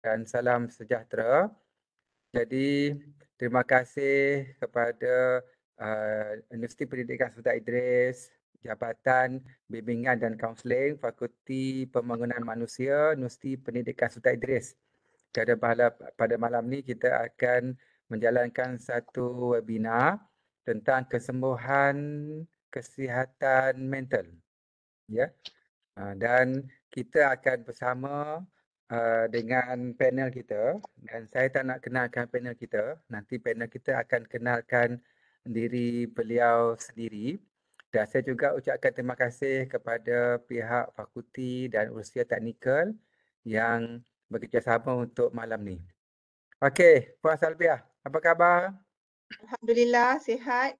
dan salam sejahtera. Jadi terima kasih kepada uh, Universiti Pendidikan Sultan Idris, Jabatan Bimbingan dan Kaunseling, Fakulti Pembangunan Manusia, Universiti Pendidikan Sultan Idris. Pada, bahala, pada malam ni kita akan menjalankan satu webinar tentang kesembuhan kesihatan mental. Ya. Yeah. dan kita akan bersama uh, dengan panel kita dan saya tak nak kenalkan panel kita. Nanti panel kita akan kenalkan diri beliau sendiri. Dan saya juga ucapkan terima kasih kepada pihak fakulti dan usia teknikal yang bekerjasama untuk malam ni. Okey, Puan Salbia, apa khabar? Alhamdulillah, sihat.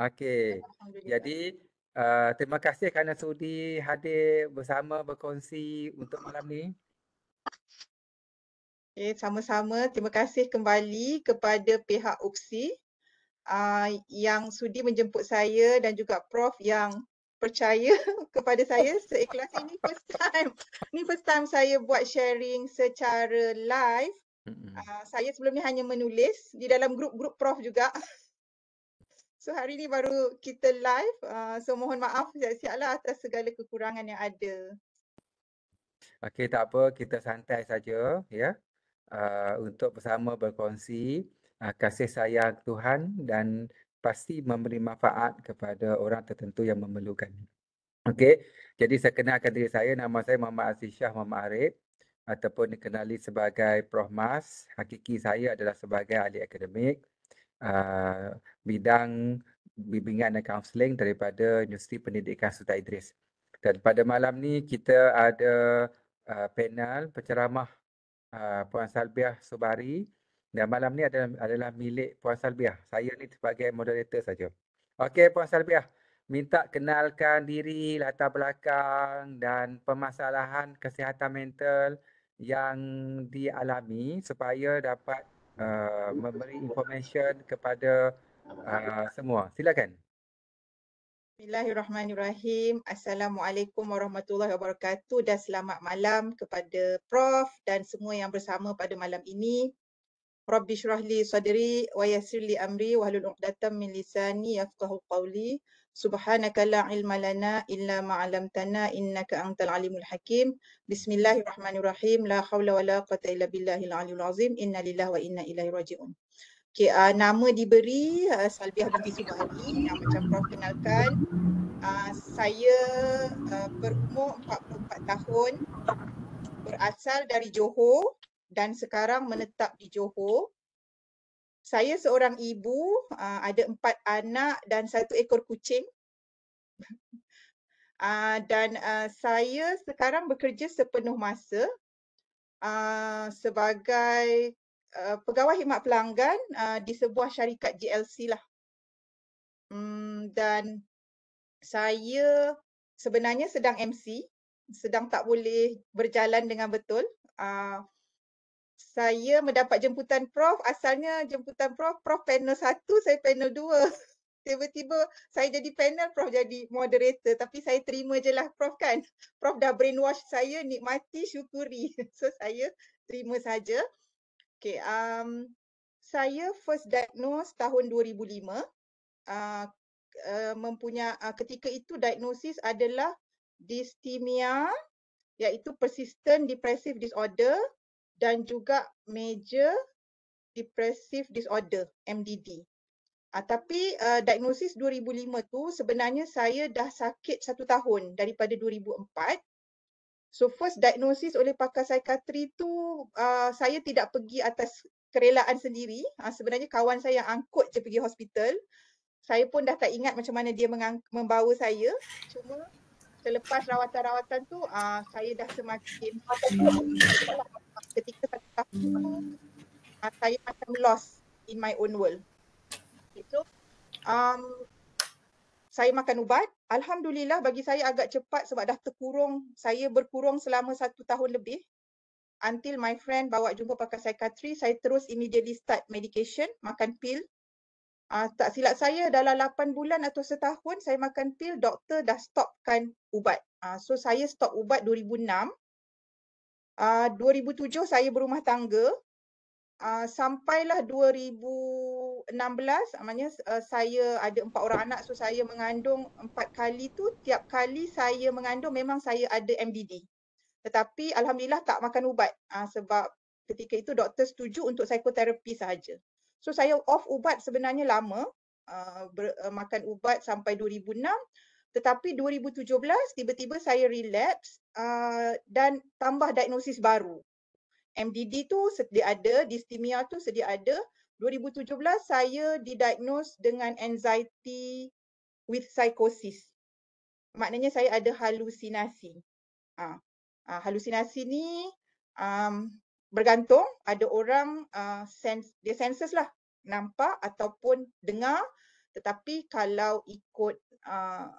Okey, jadi uh, terima kasih kerana sudi hadir bersama berkongsi untuk malam ni. Okay, sama-sama. Terima kasih kembali kepada pihak UPSI uh, ah, yang sudi menjemput saya dan juga Prof yang percaya kepada saya seikhlas ini first time. Ini first time saya buat sharing secara live. Uh, saya sebelum ni hanya menulis di dalam grup-grup Prof juga. So hari ni baru kita live. Uh, so mohon maaf siap-siaplah atas segala kekurangan yang ada. Okay, tak apa kita santai saja ya. Yeah? Uh, untuk bersama berkongsi uh, kasih sayang Tuhan dan pasti memberi manfaat kepada orang tertentu yang memerlukan. Okey, jadi saya kenalkan diri saya, nama saya Muhammad Aziz Shah Muhammad Arif ataupun dikenali sebagai Prof. Mas. Hakiki saya adalah sebagai ahli akademik uh, bidang bimbingan dan kaunseling daripada Universiti Pendidikan Sultan Idris. Dan pada malam ni kita ada uh, panel penceramah Ah, Puan Salbiah Subari dan malam ni adalah adalah milik Puan Salbiah. Saya ni sebagai moderator saja. Okey Puan Salbiah, minta kenalkan diri, latar belakang dan permasalahan kesihatan mental yang dialami supaya dapat uh, memberi information kepada uh, semua. Silakan. Bismillahirrahmanirrahim. Assalamualaikum warahmatullahi wabarakatuh dan selamat malam kepada Prof dan semua yang bersama pada malam ini. Rabbi syurahli sadri wa yasirli amri wa halul uqdatan min lisani yafqahu qawli. Subhanaka la ilma illa ma'alamtana innaka antal alimul hakim. Bismillahirrahmanirrahim. La hawla wa la quwata illa billahil alimul azim. Inna lillahi wa inna ilahi raji'un. Okay, uh, ah, nama diberi uh, ah, Salbiah binti Subahani yang macam Prof kenalkan. Uh, saya uh, berumur 44 tahun, berasal dari Johor dan sekarang menetap di Johor. Saya seorang ibu, uh, ada empat anak dan satu ekor kucing. Uh, dan uh, saya sekarang bekerja sepenuh masa uh, sebagai Uh, pegawai khidmat pelanggan uh, di sebuah syarikat GLC lah. Hmm, dan saya sebenarnya sedang MC, sedang tak boleh berjalan dengan betul. Uh, saya mendapat jemputan prof, asalnya jemputan prof, prof panel satu, saya panel dua. Tiba-tiba saya jadi panel, prof jadi moderator. Tapi saya terima je lah prof kan. Prof dah brainwash saya, nikmati, syukuri. So saya terima saja. Okay, um, saya first diagnose tahun 2005. Uh, uh, mempunyai, uh, ketika itu diagnosis adalah dysthymia, iaitu persistent depressive disorder dan juga major depressive disorder, MDD. Uh, ah, tapi uh, diagnosis 2005 tu sebenarnya saya dah sakit satu tahun daripada 2004 So first diagnosis oleh pakar psikiatri tu uh, saya tidak pergi atas kerelaan sendiri. Uh, sebenarnya kawan saya yang angkut je pergi hospital. Saya pun dah tak ingat macam mana dia membawa saya. Cuma selepas rawatan-rawatan tu uh, saya dah semakin hmm. ketika satu tahun uh, saya macam lost in my own world. Okay, so um, saya makan ubat, Alhamdulillah bagi saya agak cepat sebab dah terkurung, saya berkurung selama satu tahun lebih until my friend bawa jumpa pakar psikiatri, saya terus immediately start medication, makan pil. Uh, tak silap saya, dalam 8 bulan atau setahun saya makan pil, doktor dah stopkan ubat. Uh, so saya stop ubat 2006. Uh, 2007 saya berumah tangga, Ah, sampailah 2016 maknanya uh, saya ada empat orang anak so saya mengandung empat kali tu tiap kali saya mengandung memang saya ada MDD tetapi alhamdulillah tak makan ubat uh, sebab ketika itu doktor setuju untuk psikoterapi sahaja so saya off ubat sebenarnya lama uh, ber, uh, makan ubat sampai 2006 tetapi 2017 tiba-tiba saya relapse uh, dan tambah diagnosis baru MDD tu sedia ada, distimia tu sedia ada. 2017 saya didiagnose dengan anxiety with psychosis. Maknanya saya ada halusinasi. Ha. Ha, halusinasi ni um, bergantung ada orang uh, sense, dia senses lah nampak ataupun dengar tetapi kalau ikut uh,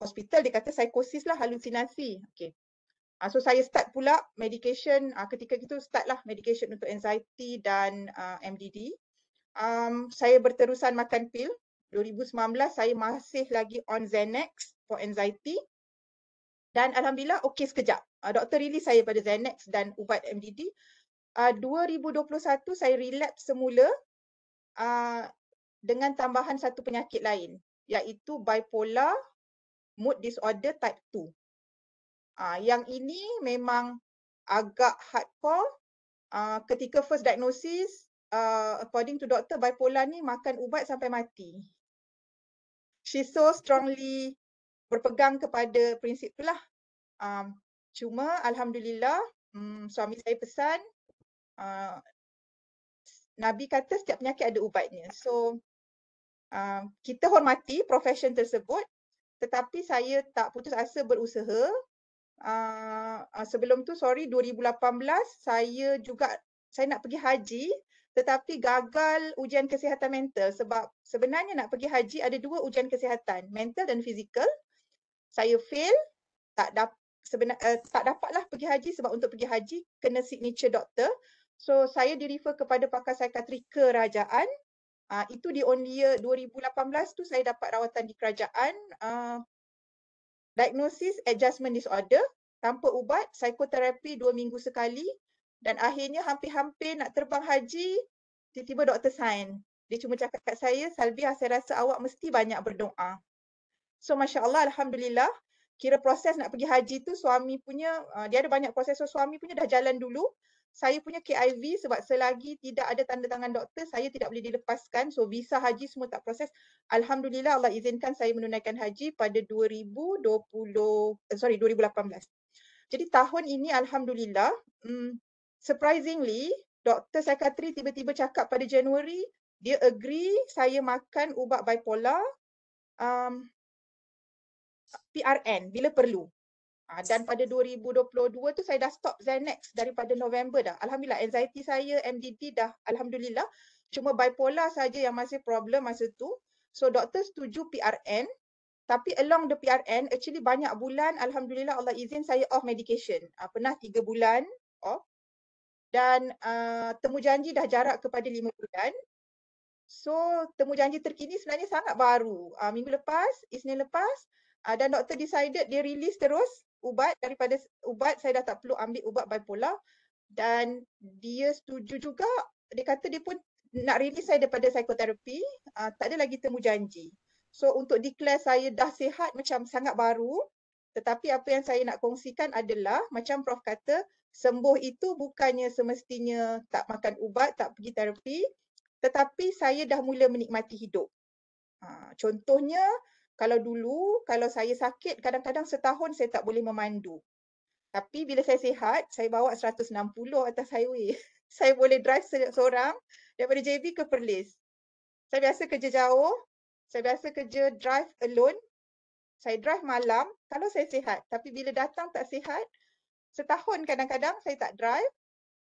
hospital dia kata psikosis lah halusinasi. Okay. Uh, so saya start pula medication uh, ketika itu startlah medication untuk anxiety dan uh, ah, MDD. Um, saya berterusan makan pil. 2019 saya masih lagi on Xanax for anxiety. Dan Alhamdulillah okey sekejap. Uh, doktor rilis saya pada Xanax dan ubat MDD. Uh, 2021 saya relapse semula uh, dengan tambahan satu penyakit lain iaitu bipolar mood disorder type 2. Uh, yang ini memang agak hardcore. Uh, ketika first diagnosis, uh, according to doktor, bipolar ni makan ubat sampai mati. She so strongly berpegang kepada prinsip tu lah. Um, cuma Alhamdulillah, um, suami saya pesan, uh, Nabi kata setiap penyakit ada ubatnya. So, uh, kita hormati profession tersebut. Tetapi saya tak putus asa berusaha uh, sebelum tu sorry 2018 saya juga saya nak pergi haji tetapi gagal ujian kesihatan mental sebab sebenarnya nak pergi haji ada dua ujian kesihatan mental dan fizikal saya fail tak dapat sebenar, uh, tak dapatlah pergi haji sebab untuk pergi haji kena signature doktor so saya di refer kepada pakar psikiatri kerajaan uh, itu di only year 2018 tu saya dapat rawatan di kerajaan uh, diagnosis adjustment disorder tanpa ubat, psikoterapi dua minggu sekali dan akhirnya hampir-hampir nak terbang haji, tiba-tiba doktor sign. Dia cuma cakap kat saya, Salvia saya rasa awak mesti banyak berdoa. So Masya Allah Alhamdulillah, kira proses nak pergi haji tu suami punya, uh, dia ada banyak proses so suami punya dah jalan dulu saya punya KIV sebab selagi tidak ada tanda tangan doktor saya tidak boleh dilepaskan so visa haji semua tak proses alhamdulillah Allah izinkan saya menunaikan haji pada 2020 eh, sorry 2018 jadi tahun ini alhamdulillah um, surprisingly doktor psychiatry tiba-tiba cakap pada Januari dia agree saya makan ubat bipolar um, PRN bila perlu Ha, dan pada 2022 tu saya dah stop Xanax daripada November dah. Alhamdulillah anxiety saya MDD dah alhamdulillah. Cuma bipolar saja yang masih problem masa tu. So doktor setuju PRN tapi along the PRN actually banyak bulan alhamdulillah Allah izin saya off medication. Ha, pernah 3 bulan off. Dan uh, temu janji dah jarak kepada 5 bulan. So temu janji terkini sebenarnya sangat baru. Ha, minggu lepas, Isnin lepas Uh, dan doktor decided dia release terus ubat daripada ubat saya dah tak perlu ambil ubat bipolar dan dia setuju juga dia kata dia pun nak release saya daripada psikoterapi uh, tak ada lagi temu janji so untuk declare saya dah sihat macam sangat baru tetapi apa yang saya nak kongsikan adalah macam prof kata sembuh itu bukannya semestinya tak makan ubat tak pergi terapi tetapi saya dah mula menikmati hidup uh, contohnya kalau dulu kalau saya sakit kadang-kadang setahun saya tak boleh memandu. Tapi bila saya sihat, saya bawa 160 atas highway. saya boleh drive seorang daripada JB ke Perlis. Saya biasa kerja jauh, saya biasa kerja drive alone. Saya drive malam kalau saya sihat. Tapi bila datang tak sihat, setahun kadang-kadang saya tak drive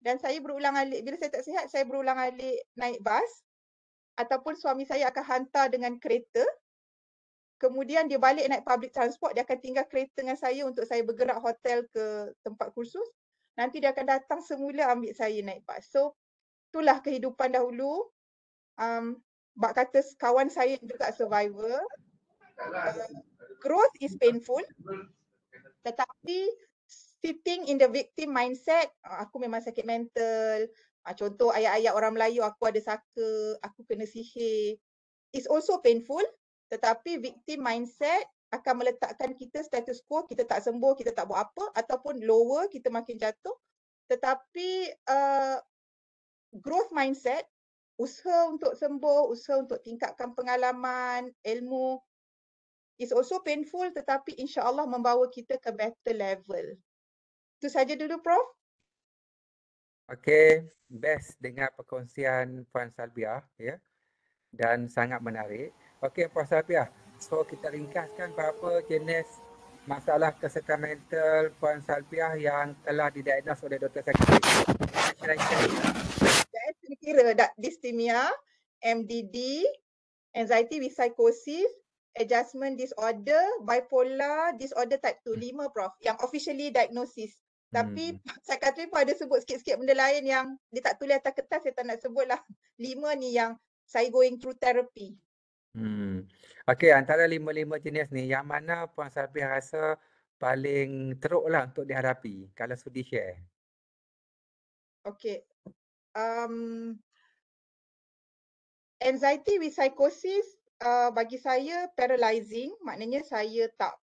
dan saya berulang alik bila saya tak sihat saya berulang alik naik bas ataupun suami saya akan hantar dengan kereta kemudian dia balik naik public transport, dia akan tinggal kereta dengan saya untuk saya bergerak hotel ke tempat kursus. Nanti dia akan datang semula ambil saya naik bas. So itulah kehidupan dahulu. Um, Bak kata kawan saya juga survivor. Uh, growth is painful. Tetapi sitting in the victim mindset, uh, aku memang sakit mental. Uh, contoh ayat-ayat orang Melayu, aku ada saka, aku kena sihir. It's also painful tetapi victim mindset akan meletakkan kita status quo kita tak sembuh kita tak buat apa ataupun lower kita makin jatuh tetapi uh, growth mindset usaha untuk sembuh usaha untuk tingkatkan pengalaman ilmu is also painful tetapi insyaallah membawa kita ke better level itu saja dulu prof Okay, best dengan perkongsian Puan Salbia ya. Yeah. Dan sangat menarik. Okey, Puan Safia. Lah. So, kita ringkaskan beberapa jenis masalah kesihatan mental Puan Safia yang telah didiagnos oleh Dr. Sakri. Saya kira dystemia, MDD, anxiety with psychosis, adjustment disorder, bipolar, disorder type 2. Hmm. Lima, Prof. Yang officially diagnosis. Tapi hmm. psikiatri pun ada sebut sikit-sikit benda lain yang dia tak tulis atas kertas, saya tak nak sebut lah. Lima ni yang saya going through therapy. Hmm. Okey, antara lima-lima jenis ni, yang mana Puan Sabih rasa paling teruk lah untuk dihadapi kalau sudi share? Okey. Um, anxiety with psychosis uh, bagi saya paralyzing, maknanya saya tak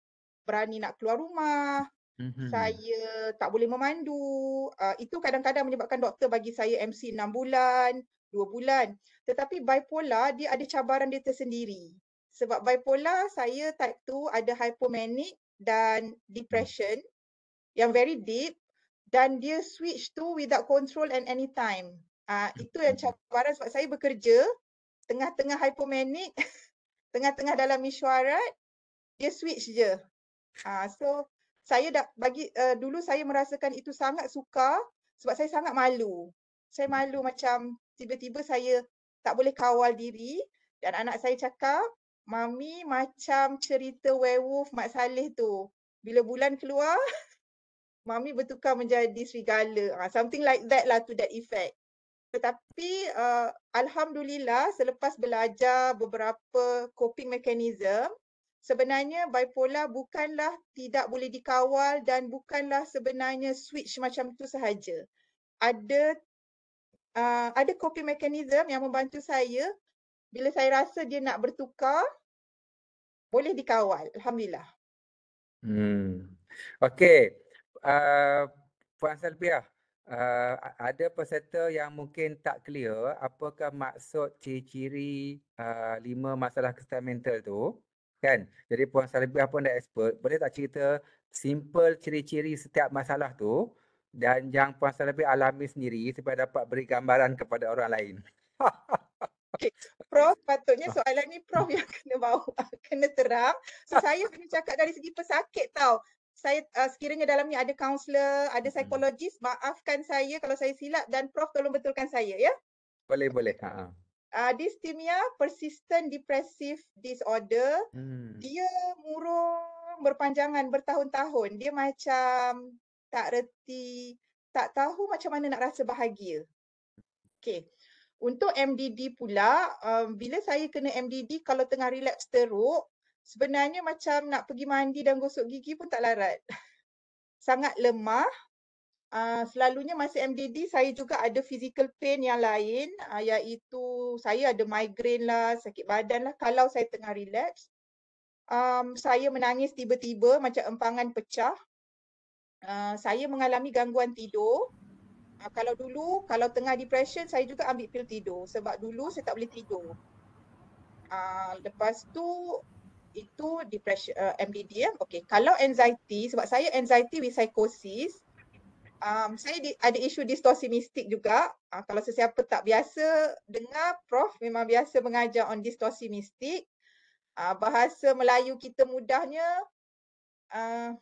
berani nak keluar rumah, hmm. saya tak boleh memandu. Uh, itu kadang-kadang menyebabkan doktor bagi saya MC 6 bulan. Uh, dua bulan. Tetapi bipolar dia ada cabaran dia tersendiri. Sebab bipolar saya type 2 ada hypomanic dan depression yang very deep dan dia switch tu without control and anytime. Ah uh, itu yang cabaran sebab saya bekerja tengah-tengah hypomanic, tengah-tengah dalam mesyuarat, dia switch je. Ah uh, so saya dah bagi uh, dulu saya merasakan itu sangat sukar sebab saya sangat malu saya malu macam tiba-tiba saya tak boleh kawal diri dan anak saya cakap mami macam cerita werewolf Mat Saleh tu bila bulan keluar mami bertukar menjadi serigala ha, something like that lah to that effect tetapi uh, alhamdulillah selepas belajar beberapa coping mechanism sebenarnya bipolar bukanlah tidak boleh dikawal dan bukanlah sebenarnya switch macam tu sahaja ada Ah, ada coping mechanism yang membantu saya bila saya rasa dia nak bertukar boleh dikawal alhamdulillah hmm okey uh, puan salbia uh, ah, ada peserta yang mungkin tak clear apakah maksud ciri-ciri uh, lima masalah kesihatan mental tu kan jadi puan salbia pun dah expert boleh tak cerita simple ciri-ciri setiap masalah tu dan yang Puan Salafi alami sendiri supaya dapat beri gambaran kepada orang lain. Okay. Prof, patutnya soalan ni Prof yang kena bawa, kena terang. So, saya kena cakap dari segi pesakit tau. Saya uh, sekiranya dalam ni ada kaunselor, ada hmm. psikologis, maafkan saya kalau saya silap dan Prof tolong betulkan saya ya. Boleh, boleh. Ha. Uh, ha. ah, dystemia, persistent depressive disorder, hmm. dia murung berpanjangan bertahun-tahun. Dia macam tak reti, tak tahu macam mana nak rasa bahagia. Okay. Untuk MDD pula, um, bila saya kena MDD kalau tengah relaps teruk, sebenarnya macam nak pergi mandi dan gosok gigi pun tak larat. Sangat lemah. Uh, selalunya masa MDD saya juga ada physical pain yang lain uh, iaitu saya ada migraine lah, sakit badan lah kalau saya tengah relax, Um, saya menangis tiba-tiba macam empangan pecah. Ah, saya mengalami gangguan tidur. Uh, kalau dulu, kalau tengah depression, saya juga ambil pil tidur. Sebab dulu saya tak boleh tidur. Uh, lepas tu, itu depression, uh, MDD. Ya? Okay. Kalau anxiety, sebab saya anxiety with psychosis, um, saya di, ada isu distorsi mistik juga. Uh, kalau sesiapa tak biasa dengar, Prof memang biasa mengajar on distorsi mistik. Uh, bahasa Melayu kita mudahnya, uh,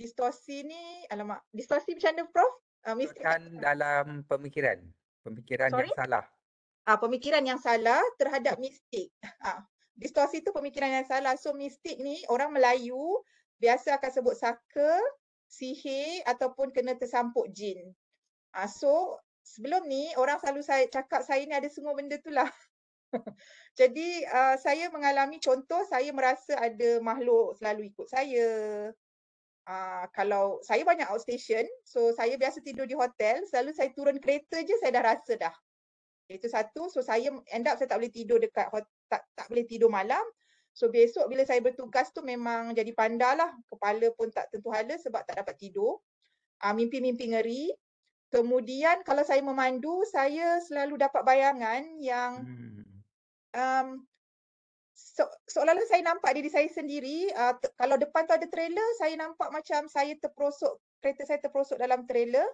distorsi ni alamak distorsi macam mana prof uh, mistik kan dalam pemikiran pemikiran Sorry? yang salah ah uh, pemikiran yang salah terhadap mistik ah uh, distorsi tu pemikiran yang salah so mistik ni orang Melayu biasa akan sebut saka sihir ataupun kena tersampuk jin ah uh, so sebelum ni orang selalu saya cakap saya ni ada semua benda tu lah jadi uh, saya mengalami contoh saya merasa ada makhluk selalu ikut saya uh, kalau saya banyak outstation so saya biasa tidur di hotel selalu saya turun kereta je saya dah rasa dah itu satu so saya end up saya tak boleh tidur dekat hotel, tak tak boleh tidur malam so besok bila saya bertugas tu memang jadi pandalah kepala pun tak tentu hala sebab tak dapat tidur uh, mimpi-mimpi ngeri kemudian kalau saya memandu saya selalu dapat bayangan yang hmm. um, so, seolah-olah saya nampak diri saya sendiri uh, kalau depan tu ada trailer saya nampak macam saya terperosok kereta saya terperosok dalam trailer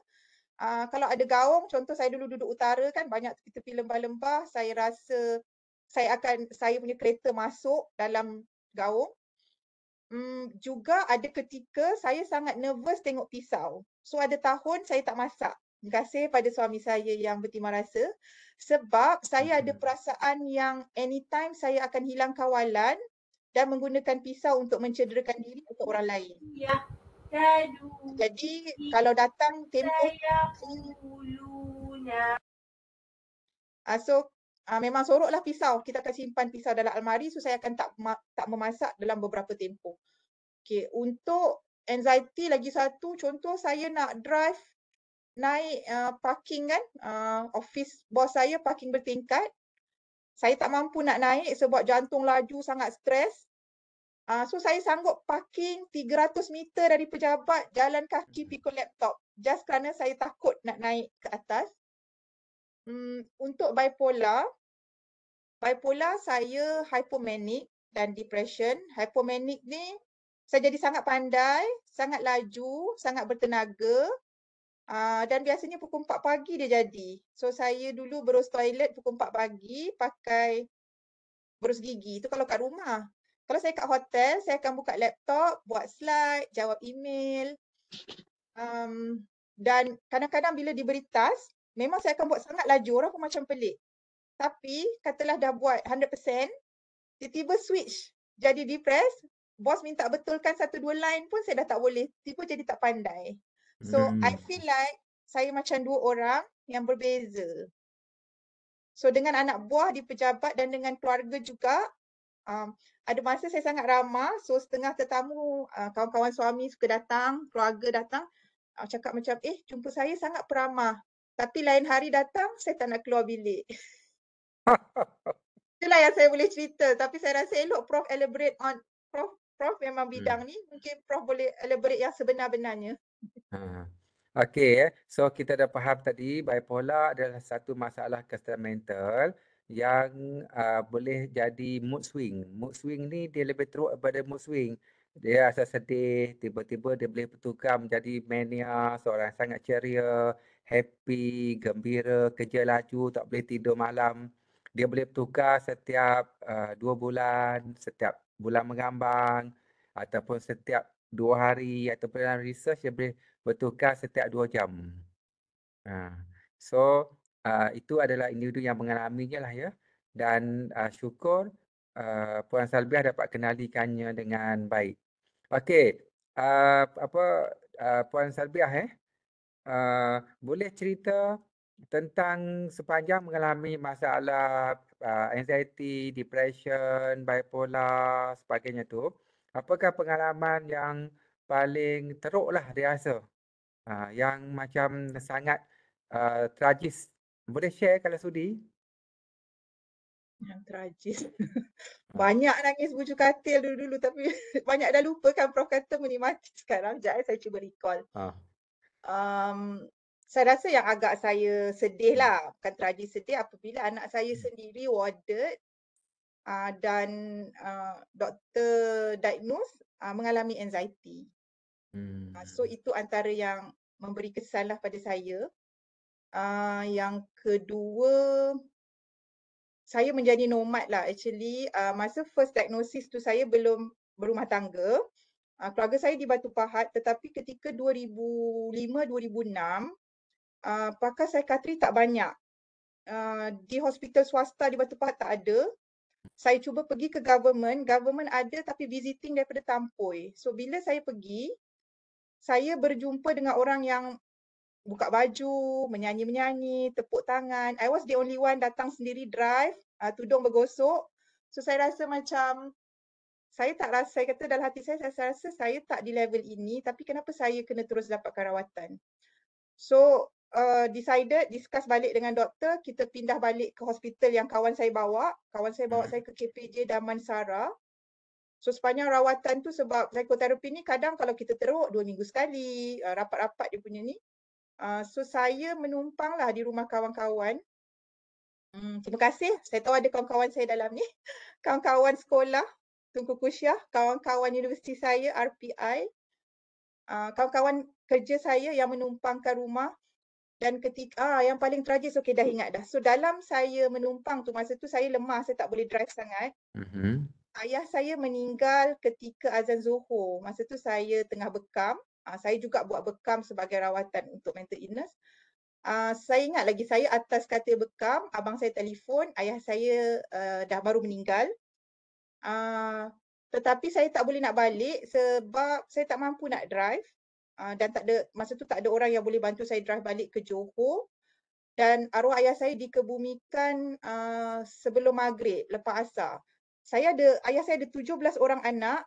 uh, kalau ada gaung contoh saya dulu duduk utara kan banyak tepi-tepi lembah-lembah saya rasa saya akan saya punya kereta masuk dalam gaung Hmm, juga ada ketika saya sangat nervous tengok pisau. So ada tahun saya tak masak terima kasih pada suami saya yang bertimbang rasa sebab saya ada hmm. perasaan yang anytime saya akan hilang kawalan dan menggunakan pisau untuk mencederakan diri untuk orang lain. Ya. Kadu. Jadi kalau datang tempoh saya ah, so uh, memang soroklah pisau. Kita akan simpan pisau dalam almari so saya akan tak tak memasak dalam beberapa tempoh. Okey, untuk anxiety lagi satu contoh saya nak drive naik uh, parking kan uh, office bos saya parking bertingkat saya tak mampu nak naik sebab jantung laju sangat stres uh, so saya sanggup parking 300 meter dari pejabat jalan kaki mm-hmm. pikul laptop just kerana saya takut nak naik ke atas um, untuk bipolar bipolar saya hypomanic dan depression hypomanic ni saya jadi sangat pandai sangat laju sangat bertenaga Ah, dan biasanya pukul 4 pagi dia jadi. So saya dulu berus toilet pukul 4 pagi pakai berus gigi. Itu kalau kat rumah. Kalau saya kat hotel, saya akan buka laptop, buat slide, jawab email. Um, dan kadang-kadang bila diberi task, memang saya akan buat sangat laju. Orang pun macam pelik. Tapi katalah dah buat 100%, tiba-tiba switch jadi depressed. Bos minta betulkan satu dua line pun saya dah tak boleh. Tiba jadi tak pandai. So hmm. I feel like saya macam dua orang yang berbeza. So dengan anak buah di pejabat dan dengan keluarga juga um, ada masa saya sangat ramah. So setengah tetamu uh, kawan-kawan suami suka datang, keluarga datang uh, cakap macam eh jumpa saya sangat peramah. Tapi lain hari datang saya tak nak keluar bilik. Itulah yang saya boleh cerita. Tapi saya rasa elok Prof elaborate on Prof Prof memang hmm. bidang hmm. ni. Mungkin Prof boleh elaborate yang sebenar-benarnya. Okey eh. So kita dah faham tadi bipolar adalah satu masalah kesihatan mental yang uh, boleh jadi mood swing. Mood swing ni dia lebih teruk daripada mood swing. Dia rasa sedih, tiba-tiba dia boleh bertukar menjadi mania, seorang sangat ceria, happy, gembira, kerja laju, tak boleh tidur malam. Dia boleh bertukar setiap uh, dua bulan, setiap bulan mengambang ataupun setiap dua hari atau dalam research dia boleh bertukar setiap dua jam. Uh, so uh, itu adalah individu yang mengalaminya lah ya. Dan uh, syukur uh, Puan Salbiah dapat kenalikannya dengan baik. Okey, uh, apa uh, Puan Salbiah eh? Uh, boleh cerita tentang sepanjang mengalami masalah uh, anxiety, depression, bipolar sebagainya tu. Uh, apakah pengalaman yang paling teruk lah rasa uh, ha, yang macam sangat uh, tragis boleh share kalau sudi yang tragis ha. banyak nangis buju katil dulu-dulu tapi banyak dah lupakan prof kata menikmati sekarang sekejap eh, saya cuba recall uh. um, saya rasa yang agak saya sedih lah bukan tragis sedih apabila anak saya hmm. sendiri warded uh, dan uh, doktor diagnose uh, mengalami anxiety. Hmm. Uh, so itu antara yang memberi kesanlah pada saya. Uh, yang kedua saya menjadi nomad lah actually uh, masa first diagnosis tu saya belum berumah tangga. Uh, keluarga saya di Batu Pahat tetapi ketika 2005 2006 Uh, pakar psikiatri tak banyak. Uh, di hospital swasta di Batu Pahat tak ada saya cuba pergi ke government, government ada tapi visiting daripada Tampoi. So bila saya pergi, saya berjumpa dengan orang yang buka baju, menyanyi-menyanyi, tepuk tangan. I was the only one datang sendiri drive, uh, tudung bergosok. So saya rasa macam saya tak rasa, saya kata dalam hati saya, saya rasa saya tak di level ini tapi kenapa saya kena terus dapatkan rawatan. So uh, decided discuss balik dengan doktor kita pindah balik ke hospital yang kawan saya bawa kawan saya bawa hmm. saya ke KPJ Damansara so sepanjang rawatan tu sebab psikoterapi ni kadang kalau kita teruk dua minggu sekali uh, rapat-rapat dia punya ni uh, so saya menumpang lah di rumah kawan-kawan hmm, terima kasih saya tahu ada kawan-kawan saya dalam ni kawan-kawan sekolah Tunku Kusyah kawan-kawan universiti saya RPI Uh, kawan-kawan kerja saya yang menumpangkan rumah dan ketika ah, yang paling tragis okey dah ingat dah so dalam saya menumpang tu masa tu saya lemah saya tak boleh drive sangat mm-hmm. ayah saya meninggal ketika azan zuhur masa tu saya tengah bekam ah, saya juga buat bekam sebagai rawatan untuk mental illness ah, saya ingat lagi saya atas katil bekam abang saya telefon ayah saya uh, dah baru meninggal ah, tetapi saya tak boleh nak balik sebab saya tak mampu nak drive Ah, dan tak ada masa tu tak ada orang yang boleh bantu saya drive balik ke Johor dan arwah ayah saya dikebumikan uh, sebelum maghrib lepas asar. Saya ada ayah saya ada 17 orang anak.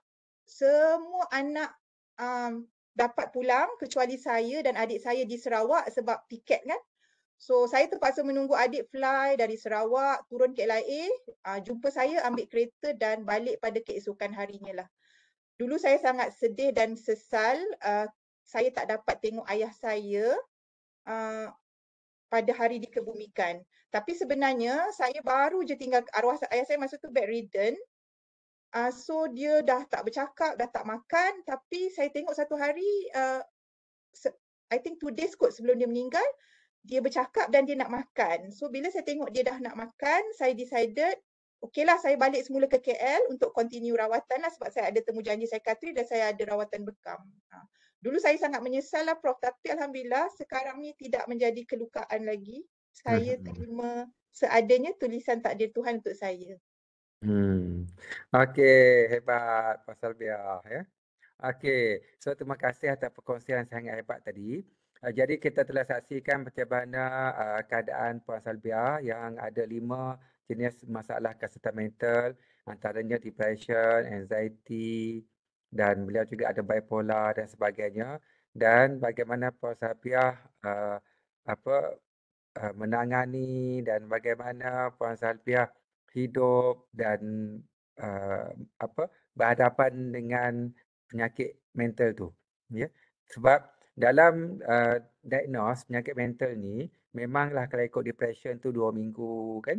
Semua anak um, dapat pulang kecuali saya dan adik saya di Sarawak sebab tiket kan. So saya terpaksa menunggu adik fly dari Sarawak turun ke LIA, uh, jumpa saya ambil kereta dan balik pada keesokan harinya lah. Dulu saya sangat sedih dan sesal uh, saya tak dapat tengok ayah saya uh, pada hari dikebumikan. Tapi sebenarnya saya baru je tinggal arwah ayah saya masa tu bedridden. Uh, so dia dah tak bercakap, dah tak makan tapi saya tengok satu hari uh, I think two days kot sebelum dia meninggal dia bercakap dan dia nak makan. So bila saya tengok dia dah nak makan, saya decided okeylah saya balik semula ke KL untuk continue rawatan lah sebab saya ada temu janji psikiatri dan saya ada rawatan bekam. Uh. Dulu saya sangat menyesal lah Prof. Tapi Alhamdulillah sekarang ni tidak menjadi kelukaan lagi. Saya mm-hmm. terima seadanya tulisan takdir Tuhan untuk saya. Hmm. Okey, hebat pasal biar ya. Okey, so terima kasih atas perkongsian sangat hebat tadi. Uh, jadi kita telah saksikan bagaimana uh, eh, keadaan Puan Salbia yang ada lima jenis masalah kesihatan mental antaranya depression, anxiety, dan beliau juga ada bipolar dan sebagainya dan bagaimana Puan Sabiah uh, eh, apa uh, menangani dan bagaimana Puan Sabiah hidup dan uh, apa berhadapan dengan penyakit mental tu ya yeah? sebab dalam uh, diagnose penyakit mental ni memanglah kalau ikut depression tu dua minggu kan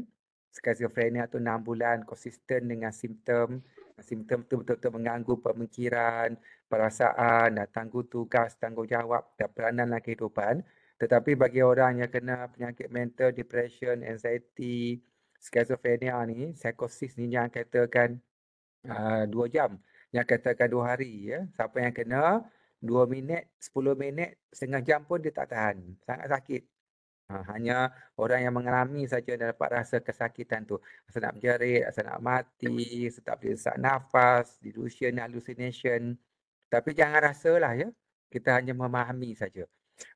skizofrenia tu enam bulan konsisten dengan simptom simptom itu betul-betul mengganggu pemikiran, perasaan, dan tangguh tugas, tanggungjawab dan peranan dalam kehidupan. Tetapi bagi orang yang kena penyakit mental, depression, anxiety, schizophrenia ni, psikosis ni yang katakan uh, dua jam, yang katakan dua hari. Ya. Siapa yang kena, dua minit, sepuluh minit, setengah jam pun dia tak tahan. Sangat sakit. Ha, hanya orang yang mengalami saja dapat rasa kesakitan tu. Rasa nak menjerit, rasa nak mati, rasa tak boleh sesak nafas, delusion, hallucination. Tapi jangan rasa lah ya. Kita hanya memahami saja.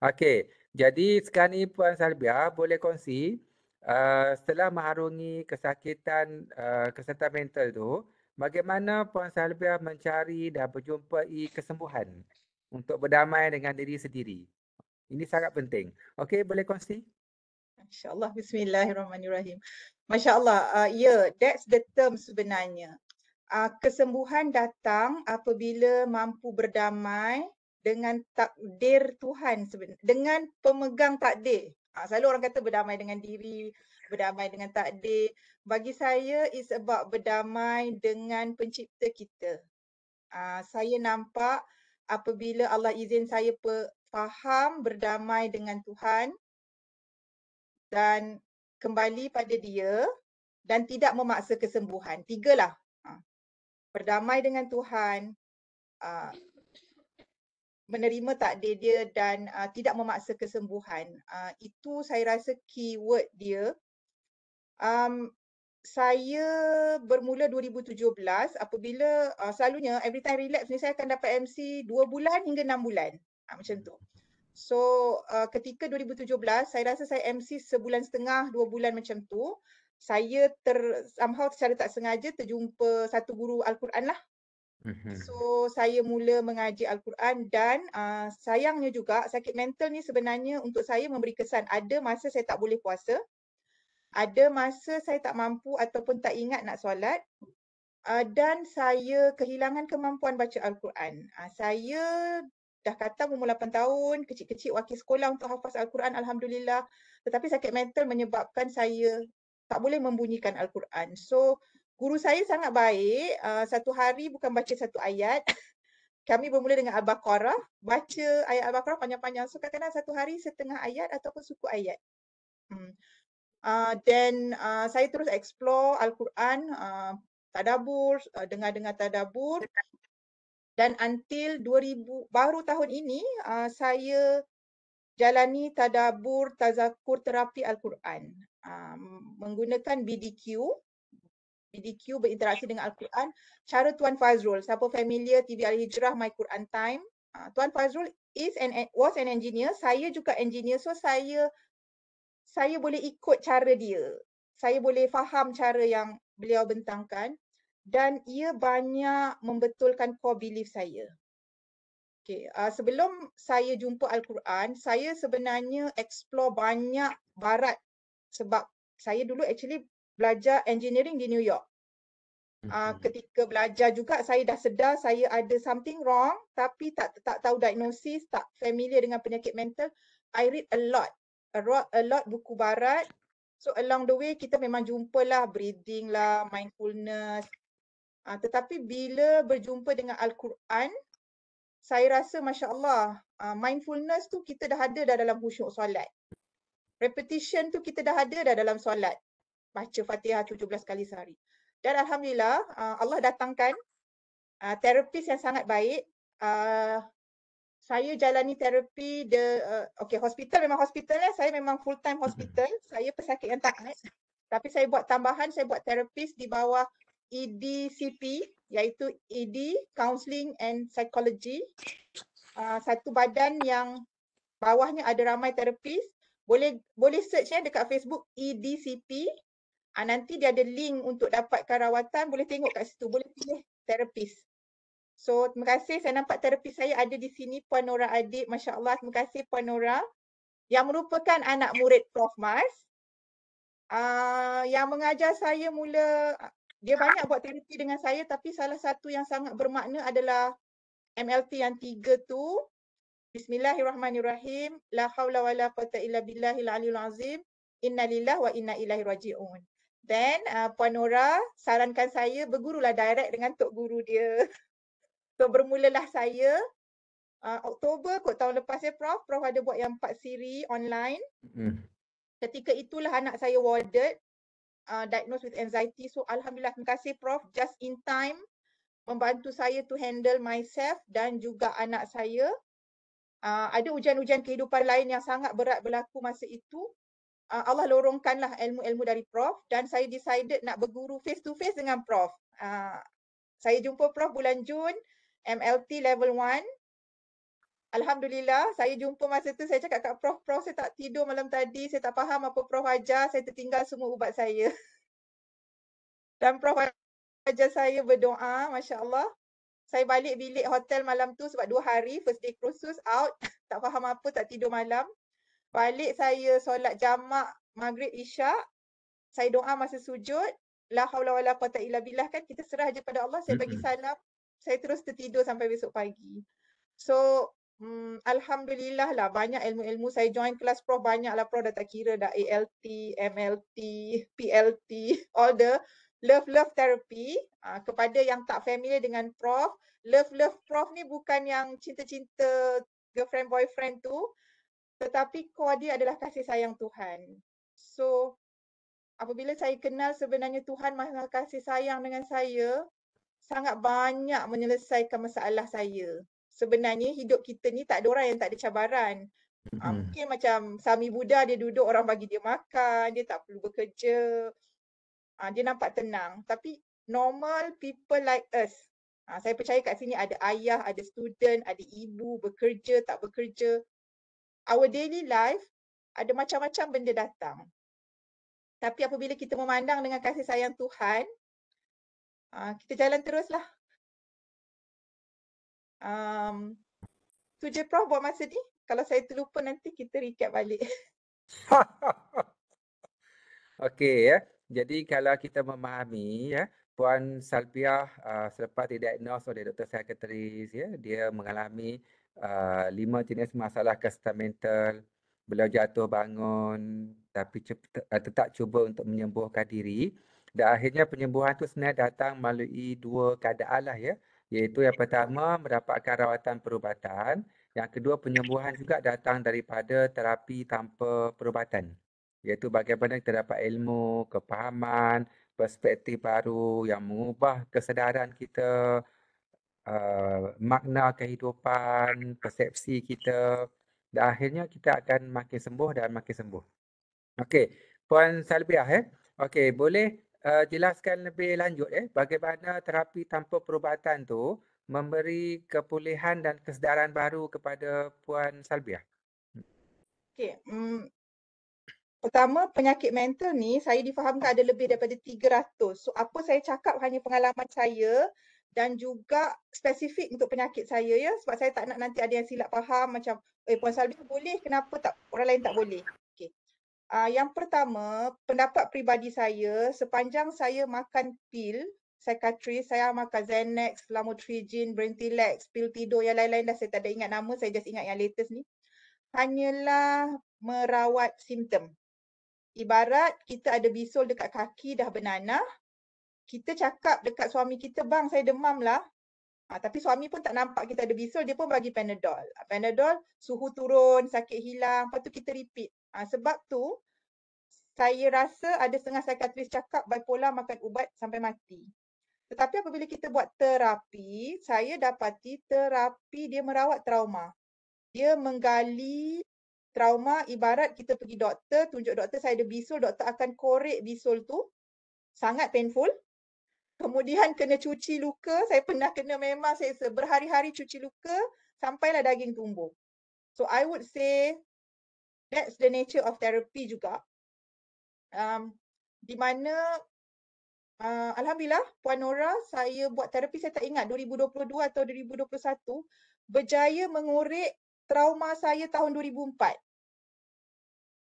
Okey, jadi sekarang ni Puan Salbia boleh kongsi uh, setelah mengharungi kesakitan uh, kesihatan mental tu, bagaimana Puan Salbia mencari dan berjumpai kesembuhan untuk berdamai dengan diri sendiri. Ini sangat penting. Okey, boleh kongsi? InsyaAllah, bismillahirrahmanirrahim. MasyaAllah, uh, ya, yeah, that's the term sebenarnya. Uh, kesembuhan datang apabila mampu berdamai dengan takdir Tuhan, dengan pemegang takdir. Uh, selalu orang kata berdamai dengan diri, berdamai dengan takdir. Bagi saya, it's about berdamai dengan pencipta kita. Uh, saya nampak apabila Allah izin saya pe, faham berdamai dengan Tuhan dan kembali pada dia dan tidak memaksa kesembuhan. Tiga lah. Ha. Berdamai dengan Tuhan, menerima takdir dia dan tidak memaksa kesembuhan. Itu saya rasa keyword dia. Saya bermula 2017 apabila selalunya every time relapse ni saya akan dapat MC 2 bulan hingga 6 bulan. Ha, macam tu. So uh, ketika 2017, saya rasa saya MC sebulan setengah, dua bulan macam tu. Saya ter, somehow secara tak sengaja terjumpa satu guru Al-Quran lah. Mm-hmm. So saya mula mengaji Al-Quran dan uh, sayangnya juga sakit mental ni sebenarnya untuk saya memberi kesan. Ada masa saya tak boleh puasa. Ada masa saya tak mampu ataupun tak ingat nak solat. Uh, dan saya kehilangan kemampuan baca Al-Quran. Uh, saya dah kata umur 8 tahun, kecil-kecil wakil sekolah untuk hafaz Al-Quran Alhamdulillah. Tetapi sakit mental menyebabkan saya tak boleh membunyikan Al-Quran. So guru saya sangat baik, uh, satu hari bukan baca satu ayat. Kami bermula dengan Al-Baqarah, baca ayat Al-Baqarah panjang-panjang. So kadang-kadang satu hari setengah ayat ataupun suku ayat. Hmm. Uh, then uh, saya terus explore Al-Quran, uh, tadabur, uh, dengar-dengar tadabur dan until 2000 baru tahun ini uh, saya jalani tadabur tazakur terapi al-Quran uh, menggunakan BDQ BDQ berinteraksi dengan al-Quran cara Tuan Fazrul siapa familiar TV Al-Hijrah My Quran Time uh, Tuan Fazrul is an was an engineer saya juga engineer so saya saya boleh ikut cara dia saya boleh faham cara yang beliau bentangkan dan ia banyak membetulkan core belief saya. Okay, uh, ah, sebelum saya jumpa Al-Quran, saya sebenarnya explore banyak barat sebab saya dulu actually belajar engineering di New York. Uh, ketika belajar juga saya dah sedar saya ada something wrong tapi tak tak tahu diagnosis, tak familiar dengan penyakit mental. I read a lot, a lot, a lot buku barat. So along the way kita memang jumpalah breathing lah, mindfulness, Uh, tetapi bila berjumpa dengan Al-Quran, saya rasa Masya Allah, uh, ah, mindfulness tu kita dah ada dah dalam khusyuk solat. Repetition tu kita dah ada dah dalam solat. Baca Fatihah 17 kali sehari. Dan Alhamdulillah, uh, Allah datangkan uh, terapis yang sangat baik. Uh, saya jalani terapi the uh, eh, okay hospital memang hospital lah saya memang full time hospital saya pesakit yang taat tapi saya buat tambahan saya buat terapis di bawah EDCP iaitu ED Counseling and Psychology. Uh, satu badan yang bawahnya ada ramai terapis. Boleh boleh search ya dekat Facebook EDCP. Uh, ah, nanti dia ada link untuk dapatkan rawatan. Boleh tengok kat situ. Boleh pilih terapis. So terima kasih saya nampak terapis saya ada di sini Puan Nora Adik. Masya Allah terima kasih Puan Nora. Yang merupakan anak murid Prof. Mas. Uh, yang mengajar saya mula dia banyak buat terapi dengan saya tapi salah satu yang sangat bermakna adalah MLT yang tiga tu Bismillahirrahmanirrahim la wa wala quwata illa la aliyul azim inna lillah wa inna ilaihi rajiun. Then uh, Puan Nora sarankan saya bergurulah direct dengan tok guru dia. So bermulalah saya uh, Oktober kot tahun lepas ya Prof. Prof ada buat yang empat siri online. Hmm. Ketika itulah anak saya warded uh, diagnosed with anxiety. So alhamdulillah terima kasih prof just in time membantu saya to handle myself dan juga anak saya. Uh, ada ujian-ujian kehidupan lain yang sangat berat berlaku masa itu. Uh, Allah lorongkanlah ilmu-ilmu dari prof dan saya decided nak berguru face to face dengan prof. Uh, saya jumpa prof bulan Jun MLT level 1 Alhamdulillah saya jumpa masa tu saya cakap kat Prof, Prof saya tak tidur malam tadi, saya tak faham apa Prof ajar, saya tertinggal semua ubat saya. Dan Prof ajar saya berdoa, Masya Allah. Saya balik bilik hotel malam tu sebab dua hari, first day cruises out, tak faham apa, tak tidur malam. Balik saya solat jamak maghrib isyak, saya doa masa sujud, la hawla wa la quwata illa billah kan kita serah je pada Allah saya bagi salam saya terus tertidur sampai besok pagi so Hmm, Alhamdulillah lah banyak ilmu-ilmu saya join kelas Prof banyak lah Prof dah tak kira dah ALT, MLT, PLT, all the love love therapy uh, kepada yang tak familiar dengan prof love love prof ni bukan yang cinta-cinta girlfriend boyfriend tu tetapi core dia adalah kasih sayang Tuhan so apabila saya kenal sebenarnya Tuhan maha kasih sayang dengan saya sangat banyak menyelesaikan masalah saya sebenarnya hidup kita ni tak ada orang yang tak ada cabaran. Uh, mungkin macam Sami Buddha dia duduk orang bagi dia makan, dia tak perlu bekerja. Uh, dia nampak tenang. Tapi normal people like us. Uh, saya percaya kat sini ada ayah, ada student, ada ibu, bekerja, tak bekerja. Our daily life ada macam-macam benda datang. Tapi apabila kita memandang dengan kasih sayang Tuhan, kita jalan teruslah. Um, tu je Prof buat masa ni? Kalau saya terlupa nanti kita recap balik. Okey ya. Jadi kalau kita memahami ya, Puan Salvia uh, ah, selepas didiagnose oleh Dr. Sekretaris ya, dia mengalami uh, lima jenis masalah kesihatan mental. Beliau jatuh bangun tapi cepat, ah, tetap cuba untuk menyembuhkan diri dan akhirnya penyembuhan itu sebenarnya datang melalui dua keadaan lah ya iaitu yang pertama mendapatkan rawatan perubatan, yang kedua penyembuhan juga datang daripada terapi tanpa perubatan. Iaitu bagaimana kita dapat ilmu, kepahaman, perspektif baru yang mengubah kesedaran kita, uh, makna kehidupan, persepsi kita dan akhirnya kita akan makin sembuh dan makin sembuh. Okey, Puan Salbiah eh. Okey, boleh uh, jelaskan lebih lanjut eh bagaimana terapi tanpa perubatan tu memberi kepulihan dan kesedaran baru kepada puan Salbia. Okey, um, pertama penyakit mental ni saya difahamkan ada lebih daripada 300. So apa saya cakap hanya pengalaman saya dan juga spesifik untuk penyakit saya ya sebab saya tak nak nanti ada yang silap faham macam eh puan Salbia boleh kenapa tak orang lain tak boleh. Uh, yang pertama, pendapat pribadi saya, sepanjang saya makan pil, psychiatrist, saya makan Xanax, Lamotrigine, Brentilex, pil tidur, yang lain-lain dah saya tak ada ingat nama, saya just ingat yang latest ni. Hanyalah merawat simptom. Ibarat kita ada bisul dekat kaki dah bernanah, kita cakap dekat suami kita, bang saya demam lah. Ha, ah, tapi suami pun tak nampak kita ada bisul, dia pun bagi Panadol. Ah, Panadol, suhu turun, sakit hilang, lepas tu kita repeat. Ha, sebab tu saya rasa ada setengah psikiatris cakap bipolar makan ubat sampai mati. Tetapi apabila kita buat terapi, saya dapati terapi dia merawat trauma. Dia menggali trauma ibarat kita pergi doktor, tunjuk doktor saya ada bisul, doktor akan korek bisul tu. Sangat painful. Kemudian kena cuci luka, saya pernah kena memang saya berhari-hari cuci luka sampailah daging tumbuh. So I would say that's the nature of therapy juga. Um, di mana uh, Alhamdulillah Puan Nora saya buat terapi saya tak ingat 2022 atau 2021 berjaya mengorek trauma saya tahun 2004.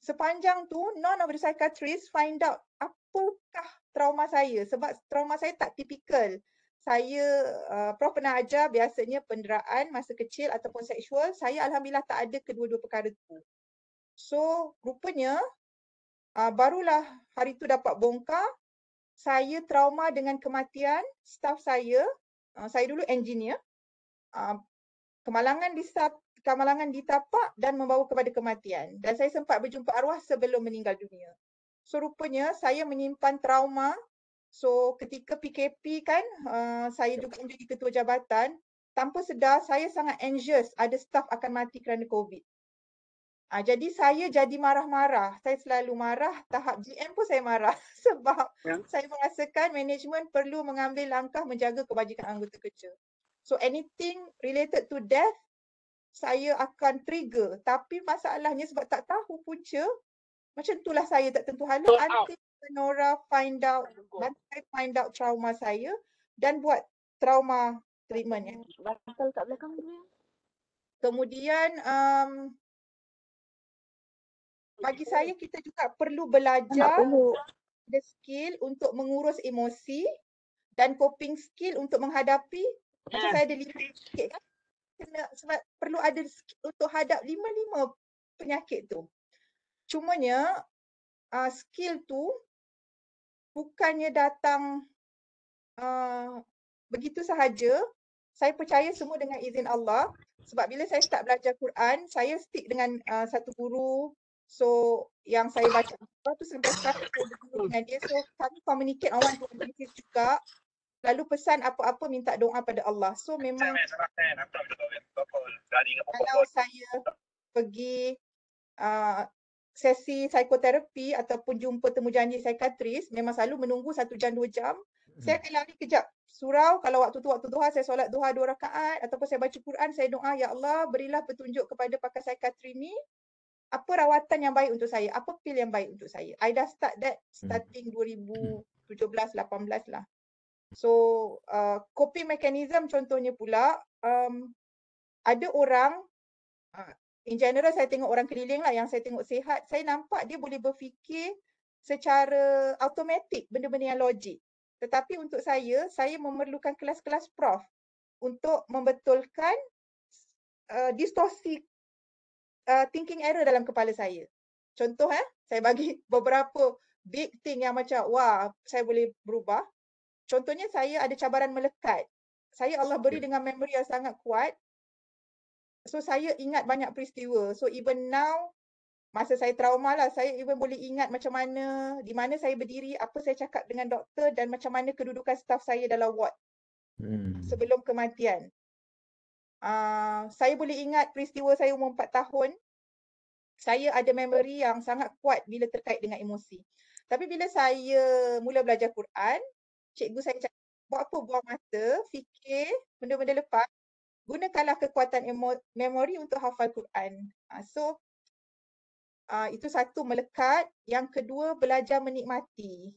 Sepanjang tu none of the psychiatrist find out apakah trauma saya sebab trauma saya tak tipikal. Saya uh, Prof pernah ajar biasanya penderaan masa kecil ataupun seksual saya Alhamdulillah tak ada kedua-dua perkara tu. So rupanya uh, barulah hari tu dapat bongkar saya trauma dengan kematian staff saya. Uh, saya dulu engineer. Uh, kemalangan di kemalangan ditapak dan membawa kepada kematian. Dan saya sempat berjumpa arwah sebelum meninggal dunia. So rupanya saya menyimpan trauma. So ketika PKP kan uh, saya juga ya. menjadi ketua jabatan. Tanpa sedar saya sangat anxious ada staff akan mati kerana COVID. Ha, jadi saya jadi marah-marah. Saya selalu marah. Tahap GM pun saya marah. Sebab ya. saya merasakan manajemen perlu mengambil langkah menjaga kebajikan anggota kerja. So anything related to death, saya akan trigger. Tapi masalahnya sebab tak tahu punca, macam itulah saya tak tentu hal. Nanti Nora find out, nanti find out trauma saya dan buat trauma treatment. Hmm, Batal kat belakang dia. Kemudian, um, bagi saya kita juga perlu belajar the skill untuk mengurus emosi dan coping skill untuk menghadapi yeah. macam saya ada lima sikit kan kena sebab perlu ada skill untuk hadap lima-lima penyakit tu cumanya uh, skill tu bukannya datang uh, begitu sahaja saya percaya semua dengan izin Allah sebab bila saya start belajar Quran saya stick dengan uh, satu guru So yang saya baca apa tu sampai sekarang saya berdua dengan dia. So kami communicate orang tu berdua juga. Lalu pesan apa-apa minta doa pada Allah. So memang kalau saya pergi uh, sesi psikoterapi ataupun jumpa temu janji psikiatris memang selalu menunggu satu jam dua jam. Saya hmm. akan lari kejap surau kalau waktu tu waktu duha saya solat duha dua rakaat ataupun saya baca Quran saya doa ya Allah berilah petunjuk kepada pakar psikiatri ni apa rawatan yang baik untuk saya? Apa pil yang baik untuk saya? I dah start that hmm. starting hmm. 2017 18 lah. Hmm. So, uh, coping mechanism contohnya pula, um, ada orang uh, in general saya tengok orang keliling lah yang saya tengok sihat, saya nampak dia boleh berfikir secara automatik benda-benda yang logik. Tetapi untuk saya, saya memerlukan kelas-kelas prof untuk membetulkan uh, distorsi uh, thinking error dalam kepala saya. Contoh eh, saya bagi beberapa big thing yang macam wah, saya boleh berubah. Contohnya saya ada cabaran melekat. Saya Allah beri dengan memory yang sangat kuat. So saya ingat banyak peristiwa. So even now masa saya trauma lah, saya even boleh ingat macam mana, di mana saya berdiri, apa saya cakap dengan doktor dan macam mana kedudukan staff saya dalam ward. Hmm. Sebelum kematian. Uh, saya boleh ingat peristiwa saya umur empat tahun. Saya ada memory yang sangat kuat bila terkait dengan emosi. Tapi bila saya mula belajar Quran, cikgu saya cakap, buat apa buang mata, fikir benda-benda lepas, gunakanlah kekuatan emo- memory untuk hafal Quran. Uh, so, uh, itu satu melekat. Yang kedua, belajar menikmati.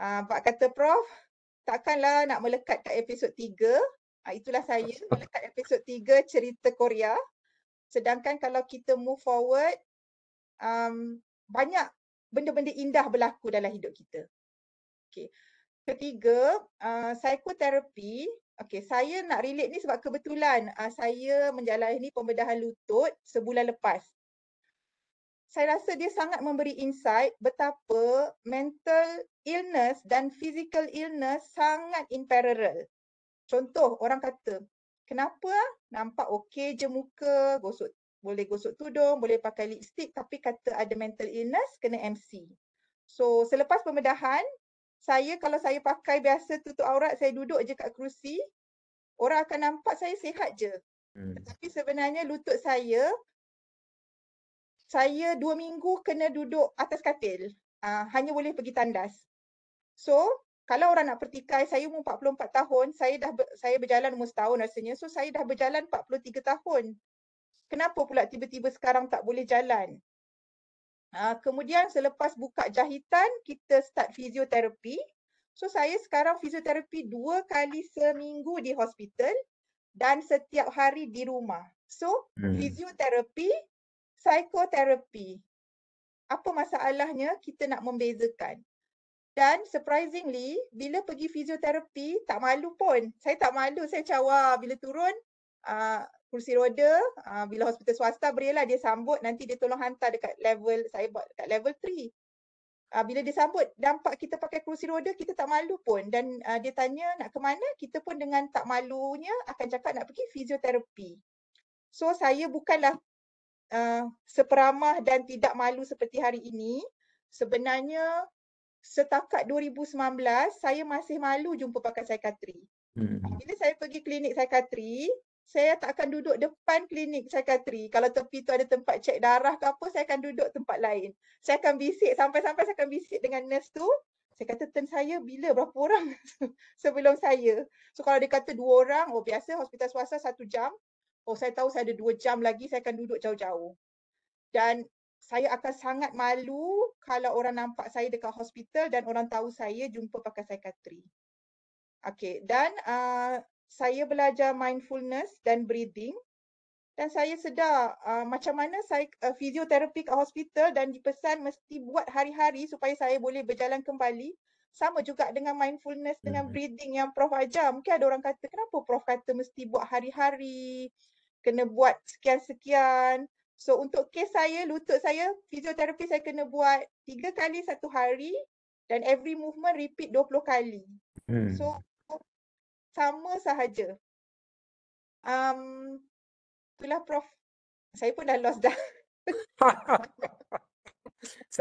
Uh, Bak kata Prof, takkanlah nak melekat kat episod tiga. Ah, itulah saya dekat episod 3 cerita Korea. Sedangkan kalau kita move forward um banyak benda-benda indah berlaku dalam hidup kita. Okay, Ketiga, uh, psikoterapi. Okey, saya nak relate ni sebab kebetulan uh, saya menjalani pembedahan lutut sebulan lepas. Saya rasa dia sangat memberi insight betapa mental illness dan physical illness sangat in parallel. Contoh orang kata, kenapa ah, nampak okey je muka, gosok boleh gosok tudung, boleh pakai lipstick tapi kata ada mental illness kena MC. So selepas pembedahan, saya kalau saya pakai biasa tutup aurat, saya duduk je kat kerusi, orang akan nampak saya sihat je. Hmm. Tapi sebenarnya lutut saya, saya dua minggu kena duduk atas katil. Uh, hanya boleh pergi tandas. So kalau orang nak pertikai saya umur 44 tahun saya dah ber, saya berjalan umur setahun rasanya so saya dah berjalan 43 tahun kenapa pula tiba-tiba sekarang tak boleh jalan uh, kemudian selepas buka jahitan kita start fizioterapi so saya sekarang fizioterapi dua kali seminggu di hospital dan setiap hari di rumah so hmm. fizioterapi psikoterapi apa masalahnya kita nak membezakan dan surprisingly, bila pergi fizioterapi, tak malu pun. Saya tak malu, saya macam wah bila turun, uh, kursi roda, uh, bila hospital swasta beri lah dia sambut, nanti dia tolong hantar dekat level, saya buat dekat level 3. Ah, bila dia sambut, dampak kita pakai kerusi roda, kita tak malu pun. Dan uh, dia tanya nak ke mana, kita pun dengan tak malunya akan cakap nak pergi fizioterapi. So saya bukanlah uh, seperamah dan tidak malu seperti hari ini. Sebenarnya setakat 2019 saya masih malu jumpa pakar psikiatri. Hmm. Bila saya pergi klinik psikiatri, saya tak akan duduk depan klinik psikiatri. Kalau tepi tu ada tempat cek darah ke apa, saya akan duduk tempat lain. Saya akan bisik sampai-sampai saya akan bisik dengan nurse tu. Saya kata turn saya bila berapa orang sebelum saya. So kalau dia kata dua orang, oh biasa hospital swasta satu jam. Oh saya tahu saya ada dua jam lagi saya akan duduk jauh-jauh. Dan saya akan sangat malu kalau orang nampak saya dekat hospital dan orang tahu saya jumpa pakai psychiatry. Okay, dan uh, saya belajar mindfulness dan breathing dan saya sedar uh, macam mana saya uh, ah, fizioterapi kat hospital dan dipesan mesti buat hari-hari supaya saya boleh berjalan kembali sama juga dengan mindfulness dengan mhm. breathing yang prof ajar mungkin ada orang kata kenapa prof kata mesti buat hari-hari kena buat sekian-sekian So untuk kes saya, lutut saya, fizioterapi saya kena buat tiga kali satu hari dan every movement repeat 20 kali. Hmm. So sama sahaja. Um, itulah Prof. Saya pun dah lost dah.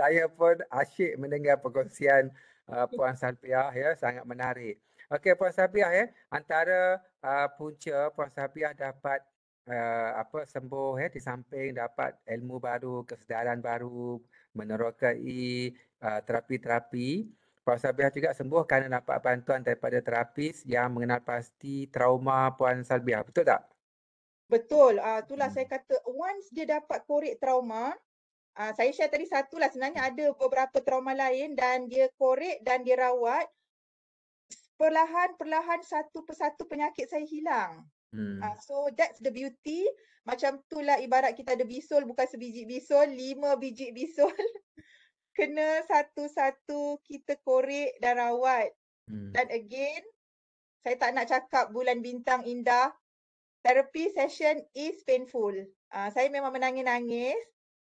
saya pun asyik mendengar perkongsian uh, Puan Salpiah ya. Sangat menarik. Okey Puan Salpiah ya. Antara uh, punca Puan Salpiah dapat uh, apa sembuh ya di samping dapat ilmu baru, kesedaran baru, menerokai uh, terapi-terapi. Puan Salbiah juga sembuh kerana dapat bantuan daripada terapis yang mengenal pasti trauma Puan Salbiah. Betul tak? Betul. Uh, itulah hmm. saya kata once dia dapat korek trauma, uh, saya share tadi satu lah sebenarnya hmm. ada beberapa trauma lain dan dia korek dan dia rawat. Perlahan-perlahan satu persatu penyakit saya hilang. Hmm. Uh, so that's the beauty. Macam tu lah ibarat kita ada bisul bukan sebiji bisul, lima biji bisul. Kena satu-satu kita korek dan rawat. Hmm. Dan again, saya tak nak cakap bulan bintang indah. Therapy session is painful. Uh, saya memang menangis-nangis.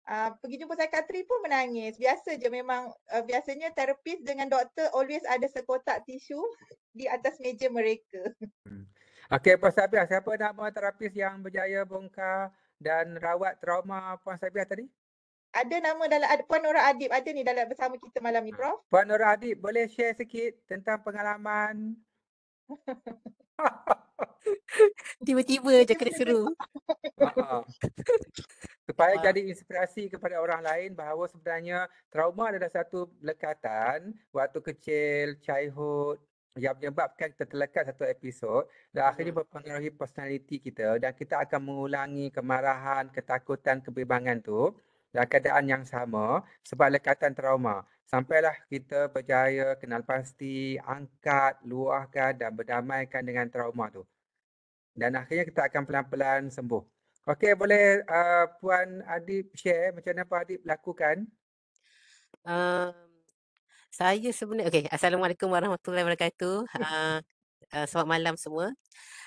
Uh, pergi jumpa saya katri pun menangis. Biasa je memang uh, biasanya terapis dengan doktor always ada sekotak tisu di atas meja mereka. Hmm. Okey, Puan Sabiah, siapa nama terapis yang berjaya bongkar dan rawat trauma Puan Sabiah tadi? Ada nama dalam, ada Puan Nora Adib ada ni dalam bersama kita malam ni, ah, Prof. Puan Nora Adib, boleh share sikit tentang pengalaman? Tiba-tiba je kena seru. Supaya ah. jadi inspirasi kepada orang lain bahawa sebenarnya trauma adalah satu lekatan waktu kecil, childhood, yang menyebabkan kita terlekat satu episod dan akhirnya hmm. mempengaruhi personaliti kita dan kita akan mengulangi kemarahan, ketakutan, kebimbangan tu dalam keadaan yang sama sebab lekatan trauma. Sampailah kita berjaya kenal pasti, angkat, luahkan dan berdamaikan dengan trauma tu. Dan akhirnya kita akan pelan-pelan sembuh. Okey, boleh uh, Puan Adib share macam mana Puan Adib lakukan? Um... Saya sebenarnya okey, Assalamualaikum warahmatullahi wabarakatuh. uh, uh, selamat malam semua.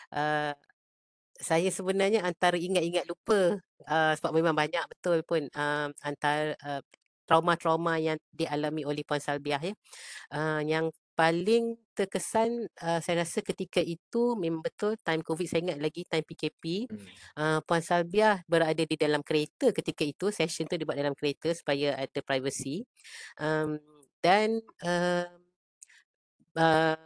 Uh, saya sebenarnya antara ingat-ingat lupa uh, sebab memang banyak betul pun uh, antara uh, trauma-trauma yang dialami oleh Puan Salbiah ya. Uh, yang paling terkesan uh, saya rasa ketika itu memang betul time covid saya ingat lagi time PKP uh, hmm. Puan Salbiah berada di dalam kereta ketika itu session tu dibuat dalam kereta supaya ada privacy um, dan uh, uh,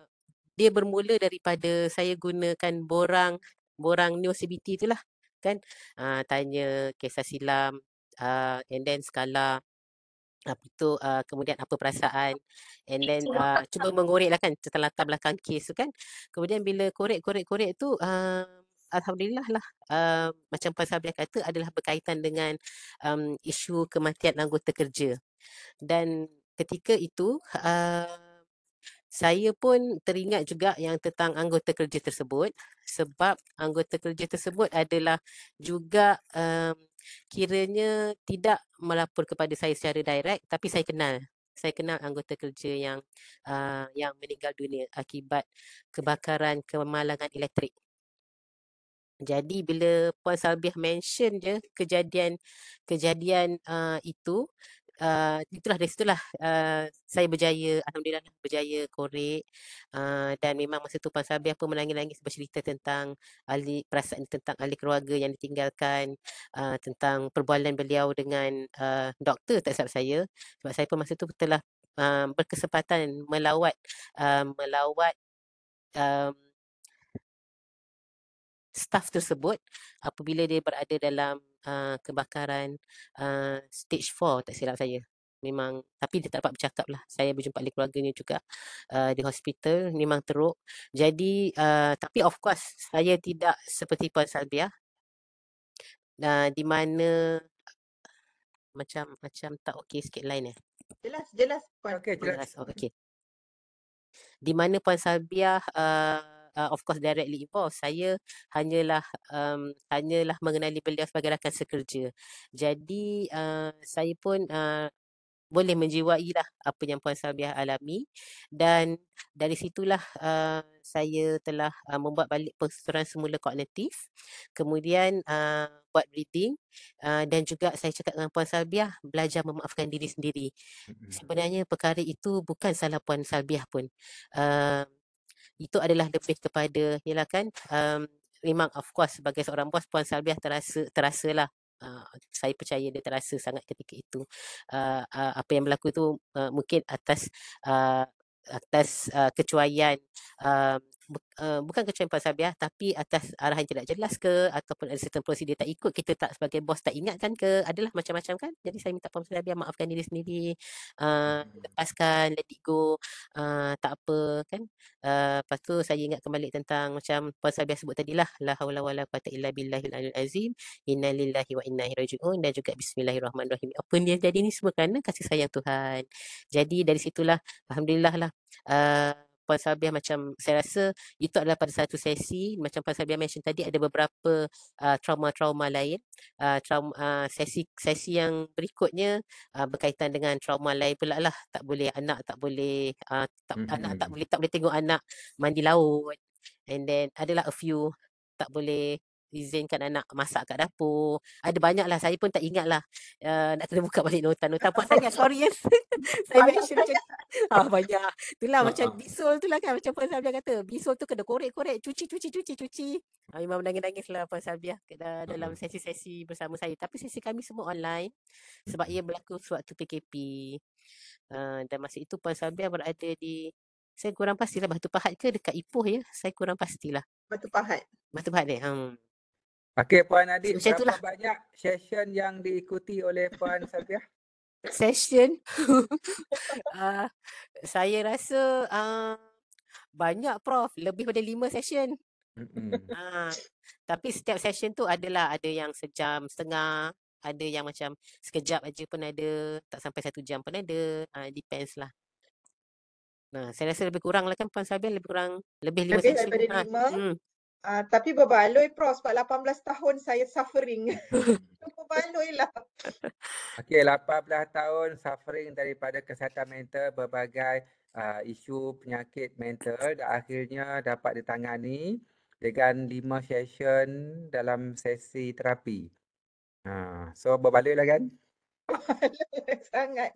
dia bermula daripada saya gunakan borang borang new CBT itulah kan uh, tanya kisah silam uh, and then skala apa tu uh, kemudian apa perasaan and then uh, cuba lah. mengorek lah kan setelah latar belakang kes tu kan kemudian bila korek korek korek tu uh, Alhamdulillah lah uh, Macam Pasal Biar kata adalah berkaitan dengan um, Isu kematian anggota kerja Dan ketika itu uh, saya pun teringat juga yang tentang anggota kerja tersebut sebab anggota kerja tersebut adalah juga um, kiranya tidak melapor kepada saya secara direct tapi saya kenal saya kenal anggota kerja yang uh, yang meninggal dunia akibat kebakaran kemalangan elektrik jadi bila puan Salbiah mention je kejadian kejadian uh, itu uh, itulah dari situlah uh, saya berjaya alhamdulillah lah, berjaya korek uh, dan memang masa tu pasal Sabi apa menangis-nangis bercerita tentang ahli perasaan tentang ahli keluarga yang ditinggalkan uh, tentang perbualan beliau dengan uh, doktor tak salah saya sebab saya pun masa tu telah uh, berkesempatan melawat uh, melawat um, staff tersebut apabila dia berada dalam uh, kebakaran uh, stage 4 tak silap saya memang tapi dia tak dapat bercakap lah saya berjumpa dengan keluarganya juga uh, di hospital memang teruk jadi uh, tapi of course saya tidak seperti Puan Salbia uh, di mana macam macam tak okey sikit lain eh jelas jelas Puan okey jelas, Oh, okey di mana Puan Salbia uh, uh, of course directly involved. Saya hanyalah um, hanyalah mengenali beliau sebagai rakan sekerja. Jadi uh, saya pun uh, boleh menjiwai lah apa yang Puan Sabiah alami dan dari situlah uh, saya telah uh, membuat balik pengsusuran semula kognitif kemudian uh, buat breathing uh, dan juga saya cakap dengan Puan Sabiah belajar memaafkan diri sendiri sebenarnya perkara itu bukan salah Puan Sabiah pun uh, itu adalah lebih kepada ialah kan um, memang of course sebagai seorang bos puan Salbiah terasa terasalah uh, saya percaya dia terasa sangat ketika itu uh, uh, apa yang berlaku tu uh, mungkin atas uh, atas uh, kecuaian uh, Eh, bukan kecuali pasal biar tapi atas arahan tidak jelas ke ataupun ada certain prosedur tak ikut kita tak sebagai bos tak ingatkan ke adalah macam-macam kan jadi saya minta pasal biar maafkan diri sendiri uh, lepaskan let it go uh, tak apa kan uh, lepas tu saya ingat kembali tentang macam pasal biar sebut tadi lah, la haula wala quwata illa billahil aliyil azim lillahi wa inna ilaihi rajiun dan juga bismillahirrahmanirrahim apa yang jadi ni semua kerana kasih sayang Tuhan jadi dari situlah alhamdulillah lah uh, Puan Sabiah macam saya rasa itu adalah pada satu sesi macam Puan Sabiah mention tadi ada beberapa uh, trauma-trauma lain uh, ah, trauma uh, sesi sesi yang berikutnya uh, berkaitan dengan trauma lain pula lah tak boleh anak tak boleh uh, tak mm-hmm. anak tak boleh tak boleh tengok anak mandi laut and then adalah a few tak boleh izinkan anak masak kat dapur. Ada banyak lah. Saya pun tak ingat lah. Uh, eh, nak kena buka balik nota. Nota pun sangat. Sorry. Yes. Eh. saya banyak. Sure macam, ah, banyak. Itulah uh-huh. macam bisul tu lah kan. Macam Puan Sabia kata. Bisul tu kena korek-korek. Cuci, cuci, cuci, cuci. Ah, memang menangis-nangis lah Puan Sabia. Dalam sesi-sesi bersama saya. Tapi sesi kami semua online. Sebab ia berlaku sewaktu PKP. Uh, ah, dan masa itu Puan Sabia berada di saya kurang pastilah Batu Pahat ke dekat Ipoh ya. Saya kurang pastilah. Batu Pahat. Batu Pahat dia. Hmm. Okey Puan Adik, Macam berapa banyak session yang diikuti oleh Puan Safiah? Session? uh, saya rasa uh, banyak Prof, lebih pada lima session. Mm-hmm. Uh, tapi setiap session tu adalah ada yang sejam setengah, ada yang macam sekejap aja pun ada, tak sampai satu jam pun ada, uh, depends lah. Nah, saya rasa lebih kurang lah kan Puan Sabil lebih kurang lebih lima session. Lebih daripada lima. Ha, hmm. Uh, tapi berbaloi pro sebab 18 tahun saya suffering. berbaloi lah. Okey, 18 tahun suffering daripada kesihatan mental berbagai uh, isu penyakit mental dan akhirnya dapat ditangani dengan 5 session dalam sesi terapi. Uh, so berbaloi lah kan? Berbaloi sangat.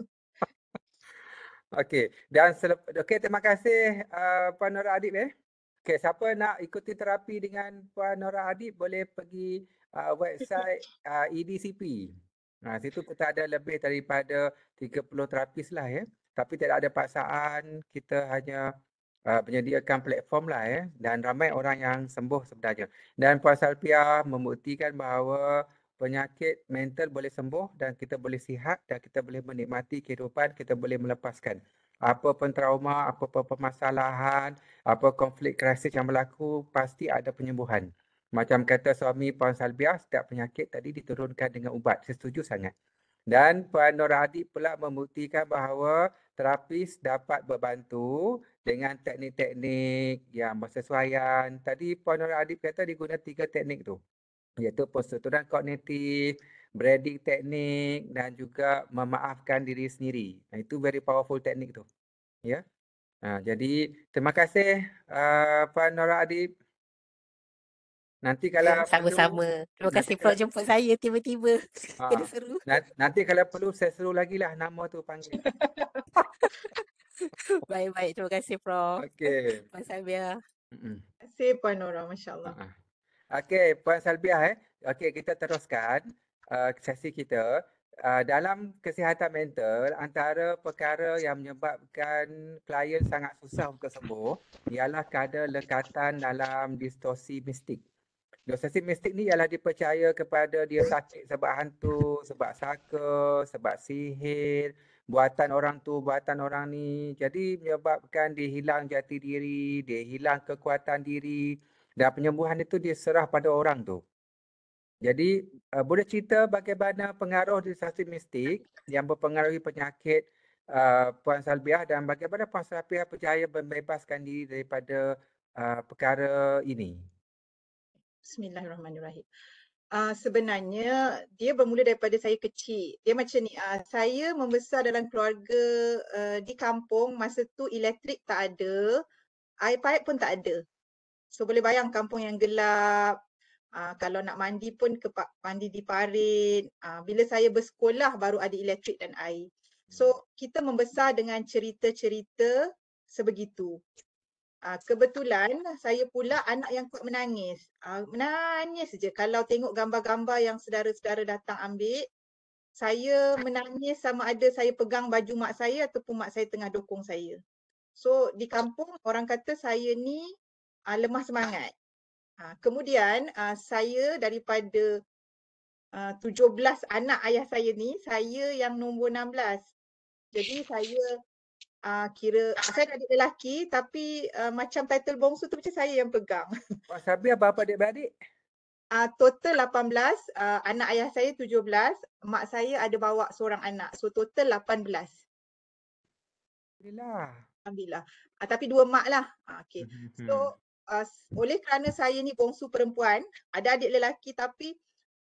Okey, dan selep- okey terima kasih uh, ah, Panora Adib eh. Okay, siapa nak ikuti terapi dengan Puan Nora Adib boleh pergi uh, website uh, EDCP. Nah, situ kita ada lebih daripada 30 terapis lah ya. Tapi tidak ada paksaan, kita hanya uh, menyediakan platform lah ya. Dan ramai orang yang sembuh sebenarnya. Dan Puan Salpia membuktikan bahawa penyakit mental boleh sembuh dan kita boleh sihat dan kita boleh menikmati kehidupan, kita boleh melepaskan apa pun trauma, apa pun permasalahan, apa konflik krisis yang berlaku, pasti ada penyembuhan. Macam kata suami Puan Salbia, setiap penyakit tadi diturunkan dengan ubat. Saya setuju sangat. Dan Puan Nur Adi pula membuktikan bahawa terapis dapat berbantu dengan teknik-teknik yang bersesuaian. Tadi Puan Nur Adib kata dia guna tiga teknik tu. Iaitu persetujuan kognitif, branding teknik dan juga memaafkan diri sendiri. Nah, itu very powerful teknik tu. Ya. Yeah? Ha, jadi terima kasih uh, Puan Nora Adib. Nanti ya, kalau sama-sama. Perlu, terima kasih pula jumpa saya tiba-tiba. Kena ah, seru. Nanti, nanti kalau perlu saya seru lagi lah nama tu panggil. Baik-baik. terima kasih Prof. Okay. Puan Salbia. Terima kasih Puan Nora. Masya Allah. Okay ah, ah. Okey Puan Salbia eh. Okey kita teruskan uh, sesi kita uh, dalam kesihatan mental antara perkara yang menyebabkan klien sangat susah untuk sembuh ialah kadar lekatan dalam distorsi mistik. Distorsi mistik ni ialah dipercaya kepada dia sakit sebab hantu, sebab saka, sebab sihir, buatan orang tu, buatan orang ni. Jadi menyebabkan dia hilang jati diri, dia hilang kekuatan diri dan penyembuhan itu dia serah pada orang tu. Jadi uh, boleh cerita bagaimana pengaruh disasi mistik yang berpengaruhi penyakit uh, Puan Salbiah dan bagaimana Puan Salbiah percaya membebaskan diri daripada uh, perkara ini? Bismillahirrahmanirrahim. Uh, sebenarnya dia bermula daripada saya kecil. Dia macam ni, uh, saya membesar dalam keluarga uh, di kampung masa tu elektrik tak ada, air paip pun tak ada. So boleh bayang kampung yang gelap, Uh, kalau nak mandi pun ke mandi di parit. Uh, bila saya bersekolah baru ada elektrik dan air. Hmm. So kita membesar dengan cerita-cerita sebegitu. Uh, kebetulan saya pula anak yang kuat menangis. Uh, menangis saja. Kalau tengok gambar-gambar yang saudara-saudara datang ambil, saya menangis sama ada saya pegang baju mak saya ataupun mak saya tengah dokong saya. So di kampung orang kata saya ni uh, lemah semangat. Ah, kemudian uh, saya daripada ah, uh, 17 anak ayah saya ni, saya yang nombor 16. Jadi saya uh, kira saya ada lelaki tapi uh, macam title bongsu tu macam saya yang pegang. Tapi apa apa adik-beradik? Uh, total 18, uh, anak ayah saya 17, mak saya ada bawa seorang anak. So total 18. Alhamdulillah. Alhamdulillah. Uh, tapi dua mak lah. Uh, okay. Hmm, hmm, so hmm uh, oleh kerana saya ni bongsu perempuan, ada adik lelaki tapi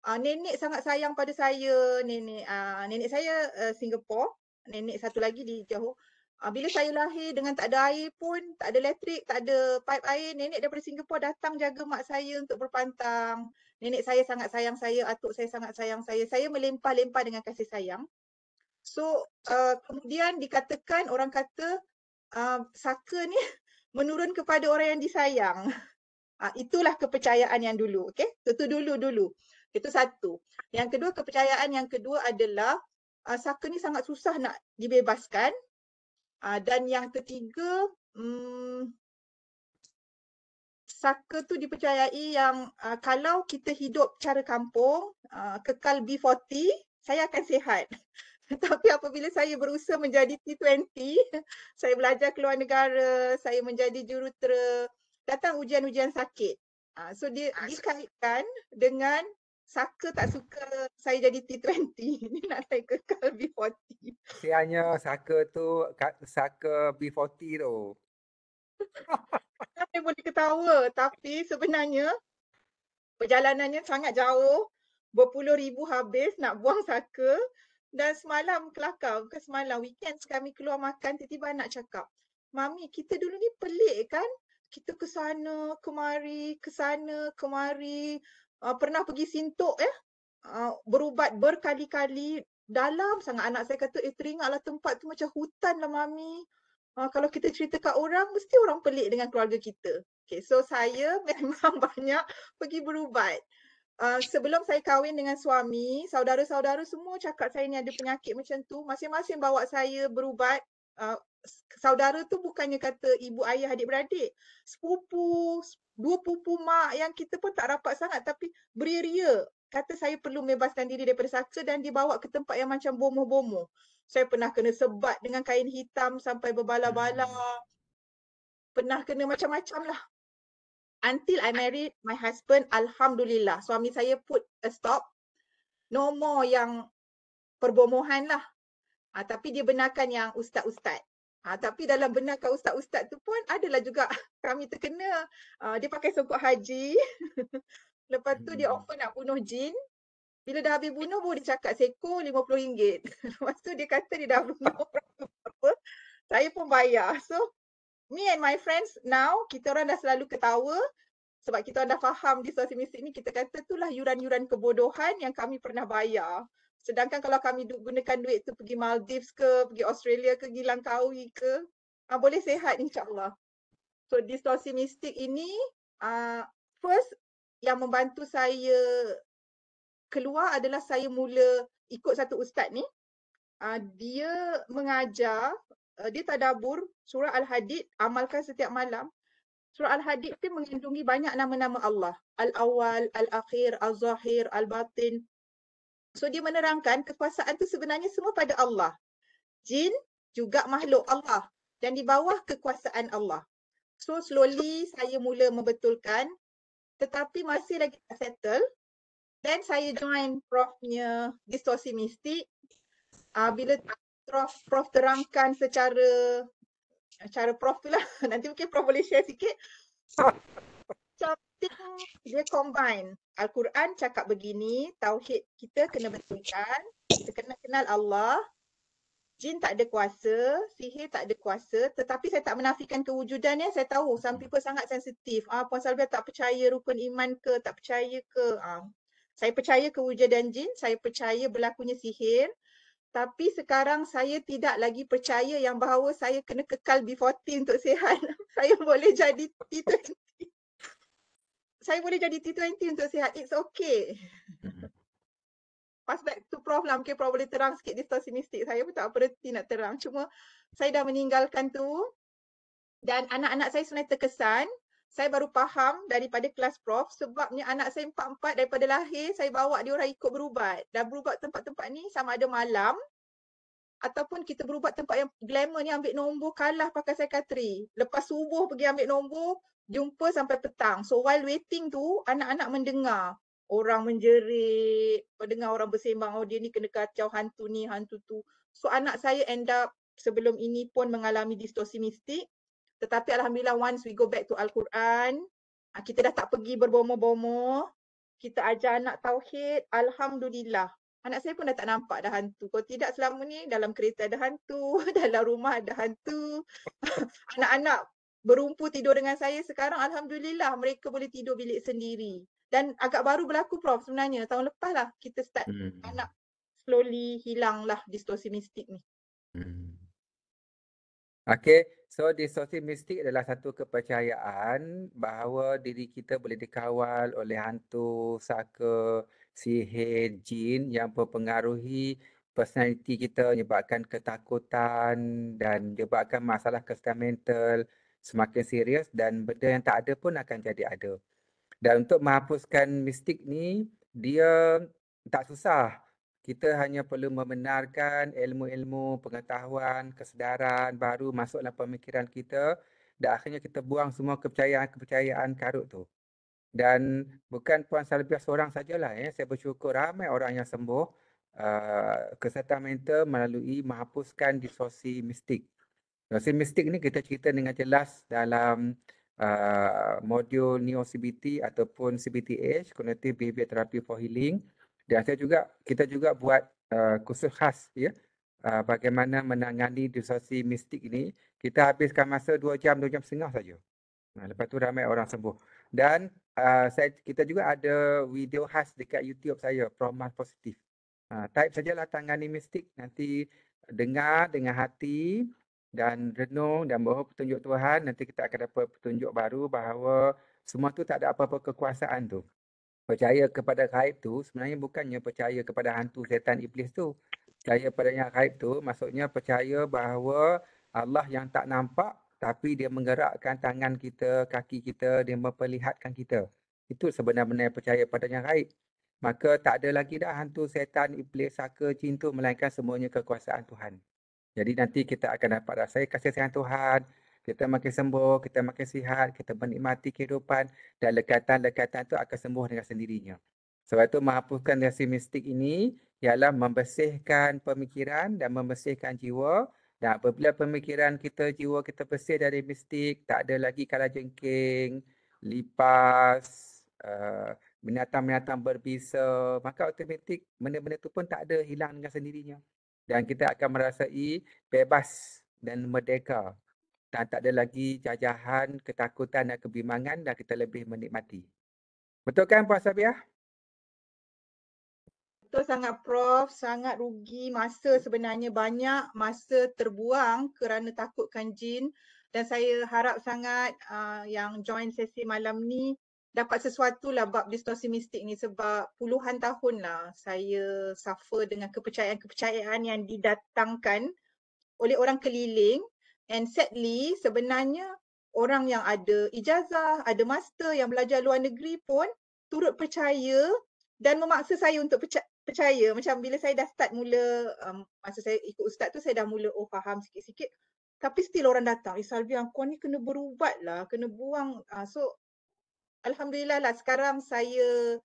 uh, nenek sangat sayang pada saya, nenek uh, nenek saya uh, Singapore, nenek satu lagi di Johor. Uh, bila saya lahir dengan tak ada air pun, tak ada elektrik, tak ada pipe air, nenek daripada Singapore datang jaga mak saya untuk berpantang. Nenek saya sangat sayang saya, atuk saya sangat sayang saya. Saya melimpah-limpah dengan kasih sayang. So, uh, kemudian dikatakan orang kata Uh, saka ni menurun kepada orang yang disayang. Ha, itulah kepercayaan yang dulu. Okay? So, itu dulu-dulu. Itu satu. Yang kedua, kepercayaan yang kedua adalah uh, saka ni sangat susah nak dibebaskan. Uh, dan yang ketiga, hmm, saka tu dipercayai yang uh, kalau kita hidup cara kampung, uh, kekal B40, saya akan sihat. Tapi apabila saya berusaha menjadi T20, saya belajar keluar negara, saya menjadi jurutera, datang ujian-ujian sakit. Uh, so dia Asal. Ah, dikaitkan dengan saka tak suka saya jadi T20 ini nak saya kekal B40. Sianya saka tu saka B40 tu. Tapi boleh ketawa tapi sebenarnya perjalanannya sangat jauh berpuluh ribu habis nak buang saka dan semalam kelakar, bukan semalam, weekend kami keluar makan tiba-tiba anak cakap, Mami kita dulu ni pelik kan? Kita ke sana, kemari, ke sana, kemari, uh, pernah pergi sintok ya? Uh, berubat berkali-kali, dalam sangat anak saya kata, eh teringatlah tempat tu macam hutan lah Mami. Uh, kalau kita cerita kat orang, mesti orang pelik dengan keluarga kita. Okay, so saya memang banyak pergi berubat. Ah, sebelum saya kahwin dengan suami, saudara-saudara semua cakap saya ni ada penyakit macam tu. Masing-masing bawa saya berubat. Uh, saudara tu bukannya kata ibu ayah adik beradik. Sepupu, dua pupu mak yang kita pun tak rapat sangat tapi beria-ria kata saya perlu membebaskan diri daripada saka dan dibawa ke tempat yang macam bomoh-bomoh. Saya pernah kena sebat dengan kain hitam sampai berbala-bala. Hmm. Pernah kena macam-macam lah until I married my husband, Alhamdulillah. Suami saya put a stop. No more yang perbomohan lah. Ha, tapi dia benarkan yang ustaz-ustaz. Ha, tapi dalam benarkan ustaz-ustaz tu pun adalah juga kami terkena. Ha, dia pakai songkok haji. Lepas tu dia hmm. open nak bunuh jin. Bila dah habis bunuh pun dia cakap seko RM50. Lepas tu dia kata dia dah bunuh berapa. Saya pun bayar. So me and my friends now, kita orang dah selalu ketawa sebab kita dah faham di sosial media ni kita kata tu lah yuran-yuran kebodohan yang kami pernah bayar. Sedangkan kalau kami gunakan duit tu pergi Maldives ke, pergi Australia ke, Gilang Kawi ke, uh, boleh sehat insyaAllah. So distorsi mistik ini uh, first yang membantu saya keluar adalah saya mula ikut satu ustaz ni. Uh, dia mengajar uh, dia tadabur surah Al-Hadid amalkan setiap malam. Surah Al-Hadid tu mengandungi banyak nama-nama Allah. al awal Al-Akhir, Al-Zahir, Al-Batin. So dia menerangkan kekuasaan tu sebenarnya semua pada Allah. Jin juga makhluk Allah dan di bawah kekuasaan Allah. So slowly saya mula membetulkan tetapi masih lagi tak settle. Then saya join profnya distorsi mistik. Uh, bila tak prof prof terangkan secara cara prof tu lah. Nanti mungkin prof boleh share sikit. Something dia combine. Al-Quran cakap begini, Tauhid kita kena betulkan, kita kena kenal Allah, jin tak ada kuasa, sihir tak ada kuasa, tetapi saya tak menafikan kewujudannya, saya tahu some people sangat sensitif. Ah, Puan Salvia tak percaya rukun iman ke, tak percaya ke. Ah. Saya percaya kewujudan jin, saya percaya berlakunya sihir, tapi sekarang saya tidak lagi percaya yang bahawa saya kena kekal b 14 untuk sihat. saya boleh jadi T20. saya boleh jadi T20 untuk sihat. It's okay. Mm-hmm. Pass back to Prof lah. Mungkin Prof boleh terang sikit distorsi mistik. Saya pun tak berhenti nak terang. Cuma saya dah meninggalkan tu. Dan anak-anak saya sebenarnya terkesan saya baru faham daripada kelas prof sebabnya anak saya empat-empat daripada lahir saya bawa dia orang ikut berubat dan berubat tempat-tempat ni sama ada malam ataupun kita berubat tempat yang glamour ni ambil nombor kalah pakai sekatri lepas subuh pergi ambil nombor jumpa sampai petang so while waiting tu anak-anak mendengar orang menjerit mendengar orang bersembang oh dia ni kena kacau hantu ni hantu tu so anak saya end up sebelum ini pun mengalami distorsi mistik tetapi Alhamdulillah once we go back to Al-Quran, ah, kita dah tak pergi berbomoh-bomoh. Kita ajar anak Tauhid. Alhamdulillah. Anak saya pun dah tak nampak ada hantu. Kalau tidak selama ni dalam kereta ada hantu, dalam rumah ada hantu. Anak-anak berumpu tidur dengan saya sekarang Alhamdulillah mereka boleh tidur bilik sendiri. Dan agak baru berlaku Prof sebenarnya. Tahun lepas lah kita start hmm. anak slowly hilang lah distorsi mistik ni. Hmm. Okay, so distorsi mistik adalah satu kepercayaan bahawa diri kita boleh dikawal oleh hantu, saka, sihir, jin yang mempengaruhi personaliti kita, menyebabkan ketakutan dan menyebabkan masalah kesihatan mental semakin serius dan benda yang tak ada pun akan jadi ada. Dan untuk menghapuskan mistik ni, dia tak susah kita hanya perlu membenarkan ilmu-ilmu, pengetahuan, kesedaran baru masuk dalam pemikiran kita dan akhirnya kita buang semua kepercayaan-kepercayaan karut tu. Dan bukan Puan Salbiah seorang sajalah. Eh. Saya bersyukur ramai orang yang sembuh uh, kesihatan mental melalui menghapuskan disosi mistik. Disosi mistik ni kita cerita dengan jelas dalam uh, modul Neo CBT ataupun CBTH, Cognitive Behavior Therapy for Healing. Ya, saya juga kita juga buat uh, kursus khas ya. Uh, bagaimana menangani disosi mistik ini. Kita habiskan masa 2 jam, 2 jam setengah saja. Nah, lepas tu ramai orang sembuh. Dan uh, saya kita juga ada video khas dekat YouTube saya, Promas Positif. Uh, type sajalah tangani mistik. Nanti dengar dengan hati dan renung dan bawa petunjuk Tuhan. Nanti kita akan dapat petunjuk baru bahawa semua tu tak ada apa-apa kekuasaan tu percaya kepada gaib tu sebenarnya bukannya percaya kepada hantu setan iblis tu. Percaya pada yang gaib tu maksudnya percaya bahawa Allah yang tak nampak tapi dia menggerakkan tangan kita, kaki kita, dia memperlihatkan kita. Itu sebenarnya percaya pada yang gaib. Maka tak ada lagi dah hantu setan iblis saka cinta melainkan semuanya kekuasaan Tuhan. Jadi nanti kita akan dapat rasa kasih sayang Tuhan, kita makin sembuh, kita makin sihat, kita menikmati kehidupan dan lekatan-lekatan itu akan sembuh dengan sendirinya. Sebab itu menghapuskan reaksi mistik ini ialah membersihkan pemikiran dan membersihkan jiwa dan apabila pemikiran kita, jiwa kita bersih dari mistik, tak ada lagi kalah jengking, lipas, eh, binatang-binatang uh, berbisa, maka otomatik benda-benda itu pun tak ada hilang dengan sendirinya. Dan kita akan merasai bebas dan merdeka dan tak ada lagi jajahan, ketakutan dan kebimbangan dan kita lebih menikmati. Betul kan Puan Sabiah? Betul sangat Prof. Sangat rugi masa sebenarnya banyak masa terbuang kerana takutkan jin dan saya harap sangat uh, yang join sesi malam ni dapat sesuatu lah bab distorsi mistik ni sebab puluhan tahun lah saya suffer dengan kepercayaan-kepercayaan yang didatangkan oleh orang keliling And sadly sebenarnya orang yang ada ijazah, ada master yang belajar luar negeri pun turut percaya dan memaksa saya untuk percaya. Macam bila saya dah start mula, um, masa saya ikut ustaz tu saya dah mula oh faham sikit-sikit. Tapi still orang datang, eh Salvia kau ni kena berubat lah, kena buang. Uh, so Alhamdulillah lah sekarang saya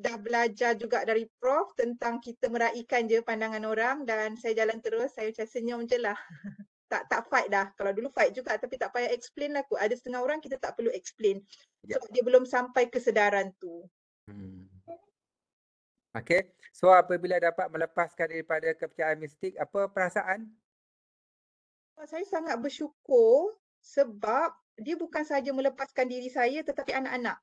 dah belajar juga dari prof tentang kita meraihkan je pandangan orang dan saya jalan terus, saya macam senyum je lah. tak tak fight dah. Kalau dulu fight juga tapi tak payah explain lah kot. Ada setengah orang kita tak perlu explain. Yeah. Sebab dia belum sampai kesedaran tu. Hmm. Okay. So apabila dapat melepaskan daripada kepercayaan mistik, apa perasaan? Saya sangat bersyukur sebab dia bukan saja melepaskan diri saya tetapi anak-anak.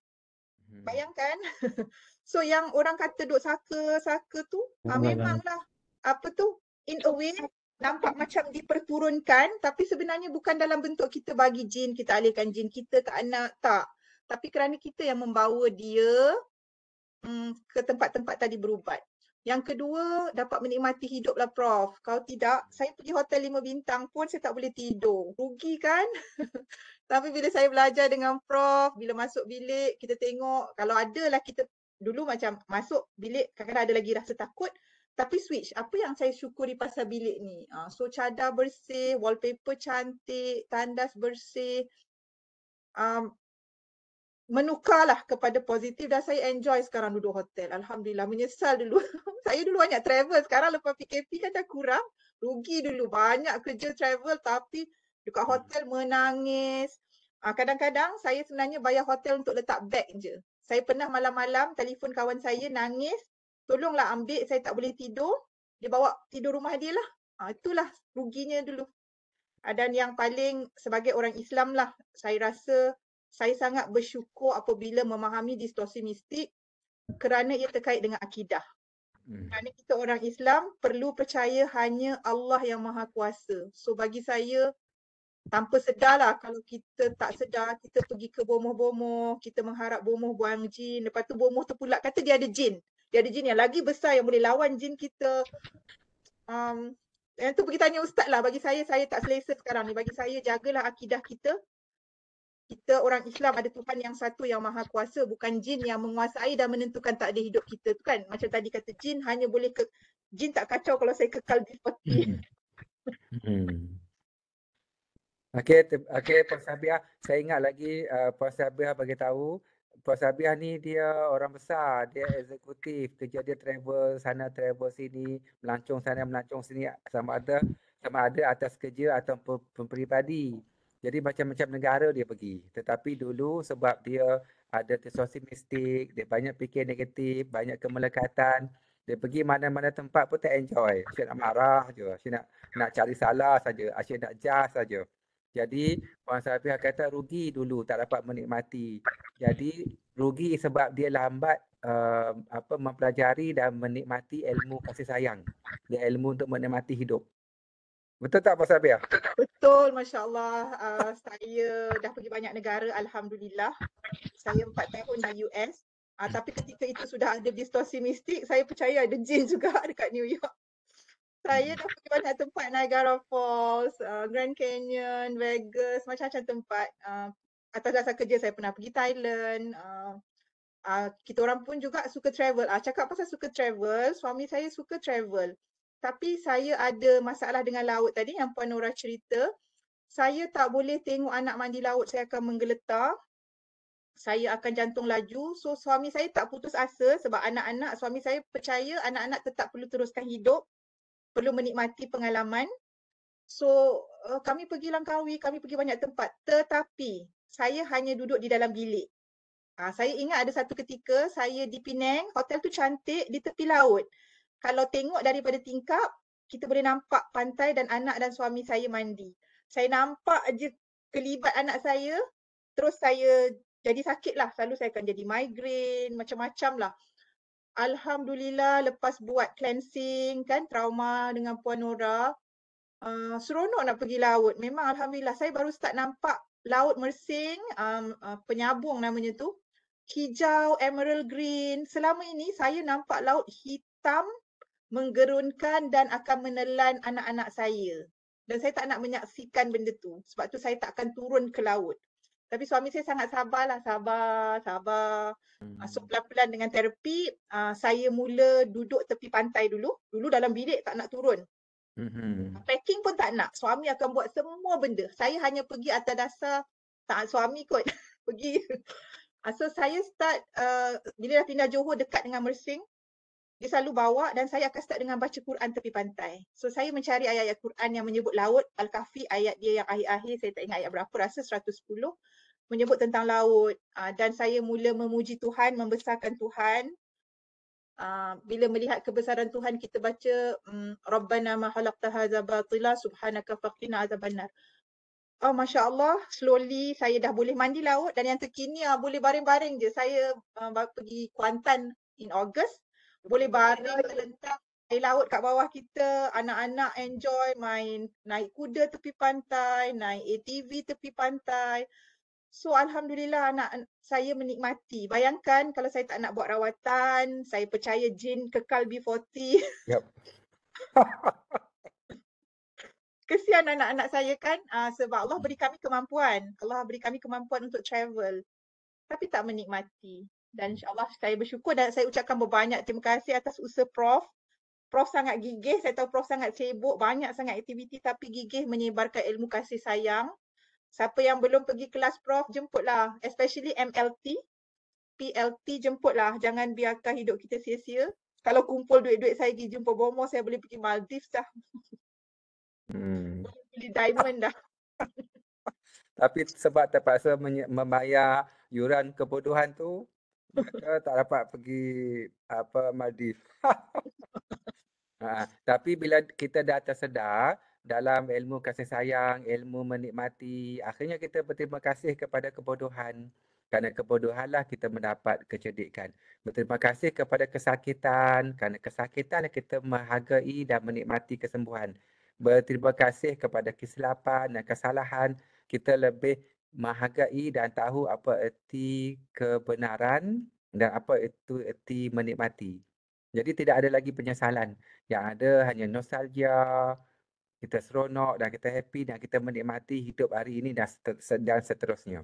Hmm. Bayangkan. so yang orang kata duk saka-saka tu, oh, ah, lah. memanglah. Apa tu? In a way, nampak macam diperturunkan tapi sebenarnya bukan dalam bentuk kita bagi jin kita alihkan jin kita ke anak tak tapi kerana kita yang membawa dia hmm, ke tempat-tempat tadi berubat yang kedua dapat menikmati hidup lah prof kalau tidak saya pergi hotel lima bintang pun saya tak boleh tidur rugi kan tapi bila saya belajar dengan prof bila masuk bilik kita tengok kalau ada lah kita dulu macam masuk bilik kadang-kadang ada lagi rasa takut tapi switch apa yang saya syukuri pasal bilik ni uh, so cadar bersih wallpaper cantik tandas bersih um, menukarlah kepada positif dan saya enjoy sekarang duduk hotel alhamdulillah menyesal dulu saya dulu banyak travel sekarang lepas PKP kan dah kurang rugi dulu banyak kerja travel tapi dekat hmm. hotel menangis uh, kadang-kadang saya sebenarnya bayar hotel untuk letak bag je saya pernah malam-malam telefon kawan saya nangis tolonglah ambil saya tak boleh tidur dia bawa tidur rumah dia lah ha, itulah ruginya dulu dan yang paling sebagai orang Islam lah saya rasa saya sangat bersyukur apabila memahami distorsi mistik kerana ia terkait dengan akidah hmm. kerana kita orang Islam perlu percaya hanya Allah yang maha kuasa so bagi saya tanpa sedar lah kalau kita tak sedar kita pergi ke bomoh-bomoh kita mengharap bomoh buang jin lepas tu bomoh tu pula kata dia ada jin dia ada jin yang lagi besar yang boleh lawan jin kita. Um, yang tu pergi tanya ustaz lah. Bagi saya, saya tak selesa sekarang ni. Bagi saya, jagalah akidah kita. Kita orang Islam ada Tuhan yang satu yang maha kuasa. Bukan jin yang menguasai dan menentukan takdir hidup kita tu kan. Macam tadi kata jin hanya boleh ke... Jin tak kacau kalau saya kekal di peti. Okay okay, Puan Sabiah. Saya ingat lagi uh, Puan Sabiah bagi tahu Puan Sabiah ni dia orang besar, dia eksekutif, kerja dia travel sana travel sini, melancong sana melancong sini sama ada sama ada atas kerja atau peribadi. Jadi macam-macam negara dia pergi. Tetapi dulu sebab dia ada tersosi mistik, dia banyak fikir negatif, banyak kemelekatan, dia pergi mana-mana tempat pun tak enjoy. Asyik nak marah je, asyik nak nak cari salah saja, asyik nak jah saja. Jadi orang Syafi'i kata rugi dulu tak dapat menikmati. Jadi rugi sebab dia lambat uh, apa mempelajari dan menikmati ilmu kasih sayang. Dia ilmu untuk menikmati hidup. Betul tak pasal Sabia? Ya? Betul, Masya Allah. Uh, ah, saya dah pergi banyak negara, Alhamdulillah. Saya empat tahun di US. Uh, ah, tapi ketika itu sudah ada distorsi mistik, saya percaya ada jin juga dekat New York saya dah pergi banyak tempat Niagara Falls, uh, Grand Canyon, Vegas, macam-macam tempat. Uh, atas dasar kerja saya pernah pergi Thailand. Uh, uh, kita orang pun juga suka travel. Uh, cakap pasal suka travel, suami saya suka travel. Tapi saya ada masalah dengan laut tadi yang Puan Nora cerita. Saya tak boleh tengok anak mandi laut, saya akan menggeletar. Saya akan jantung laju. So suami saya tak putus asa sebab anak-anak, suami saya percaya anak-anak tetap perlu teruskan hidup perlu menikmati pengalaman. So uh, kami pergi Langkawi, kami pergi banyak tempat tetapi saya hanya duduk di dalam bilik. Ha, saya ingat ada satu ketika saya di Penang, hotel tu cantik di tepi laut. Kalau tengok daripada tingkap, kita boleh nampak pantai dan anak dan suami saya mandi. Saya nampak je kelibat anak saya, terus saya jadi sakit lah. Selalu saya akan jadi migrain, macam-macam lah. Alhamdulillah lepas buat cleansing kan trauma dengan Puan Nora uh, seronok nak pergi laut. Memang Alhamdulillah saya baru start nampak laut mersing um, uh, penyabung namanya tu hijau emerald green. Selama ini saya nampak laut hitam menggerunkan dan akan menelan anak-anak saya. Dan saya tak nak menyaksikan benda tu. Sebab tu saya tak akan turun ke laut tapi suami saya sangat sabarlah sabar sabar hmm. so pelan-pelan dengan terapi uh, saya mula duduk tepi pantai dulu dulu dalam bilik tak nak turun hmm. Ah, packing pun tak nak suami akan buat semua benda saya hanya pergi atas dasar taat suami kot pergi ah, so saya start uh, bila dah pindah Johor dekat dengan Mersing dia selalu bawa dan saya akan start dengan baca Quran tepi pantai. So saya mencari ayat-ayat Quran yang menyebut laut, Al-Kahfi ayat dia yang akhir-akhir saya tak ingat ayat berapa rasa 110 menyebut tentang laut uh, dan saya mula memuji Tuhan, membesarkan Tuhan. Uh, bila melihat kebesaran Tuhan kita baca um, Rabbana ma khalaqta hadha batila subhanaka faqina azabannar. Oh ah, Masya Allah slowly saya dah boleh mandi laut dan yang terkini uh, boleh baring-baring je. Saya uh, pergi Kuantan in August. Boleh hmm. baring terlentang air laut kat bawah kita. Anak-anak enjoy main naik kuda tepi pantai, naik ATV tepi pantai. So alhamdulillah anak saya menikmati. Bayangkan kalau saya tak nak buat rawatan, saya percaya jin kekal B40. Yep. Kesian anak-anak saya kan uh, sebab Allah beri kami kemampuan. Allah beri kami kemampuan untuk travel. Tapi tak menikmati. Dan insyaAllah saya bersyukur dan saya ucapkan berbanyak terima kasih atas usaha Prof. Prof sangat gigih, saya tahu Prof sangat sibuk, banyak sangat aktiviti tapi gigih menyebarkan ilmu kasih sayang Siapa yang belum pergi kelas prof jemputlah especially MLT PLT jemputlah jangan biarkan hidup kita sia-sia kalau kumpul duit-duit saya pergi jumpa bomo saya boleh pergi Maldives dah hmm. beli diamond dah tapi sebab terpaksa membayar yuran kebodohan tu maka tak dapat pergi apa Maldives ha, tapi bila kita dah tersedar dalam ilmu kasih sayang, ilmu menikmati. Akhirnya kita berterima kasih kepada kebodohan. Kerana kebodohanlah kita mendapat kecerdikan. Berterima kasih kepada kesakitan. Kerana kesakitanlah kita menghargai dan menikmati kesembuhan. Berterima kasih kepada kesilapan dan kesalahan. Kita lebih menghargai dan tahu apa erti kebenaran dan apa itu erti menikmati. Jadi tidak ada lagi penyesalan. Yang ada hanya nostalgia, kita seronok dan kita happy dan kita menikmati hidup hari ini dan dan seterusnya.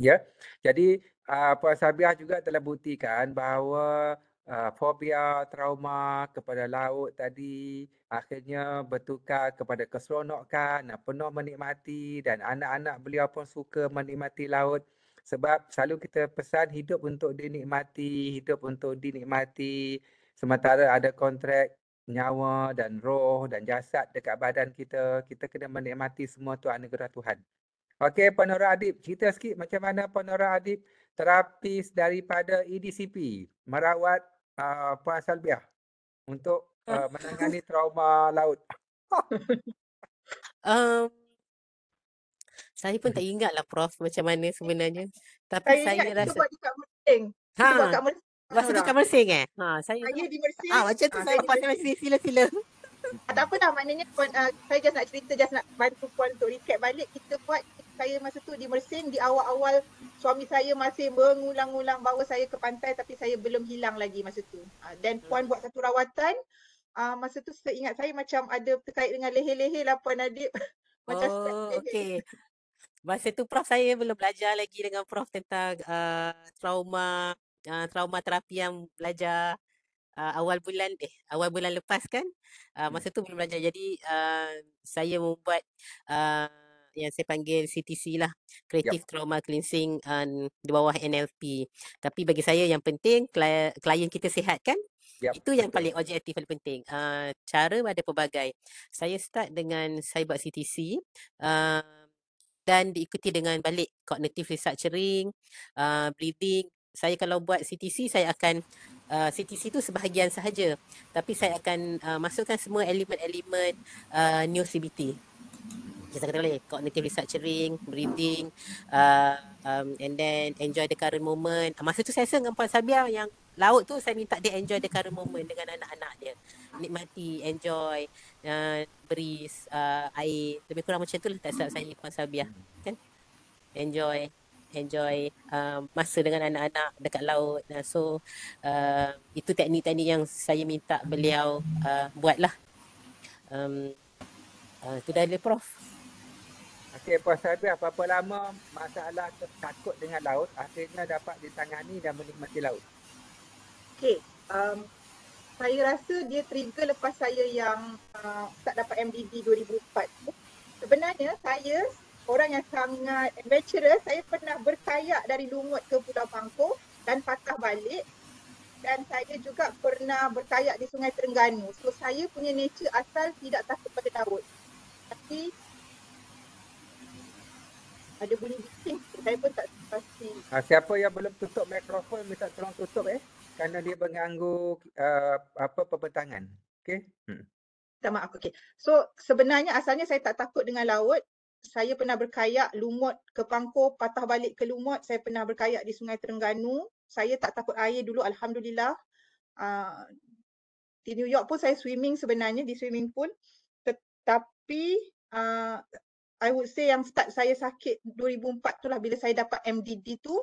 Ya. Jadi uh, Puan Sabiah juga telah buktikan bahawa uh, fobia trauma kepada laut tadi akhirnya bertukar kepada keseronokan dan penuh menikmati dan anak-anak beliau pun suka menikmati laut sebab selalu kita pesan hidup untuk dinikmati, hidup untuk dinikmati sementara ada kontrak nyawa dan roh dan jasad dekat badan kita, kita kena menikmati semua tu anugerah Tuhan. Okey, Ponora Adib, cerita sikit macam mana Ponora Adib terapis daripada EDCP merawat uh, Puan Salbiah untuk ah. uh, menangani trauma laut. um, saya pun tak ingatlah Prof macam mana sebenarnya. Tapi saya, saya ingat. rasa... Sebab dekat Merting. Ha. Sebab dekat Masa tu kat Mersing eh? Ha, saya, saya di Mersing. Ah, macam tu ah, saya lepas saya Mersing. Sila, sila. Ah, tak apa tak, maknanya puan, uh, saya just nak cerita, just nak bantu puan untuk recap balik. Kita buat, saya masa tu di Mersing, di awal-awal suami saya masih mengulang-ulang bawa saya ke pantai tapi saya belum hilang lagi masa tu. Dan ah, uh, hmm. puan hmm. buat satu rawatan, uh, masa tu saya ingat saya macam ada terkait dengan leher-leher lah puan Adib. macam oh, okey. Masa tu prof saya belum belajar lagi dengan prof tentang uh, trauma uh, trauma terapi yang belajar uh, awal bulan eh awal bulan lepas kan uh, masa tu belum belajar jadi uh, saya membuat uh, yang saya panggil CTC lah Creative yep. Trauma Cleansing um, di bawah NLP tapi bagi saya yang penting klien, kita sihat kan yep. itu yang paling objektif paling penting uh, cara ada pelbagai saya start dengan saya buat CTC uh, dan diikuti dengan balik cognitive restructuring uh, breathing saya kalau buat CTC saya akan uh, CTC tu sebahagian sahaja tapi saya akan uh, masukkan semua elemen-elemen uh, new CBT kita kata boleh cognitive restructuring breathing uh, um, and then enjoy the current moment masa tu saya rasa dengan Puan Sabia yang laut tu saya minta dia enjoy the current moment dengan anak-anak dia nikmati enjoy uh, breeze uh, air lebih kurang macam tu lah tak salah saya Puan Sabia kan enjoy enjoy um, masa dengan anak-anak dekat laut. Nah, so uh, itu teknik-teknik yang saya minta beliau uh, buatlah. Um, uh, itu dari Prof. Okay, Prof. Sabi, apa-apa lama masalah takut dengan laut akhirnya dapat ditangani dan menikmati laut. Okay, um, saya rasa dia trigger lepas saya yang uh, tak dapat MDD 2004 Sebenarnya saya orang yang sangat natural saya pernah berkayak dari Lungut ke Pulau Pangkor dan patah balik dan saya juga pernah berkayak di Sungai Terengganu so saya punya nature asal tidak takut pada laut tapi ada bunyi bising saya pun tak pasti ha, siapa yang belum tutup mikrofon minta tolong tutup eh kerana dia mengganggu uh, apa pembentangan Okay, hmm. Tak maaf, okay. So sebenarnya asalnya saya tak takut dengan laut saya pernah berkayak lumut ke pangkor, patah balik ke lumut. Saya pernah berkayak di Sungai Terengganu. Saya tak takut air dulu, Alhamdulillah. Uh, di New York pun saya swimming sebenarnya, di swimming pun. Tetapi uh, I would say yang start saya sakit 2004 tu lah bila saya dapat MDD tu.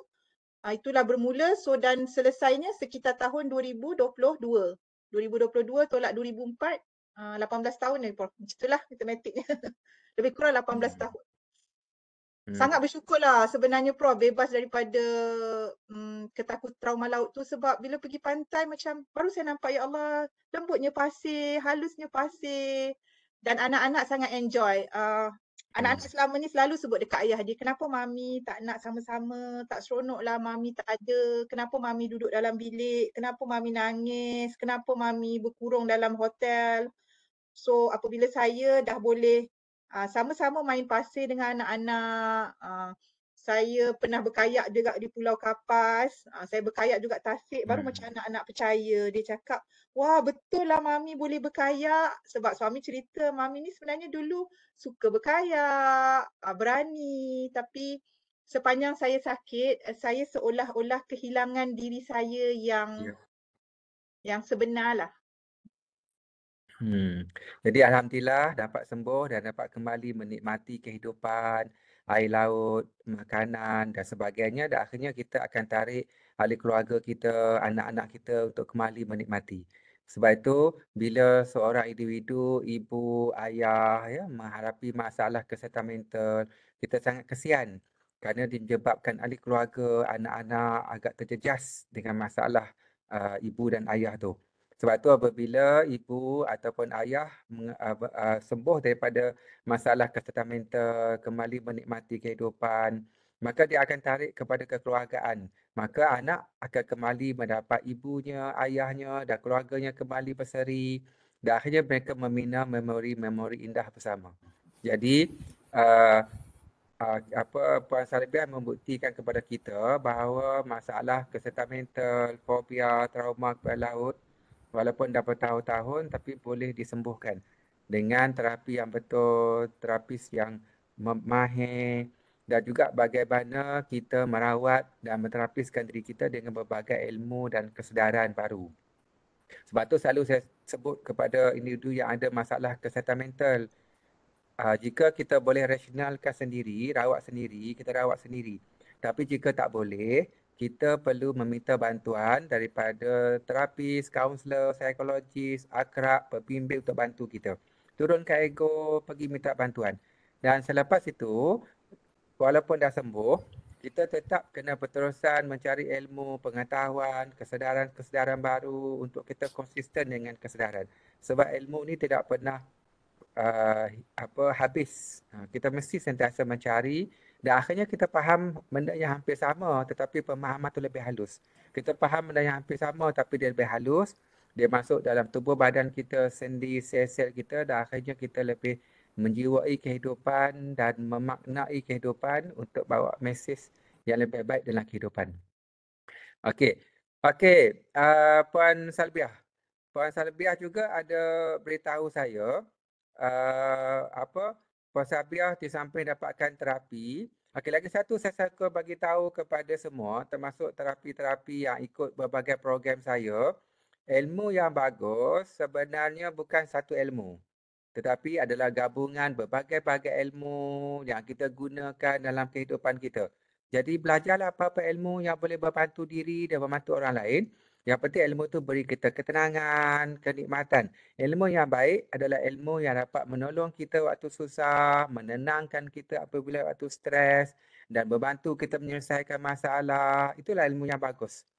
Uh, itulah bermula so dan selesainya sekitar tahun 2022. 2022 tolak 2004, uh, 18 tahun ni. Lah, itulah matematiknya. lebih kurang 18 hmm. tahun. Hmm. Sangat bersyukurlah sebenarnya Prof bebas daripada um, hmm, ketakut trauma laut tu sebab bila pergi pantai macam baru saya nampak ya Allah lembutnya pasir, halusnya pasir dan anak-anak sangat enjoy. Uh, Anak-anak hmm. selama ni selalu sebut dekat ayah dia, kenapa mami tak nak sama-sama, tak seronok lah mami tak ada, kenapa mami duduk dalam bilik, kenapa mami nangis, kenapa mami berkurung dalam hotel. So apabila saya dah boleh Ah, sama-sama main pasir dengan anak-anak. Ah, saya pernah berkayak juga di Pulau Kapas. Ah, saya berkayak juga tasik. Baru hmm. macam anak-anak percaya. Dia cakap, wah betul lah Mami boleh berkayak. Sebab suami cerita, Mami ni sebenarnya dulu suka berkayak. berani. Tapi sepanjang saya sakit, eh, saya seolah-olah kehilangan diri saya yang yeah. yang sebenarlah. Hmm. Jadi alhamdulillah dapat sembuh dan dapat kembali menikmati kehidupan, air laut, makanan dan sebagainya dan akhirnya kita akan tarik ahli keluarga kita, anak-anak kita untuk kembali menikmati. Sebab itu bila seorang individu, ibu, ayah ya menghadapi masalah kesihatan mental, kita sangat kesian kerana dijebabkan ahli keluarga, anak-anak agak terjejas dengan masalah uh, ibu dan ayah tu. Sebab tu apabila ibu ataupun ayah sembuh daripada masalah kesihatan mental, kembali menikmati kehidupan, maka dia akan tarik kepada kekeluargaan. Maka anak akan kembali mendapat ibunya, ayahnya dan keluarganya kembali berseri dan akhirnya mereka memina memori-memori indah bersama. Jadi uh, uh, apa Puan Salibian membuktikan kepada kita bahawa masalah kesihatan mental, fobia, trauma kepada walaupun dah bertahun-tahun tapi boleh disembuhkan dengan terapi yang betul, terapis yang mahir dan juga bagaimana kita merawat dan menterapiskan diri kita dengan berbagai ilmu dan kesedaran baru. Sebab tu selalu saya sebut kepada individu yang ada masalah kesihatan mental. Uh, jika kita boleh rasionalkan sendiri, rawat sendiri, kita rawat sendiri. Tapi jika tak boleh, kita perlu meminta bantuan daripada terapis, kaunselor, psikologis, akrab, pembimbing untuk bantu kita. turun ke ego, pergi minta bantuan. Dan selepas itu, walaupun dah sembuh, kita tetap kena berterusan mencari ilmu, pengetahuan, kesedaran-kesedaran baru untuk kita konsisten dengan kesedaran. Sebab ilmu ni tidak pernah uh, apa habis. Ha, kita mesti sentiasa mencari dan akhirnya kita faham benda yang hampir sama tetapi pemahaman tu lebih halus. Kita faham benda yang hampir sama tapi dia lebih halus. Dia masuk dalam tubuh badan kita, sendi, sel-sel kita dan akhirnya kita lebih menjiwai kehidupan dan memaknai kehidupan untuk bawa mesej yang lebih baik dalam kehidupan. Okey. Okey, uh, Puan Salbiah. Puan Salbiah juga ada beritahu saya uh, apa apa Posabiah di samping dapatkan terapi. Okey, lagi satu saya suka bagi tahu kepada semua termasuk terapi-terapi yang ikut berbagai program saya. Ilmu yang bagus sebenarnya bukan satu ilmu. Tetapi adalah gabungan berbagai-bagai ilmu yang kita gunakan dalam kehidupan kita. Jadi belajarlah apa-apa ilmu yang boleh membantu diri dan membantu orang lain. Yang penting ilmu tu beri kita ketenangan, kenikmatan. Ilmu yang baik adalah ilmu yang dapat menolong kita waktu susah, menenangkan kita apabila waktu stres dan membantu kita menyelesaikan masalah. Itulah ilmu yang bagus.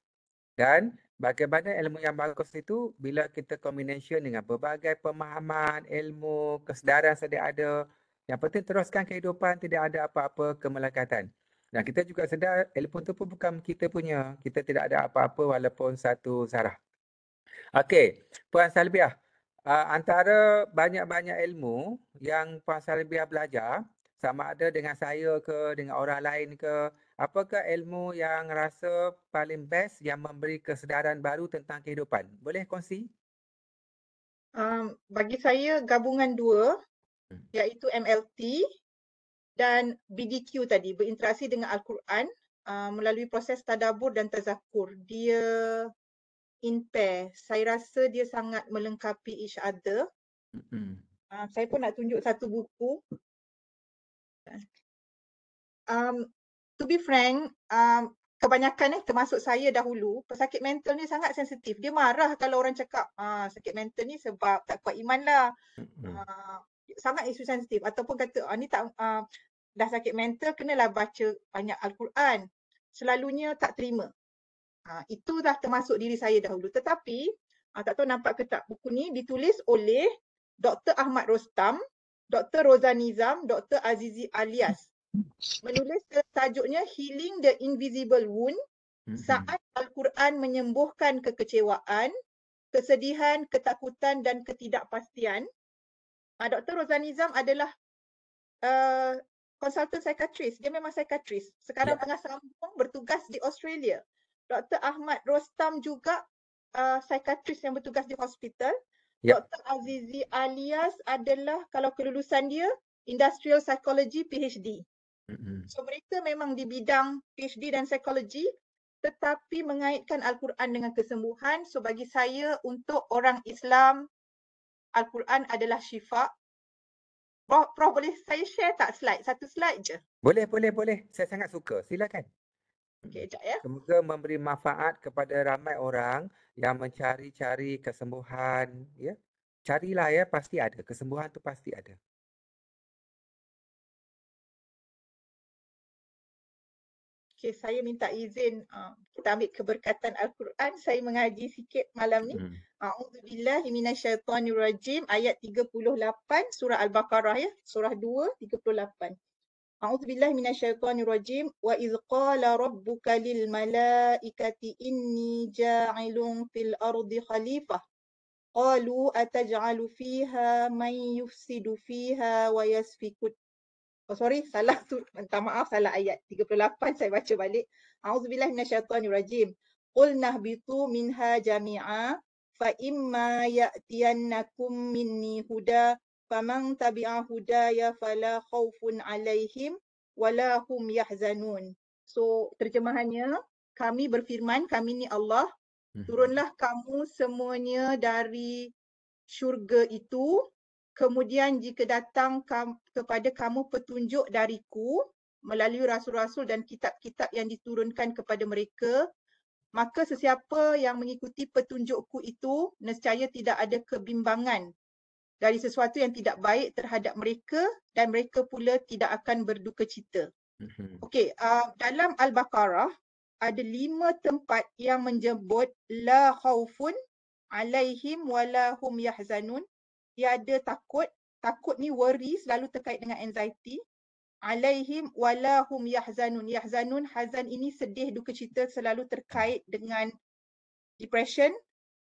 Dan bagaimana ilmu yang bagus itu bila kita kombinasi dengan berbagai pemahaman, ilmu, kesedaran sedia ada. Yang penting teruskan kehidupan, tidak ada apa-apa kemelekatan. Dan kita juga sedar elemen tu pun bukan kita punya. Kita tidak ada apa-apa walaupun satu sarah. Okey, Puan Salbiah. Uh, antara banyak-banyak ilmu yang Puan Salbiah belajar, sama ada dengan saya ke, dengan orang lain ke, apakah ilmu yang rasa paling best yang memberi kesedaran baru tentang kehidupan? Boleh kongsi? Um, bagi saya gabungan dua hmm. iaitu MLT dan BDQ tadi berinteraksi dengan Al-Quran uh, melalui proses tadabur dan tazakur. Dia in pair. Saya rasa dia sangat melengkapi each other. Mm-hmm. Uh, saya pun nak tunjuk satu buku. Um, to be frank, um, kebanyakan ni eh, termasuk saya dahulu, pesakit mental ni sangat sensitif. Dia marah kalau orang cakap ah, sakit mental ni sebab tak kuat iman lah. Mm-hmm. Uh, sangat isu sensitif ataupun kata ah, ni tak ah, dah sakit mental kenalah baca banyak Al-Quran selalunya tak terima. Ah, itu dah termasuk diri saya dahulu tetapi ah, tak tahu nampak ke tak buku ni ditulis oleh Dr. Ahmad Rostam, Dr. Roza Nizam, Dr. Azizi Alias. Menulis tajuknya Healing the Invisible Wound hmm. saat Al-Quran menyembuhkan kekecewaan, kesedihan, ketakutan dan ketidakpastian Ah Dr. Rozan Nizam adalah uh, konsultan psikiatris. Dia memang psikiatris. Sekarang ya. tengah sambung bertugas di Australia. Dr. Ahmad Rostam juga uh, psikiatris yang bertugas di hospital. Ya. Dr. Azizi Alias adalah kalau kelulusan dia industrial psychology PhD. So mereka memang di bidang PhD dan psikologi tetapi mengaitkan Al-Quran dengan kesembuhan. So bagi saya untuk orang Islam Al-Quran adalah syifa. Prof, Prof boleh saya share tak slide? Satu slide je. Boleh, boleh, boleh. Saya sangat suka. Silakan. Okey, sekejap ya. Semoga memberi manfaat kepada ramai orang yang mencari-cari kesembuhan. Ya. Carilah ya, pasti ada. Kesembuhan tu pasti ada. okay, saya minta izin uh, kita ambil keberkatan Al-Quran. Saya mengaji sikit malam ni. Hmm. A'udzubillahi hmm. minasyaitonirrajim ayat 38 surah Al-Baqarah ya. Surah 2 38. A'udzubillahi minasyaitonirrajim wa idz qala rabbuka lil malaikati inni ja'ilun fil ardi khalifah. Qalu ataj'alu fiha man yufsidu fiha wa yasfikut Oh sorry, salah tu. Minta maaf, salah ayat. 38 saya baca balik. A'udzubillah minasyaitanirajim. Qul nahbitu minha jami'a fa imma ya'tiyannakum minni huda faman tabi'a hudaya fala khawfun 'alaihim wala hum yahzanun. So terjemahannya kami berfirman kami ni Allah mhm. turunlah kamu semuanya dari syurga itu Kemudian jika datang kam, kepada kamu petunjuk dariku melalui rasul-rasul dan kitab-kitab yang diturunkan kepada mereka, maka sesiapa yang mengikuti petunjukku itu nescaya tidak ada kebimbangan dari sesuatu yang tidak baik terhadap mereka dan mereka pula tidak akan berduka cita. Mhm. Okey, uh, dalam Al-Baqarah ada lima tempat yang menjemput la khaufun alaihim wala hum yahzanun tiada takut takut ni worry selalu terkait dengan anxiety alaihim walahum yahzanun yahzanun hazan ini sedih duka cita selalu terkait dengan depression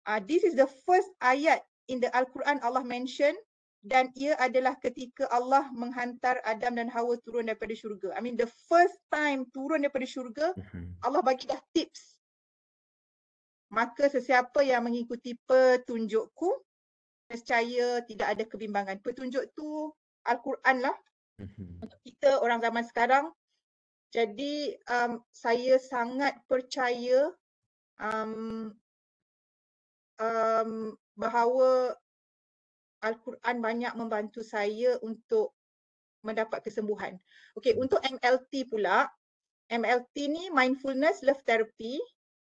uh, this is the first ayat in the al-Quran Allah mention dan ia adalah ketika Allah menghantar Adam dan Hawa turun daripada syurga i mean the first time turun daripada syurga mhm. Allah bagi dah tips maka sesiapa yang mengikuti petunjukku percaya, tidak ada kebimbangan. Petunjuk tu Al-Quran lah mhm. untuk kita orang zaman sekarang. Jadi um, saya sangat percaya um, um, bahawa Al-Quran banyak membantu saya untuk mendapat kesembuhan. Okey, hmm. untuk MLT pula, MLT ni Mindfulness Love Therapy.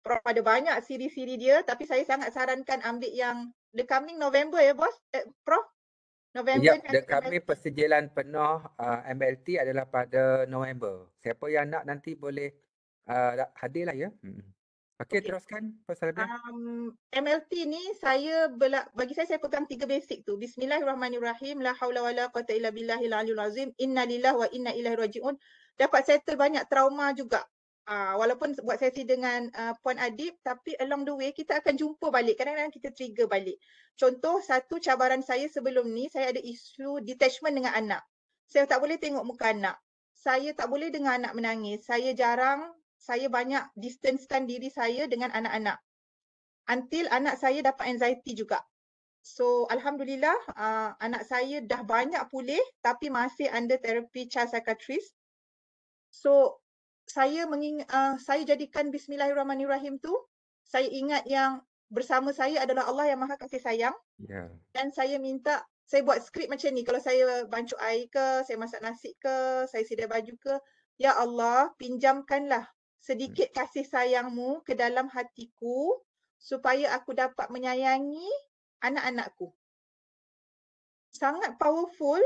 Prof ada banyak siri-siri dia tapi saya sangat sarankan ambil yang the coming November ya bos, eh, Prof? November ya, the kami persijilan penuh uh, MLT adalah pada November. Siapa yang nak nanti boleh uh, hadir lah ya. Hmm. Okey, okay. teruskan pasal dia. Um, MLT ni saya bela- bagi saya saya pegang tiga basic tu. Bismillahirrahmanirrahim. La haula wala quwata illa billahil aliyul azim. Inna lillahi wa inna ilaihi rajiun. Dapat settle banyak trauma juga Ah, walaupun buat sesi dengan uh, Puan Adib tapi along the way kita akan jumpa balik kadang-kadang kita trigger balik. Contoh satu cabaran saya sebelum ni saya ada isu detachment dengan anak. Saya tak boleh tengok muka anak. Saya tak boleh dengar anak menangis. Saya jarang, saya banyak distancekan diri saya dengan anak-anak. Until anak saya dapat anxiety juga. So Alhamdulillah uh, anak saya dah banyak pulih tapi masih under therapy child psychiatrist. So saya menging, uh, saya jadikan bismillahirrahmanirrahim tu saya ingat yang bersama saya adalah Allah yang Maha Kasih Sayang. Yeah. Dan saya minta saya buat skrip macam ni kalau saya bancu air ke, saya masak nasi ke, saya sidai baju ke, ya Allah, pinjamkanlah sedikit hmm. kasih sayangmu ke dalam hatiku supaya aku dapat menyayangi anak-anakku. Sangat powerful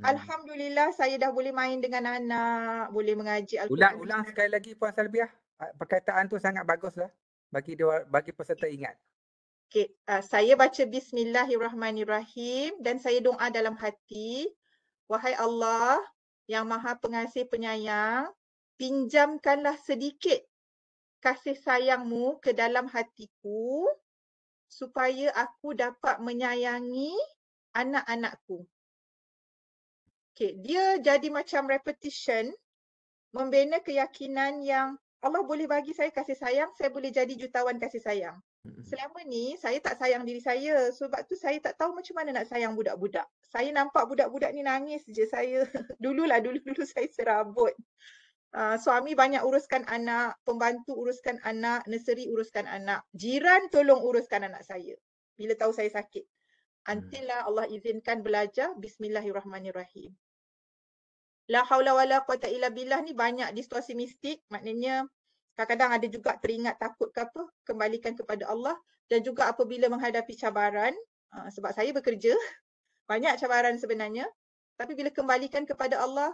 Hmm. Alhamdulillah saya dah boleh main dengan anak, boleh mengaji Al-Quran. Ulang, ulang sekali lagi Puan Salbiah. Ah, perkataan tu sangat baguslah bagi dia, bagi peserta ingat. Okay. Uh, ah, saya baca Bismillahirrahmanirrahim dan saya doa dalam hati. Wahai Allah yang maha pengasih penyayang, pinjamkanlah sedikit kasih sayangmu ke dalam hatiku supaya aku dapat menyayangi anak-anakku. Okay, dia jadi macam repetition membina keyakinan yang Allah boleh bagi saya kasih sayang, saya boleh jadi jutawan kasih sayang. Selama ni saya tak sayang diri saya sebab tu saya tak tahu macam mana nak sayang budak-budak. Saya nampak budak-budak ni nangis je saya. Dululah dulu-dulu saya serabut. Uh, suami banyak uruskan anak, pembantu uruskan anak, nursery uruskan anak, jiran tolong uruskan anak saya. Bila tahu saya sakit. Hmm. until lah Allah izinkan belajar bismillahirrahmanirrahim la haula wala quwata illa billah ni banyak distorsi mistik maknanya kadang-kadang ada juga teringat takut ke apa kembalikan kepada Allah dan juga apabila menghadapi cabaran ha, sebab saya bekerja banyak cabaran sebenarnya tapi bila kembalikan kepada Allah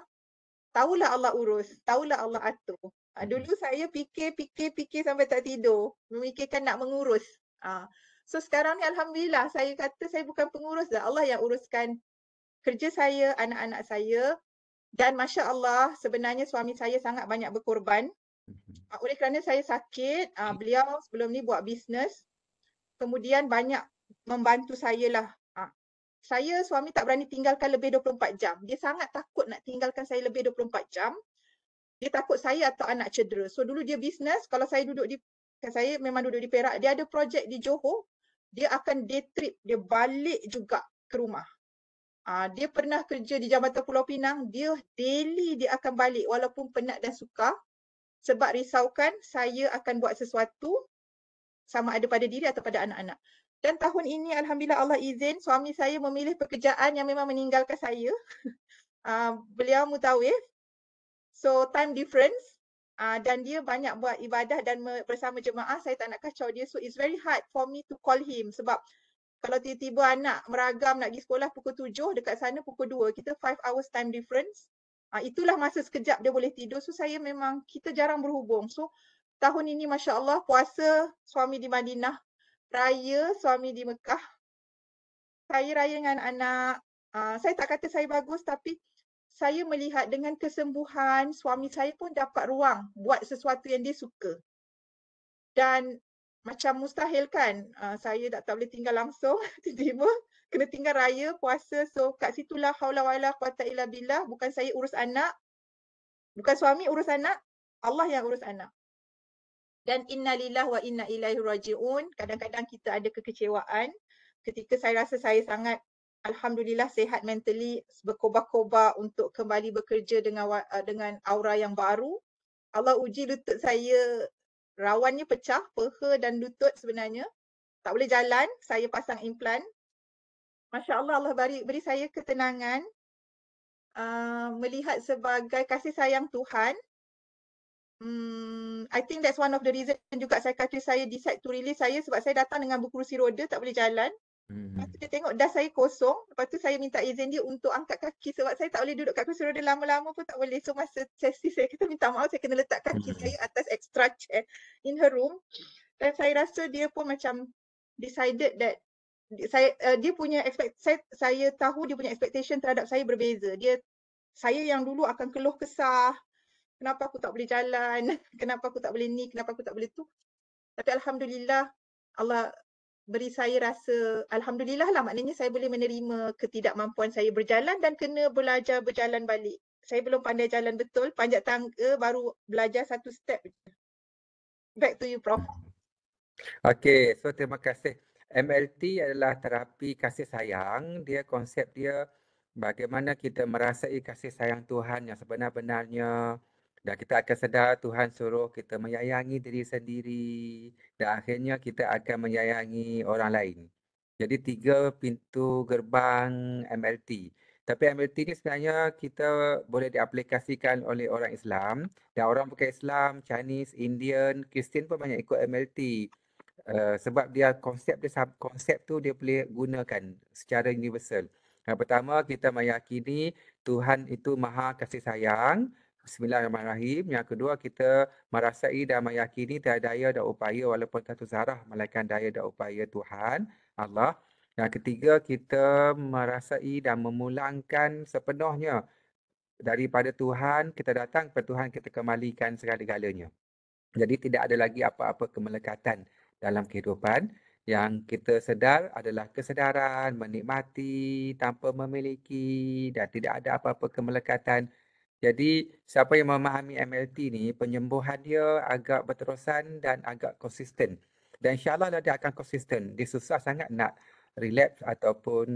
taulah Allah urus, taulah Allah atur. Ha, hmm. dulu saya fikir, fikir, fikir sampai tak tidur. Memikirkan nak mengurus. Ha, So sekarang ni Alhamdulillah saya kata saya bukan pengurus lah Allah yang uruskan kerja saya, anak-anak saya dan Masya Allah sebenarnya suami saya sangat banyak berkorban. Uh, oleh kerana saya sakit, uh, beliau sebelum ni buat bisnes. Kemudian banyak membantu saya lah. Ah, saya suami tak berani tinggalkan lebih 24 jam. Dia sangat takut nak tinggalkan saya lebih 24 jam. Dia takut saya atau anak cedera. So dulu dia bisnes, kalau saya duduk di saya memang duduk di Perak, dia ada projek di Johor, dia akan day trip dia balik juga ke rumah. Uh, dia pernah kerja di Jabatan Pulau Pinang, dia daily dia akan balik walaupun penat dan suka sebab risaukan saya akan buat sesuatu sama ada pada diri atau pada anak-anak. Dan tahun ini Alhamdulillah Allah izin suami saya memilih pekerjaan yang memang meninggalkan saya. Uh, beliau mutawif. So time difference. Uh, dan dia banyak buat ibadah dan bersama jemaah saya tak nak kacau dia so it's very hard for me to call him sebab kalau tiba-tiba anak meragam nak pergi sekolah pukul tujuh dekat sana pukul dua kita five hours time difference uh, itulah masa sekejap dia boleh tidur so saya memang kita jarang berhubung so tahun ini Masya Allah puasa suami di Madinah raya suami di Mekah saya raya dengan anak uh, saya tak kata saya bagus tapi saya melihat dengan kesembuhan suami saya pun dapat ruang buat sesuatu yang dia suka. Dan macam mustahil kan uh, saya tak, tak boleh tinggal langsung tiba-tiba kena tinggal raya puasa so kat situlah haula wala quwata illa billah bukan saya urus anak bukan suami urus anak Allah yang urus anak dan innalillahi wa inna ilaihi rajiun kadang-kadang kita ada kekecewaan ketika saya rasa saya sangat alhamdulillah sehat mentally berkobar-kobar untuk kembali bekerja dengan eh, dengan aura yang baru. Allah uji lutut saya rawannya pecah, peha dan lutut sebenarnya. Tak boleh jalan, saya pasang implant. Masya-Allah Allah beri beri saya ketenangan. Uh, melihat sebagai kasih sayang Tuhan. Hmm, I think that's one of the reason juga saya kata saya decide to release saya sebab saya datang dengan buku kerusi roda tak boleh jalan. Mm-hmm. Lepas dia tengok dah saya kosong. Lepas tu saya minta izin dia untuk angkat kaki sebab saya tak boleh duduk kat kursi roda lama-lama pun tak boleh. So masa sesi saya kata minta maaf saya kena letak kaki mm-hmm. saya atas extra chair in her room. Dan saya rasa dia pun macam decided that saya uh, dia punya expect saya, saya tahu dia punya expectation terhadap saya berbeza. Dia saya yang dulu akan keluh kesah. Kenapa aku tak boleh jalan? Kenapa aku tak boleh ni? Kenapa aku tak boleh tu? Tapi alhamdulillah Allah beri saya rasa alhamdulillah lah maknanya saya boleh menerima ketidakmampuan saya berjalan dan kena belajar berjalan balik. Saya belum pandai jalan betul, panjat tangga baru belajar satu step. Back to you Prof. Okay, so terima kasih. MLT adalah terapi kasih sayang. Dia konsep dia bagaimana kita merasai kasih sayang Tuhan yang sebenar-benarnya dan kita akan sedar Tuhan suruh kita menyayangi diri sendiri dan akhirnya kita akan menyayangi orang lain. Jadi tiga pintu gerbang MLT. Tapi MLT ni sebenarnya kita boleh diaplikasikan oleh orang Islam dan orang bukan Islam, Chinese, Indian, Kristian pun banyak ikut MLT. Uh, eh, sebab dia konsep dia konsep tu dia boleh gunakan secara universal. Yang pertama kita meyakini Tuhan itu Maha Kasih Sayang Bismillahirrahmanirrahim. Yang kedua kita merasai dan meyakini tiada daya dan upaya walaupun satu zarah melainkan daya dan upaya Tuhan Allah. Yang ketiga kita merasai dan memulangkan sepenuhnya daripada Tuhan kita datang kepada Tuhan kita kembalikan segala-galanya. Jadi tidak ada lagi apa-apa kemelekatan dalam kehidupan. Yang kita sedar adalah kesedaran, menikmati tanpa memiliki dan tidak ada apa-apa kemelekatan. Jadi siapa yang memahami MLT ni penyembuhan dia agak berterusan dan agak konsisten. Dan insyaAllah lah dia akan konsisten. Dia susah sangat nak relapse ataupun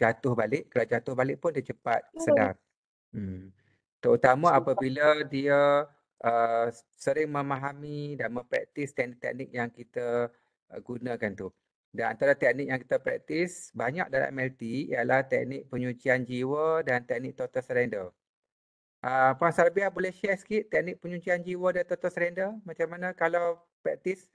jatuh balik. Kalau jatuh balik pun dia cepat sedar. Hmm. Terutama apabila dia uh, sering memahami dan mempraktis teknik-teknik yang kita uh, gunakan tu. Dan antara teknik yang kita praktis banyak dalam MLT ialah teknik penyucian jiwa dan teknik total surrender. Ah, puan Sarbia boleh share sikit teknik penyucian jiwa dan total surrender macam mana kalau praktis?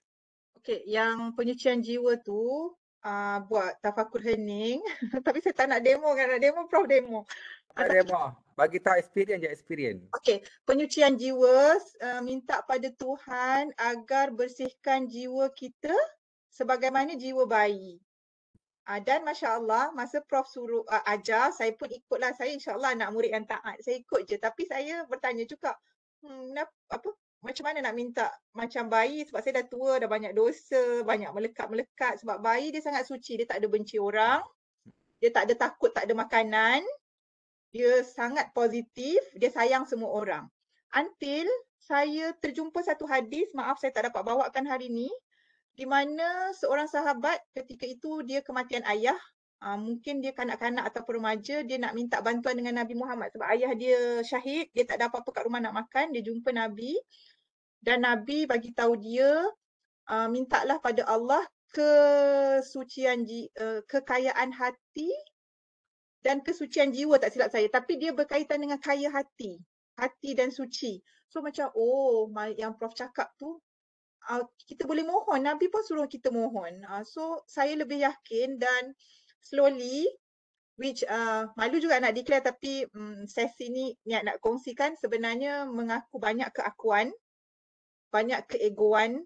Okey, yang penyucian jiwa tu uh, buat tafakur hening tapi saya tak nak demo kan, nak demo prof demo. Tak demo, bagi tahu experience je experience. Okey, penyucian jiwa uh, minta pada Tuhan agar bersihkan jiwa kita sebagaimana jiwa bayi. Uh, dan Masya Allah masa Prof suruh uh, ajar saya pun ikutlah saya insya Allah nak murid yang taat saya ikut je tapi saya bertanya juga hmm, nak, apa macam mana nak minta macam bayi sebab saya dah tua dah banyak dosa banyak melekat-melekat sebab bayi dia sangat suci dia tak ada benci orang dia tak ada takut tak ada makanan dia sangat positif dia sayang semua orang until saya terjumpa satu hadis maaf saya tak dapat bawakan hari ni di mana seorang sahabat ketika itu dia kematian ayah Uh, mungkin dia kanak-kanak atau remaja dia nak minta bantuan dengan Nabi Muhammad sebab ayah dia syahid dia tak dapat apa-apa kat rumah nak makan dia jumpa Nabi dan Nabi bagi tahu dia uh, mintalah pada Allah kesucian ji- uh, kekayaan hati dan kesucian jiwa tak silap saya tapi dia berkaitan dengan kaya hati hati dan suci so macam oh yang prof cakap tu uh, kita boleh mohon nabi pun suruh kita mohon uh, so saya lebih yakin dan slowly which uh, malu juga nak declare tapi um, sesi ni niat nak kongsikan sebenarnya mengaku banyak keakuan banyak keegoan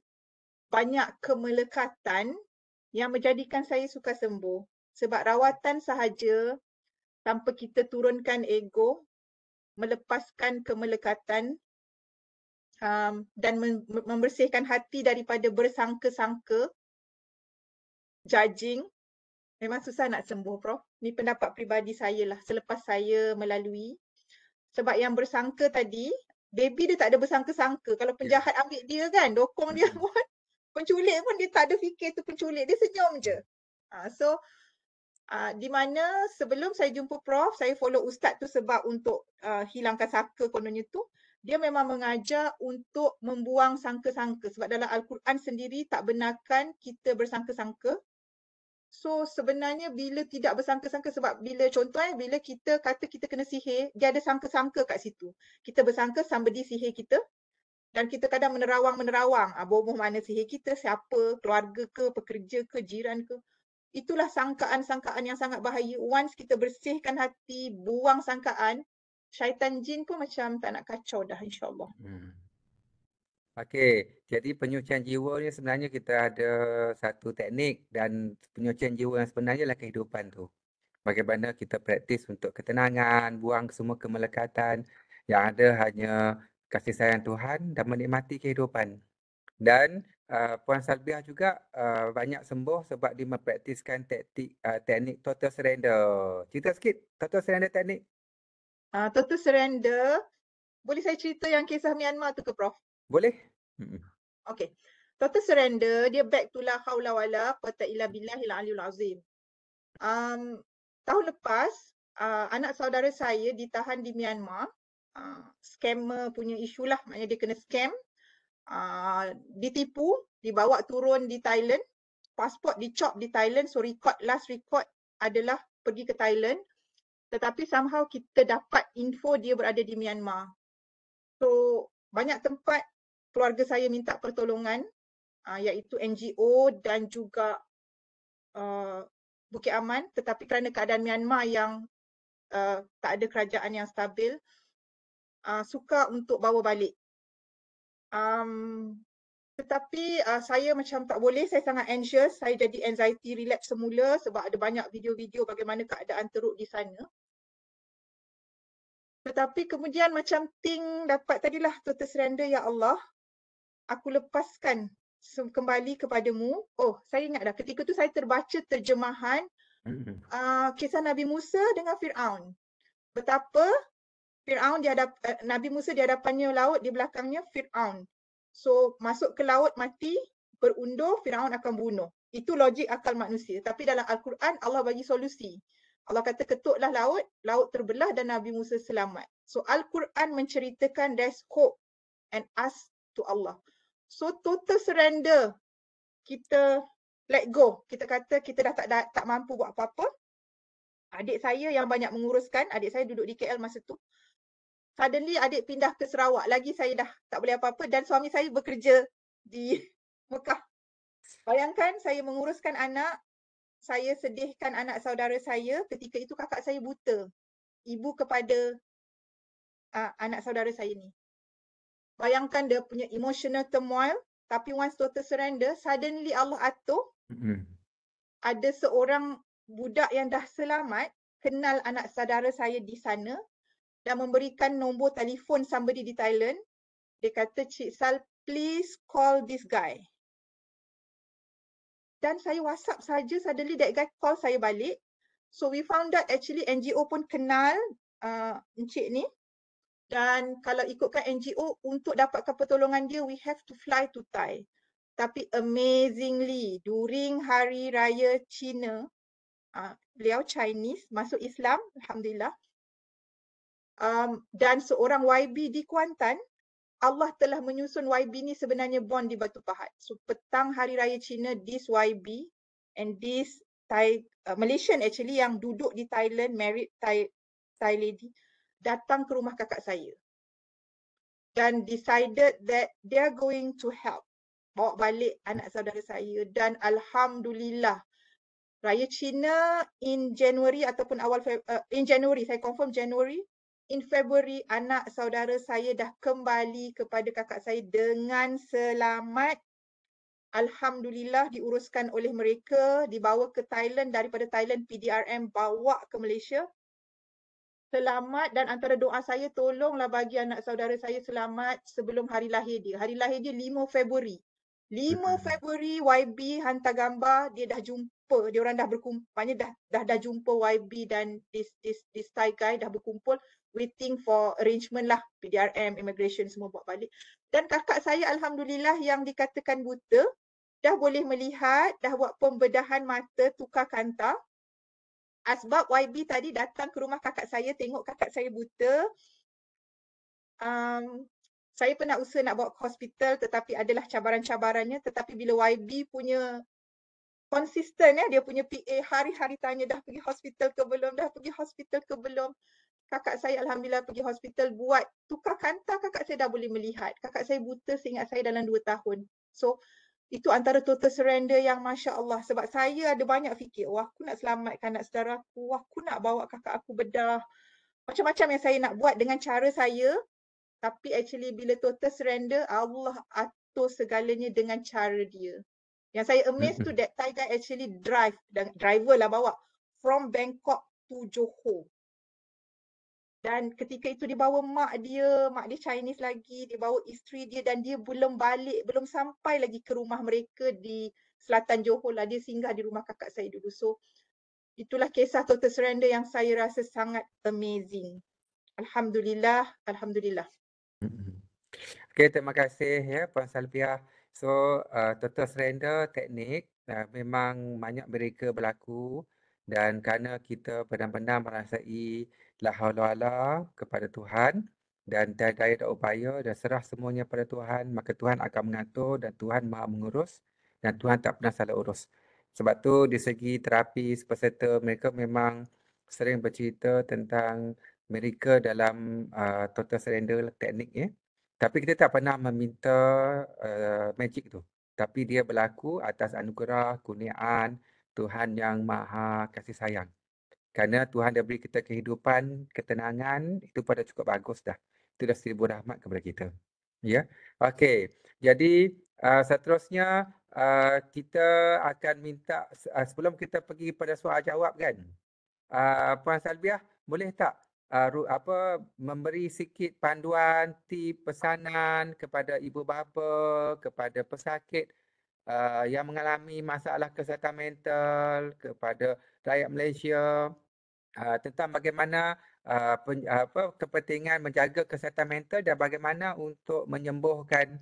banyak kemelekatan yang menjadikan saya suka sembuh sebab rawatan sahaja tanpa kita turunkan ego melepaskan kemelekatan um, dan membersihkan hati daripada bersangka-sangka judging memang susah nak sembuh prof ni pendapat pribadi saya lah selepas saya melalui sebab yang bersangka tadi baby dia tak ada bersangka-sangka kalau ya. penjahat yeah. ambil dia kan dokong dia pun penculik pun dia tak ada fikir tu penculik dia senyum je uh, so uh, di mana sebelum saya jumpa prof saya follow ustaz tu sebab untuk uh, hilangkan saka kononnya tu dia memang mengajar untuk membuang sangka-sangka sebab dalam al-Quran sendiri tak benarkan kita bersangka-sangka so sebenarnya bila tidak bersangka-sangka sebab bila contohnya eh, bila kita kata kita kena sihir dia ada sangka-sangka kat situ kita bersangka somebody sihir kita dan kita kadang menerawang-menerawang ah bohong mana sihir kita siapa keluarga ke pekerja ke jiran ke itulah sangkaan-sangkaan yang sangat bahaya once kita bersihkan hati buang sangkaan syaitan jin pun macam tak nak kacau dah insyaAllah. Hmm. Okey, jadi penyucian jiwa ni sebenarnya kita ada satu teknik dan penyucian jiwa yang sebenarnya adalah kehidupan tu. Bagaimana kita praktis untuk ketenangan, buang semua kemelekatan yang ada hanya kasih sayang Tuhan dan menikmati kehidupan. Dan uh, Puan Salbiah juga uh, banyak sembuh sebab dia mempraktiskan taktik, uh, teknik total surrender. Cerita sikit total surrender teknik Ah, uh, total surrender. Boleh saya cerita yang kisah Myanmar tu ke Prof? Boleh. Okay. Total surrender, dia back to la haula wala quwata illa billah il aliyul azim. Um, tahun lepas, uh, anak saudara saya ditahan di Myanmar. Uh, scammer punya isu lah, maknanya dia kena scam. Uh, ditipu, dibawa turun di Thailand. Pasport dicop di Thailand, so record, last record adalah pergi ke Thailand tetapi somehow kita dapat info dia berada di Myanmar. So banyak tempat keluarga saya minta pertolongan uh, iaitu NGO dan juga uh, Bukit Aman tetapi kerana keadaan Myanmar yang uh, tak ada kerajaan yang stabil uh, suka untuk bawa balik. Um, tetapi uh, saya macam tak boleh saya sangat anxious saya jadi anxiety relapse semula sebab ada banyak video-video bagaimana keadaan teruk di sana tetapi kemudian macam ting dapat tadilah total surrender ya Allah aku lepaskan kembali kepadamu oh saya ingat dah ketika tu saya terbaca terjemahan uh, kisah Nabi Musa dengan Firaun betapa Firaun di hadap uh, Nabi Musa di hadapannya laut di belakangnya Firaun So masuk ke laut mati, berundur, Firaun akan bunuh. Itu logik akal manusia. Tapi dalam Al-Quran Allah bagi solusi. Allah kata ketuklah laut, laut terbelah dan Nabi Musa selamat. So Al-Quran menceritakan there's hope and ask to Allah. So total surrender kita let go. Kita kata kita dah tak dah, tak mampu buat apa-apa. Adik saya yang banyak menguruskan, adik saya duduk di KL masa tu suddenly adik pindah ke Sarawak lagi saya dah tak boleh apa-apa dan suami saya bekerja di Mekah. Bayangkan saya menguruskan anak, saya sedihkan anak saudara saya ketika itu kakak saya buta. Ibu kepada uh, anak saudara saya ni. Bayangkan dia punya emotional turmoil tapi once total surrender suddenly Allah atur mm-hmm. ada seorang budak yang dah selamat kenal anak saudara saya di sana dan memberikan nombor telefon somebody di Thailand. Dia kata Cik Sal please call this guy. Dan saya WhatsApp saja suddenly that guy call saya balik. So we found out actually NGO pun kenal uh, Encik ni. Dan kalau ikutkan NGO untuk dapatkan pertolongan dia we have to fly to Thai. Tapi amazingly during hari raya Cina, uh, beliau Chinese masuk Islam Alhamdulillah um, dan seorang YB di Kuantan, Allah telah menyusun YB ni sebenarnya bond di Batu Pahat. So petang Hari Raya Cina, this YB and this Thai, uh, Malaysian actually yang duduk di Thailand, married Thai, Thai lady, datang ke rumah kakak saya. Dan decided that they are going to help. Bawa balik anak saudara saya dan Alhamdulillah Raya Cina in January ataupun awal uh, in January, saya confirm January in February anak saudara saya dah kembali kepada kakak saya dengan selamat. Alhamdulillah diuruskan oleh mereka, dibawa ke Thailand daripada Thailand PDRM bawa ke Malaysia. Selamat dan antara doa saya tolonglah bagi anak saudara saya selamat sebelum hari lahir dia. Hari lahir dia 5 Februari. 5 Februari YB hantar gambar dia dah jumpa, dia orang dah berkumpul, maknanya dah, dah dah jumpa YB dan this this this Thai guy dah berkumpul waiting for arrangement lah PDRM, immigration semua buat balik. Dan kakak saya Alhamdulillah yang dikatakan buta dah boleh melihat, dah buat pembedahan mata tukar kanta. Asbab YB tadi datang ke rumah kakak saya tengok kakak saya buta. Um, saya pernah usaha nak bawa ke hospital tetapi adalah cabaran-cabarannya tetapi bila YB punya konsisten ya dia punya PA hari-hari tanya dah pergi hospital ke belum dah pergi hospital ke belum kakak saya alhamdulillah pergi hospital buat tukar kanta kakak saya dah boleh melihat. Kakak saya buta seingat saya dalam dua tahun. So itu antara total surrender yang Masya Allah sebab saya ada banyak fikir wah aku nak selamatkan anak saudara aku, wah aku nak bawa kakak aku bedah macam-macam yang saya nak buat dengan cara saya tapi actually bila total surrender Allah atur segalanya dengan cara dia yang saya amazed tu that Thai guy actually drive driver lah bawa from Bangkok to Johor dan ketika itu dia bawa mak dia, mak dia Chinese lagi, dia bawa isteri dia dan dia belum balik, belum sampai lagi ke rumah mereka di selatan Johor lah. Dia singgah di rumah kakak saya dulu. So itulah kisah total surrender yang saya rasa sangat amazing. Alhamdulillah, Alhamdulillah. Mm-hmm. Okay, terima kasih ya Puan Salpiah. So uh, total surrender teknik uh, memang banyak mereka berlaku dan kerana kita benar-benar merasai la haula wala kepada Tuhan dan tiada daya dan upaya dan serah semuanya pada Tuhan maka Tuhan akan mengatur dan Tuhan maha mengurus dan Tuhan tak pernah salah urus. Sebab tu di segi terapi peserta mereka memang sering bercerita tentang mereka dalam uh, total surrender teknik ya. Tapi kita tak pernah meminta uh, magic tu. Tapi dia berlaku atas anugerah, kurniaan Tuhan yang maha kasih sayang. Kerana Tuhan dah beri kita kehidupan, ketenangan, itu pada cukup bagus dah. Itu dah seribu rahmat kepada kita. Ya, okey. Jadi uh, seterusnya uh, kita akan minta uh, sebelum kita pergi pada soal jawab kan. Uh, Puan Salbiah, boleh tak uh, apa memberi sikit panduan, tip pesanan kepada ibu bapa, kepada pesakit uh, yang mengalami masalah kesihatan mental, kepada rakyat Malaysia, uh, tentang bagaimana uh, pen, uh, apa kepentingan menjaga kesihatan mental dan bagaimana untuk menyembuhkan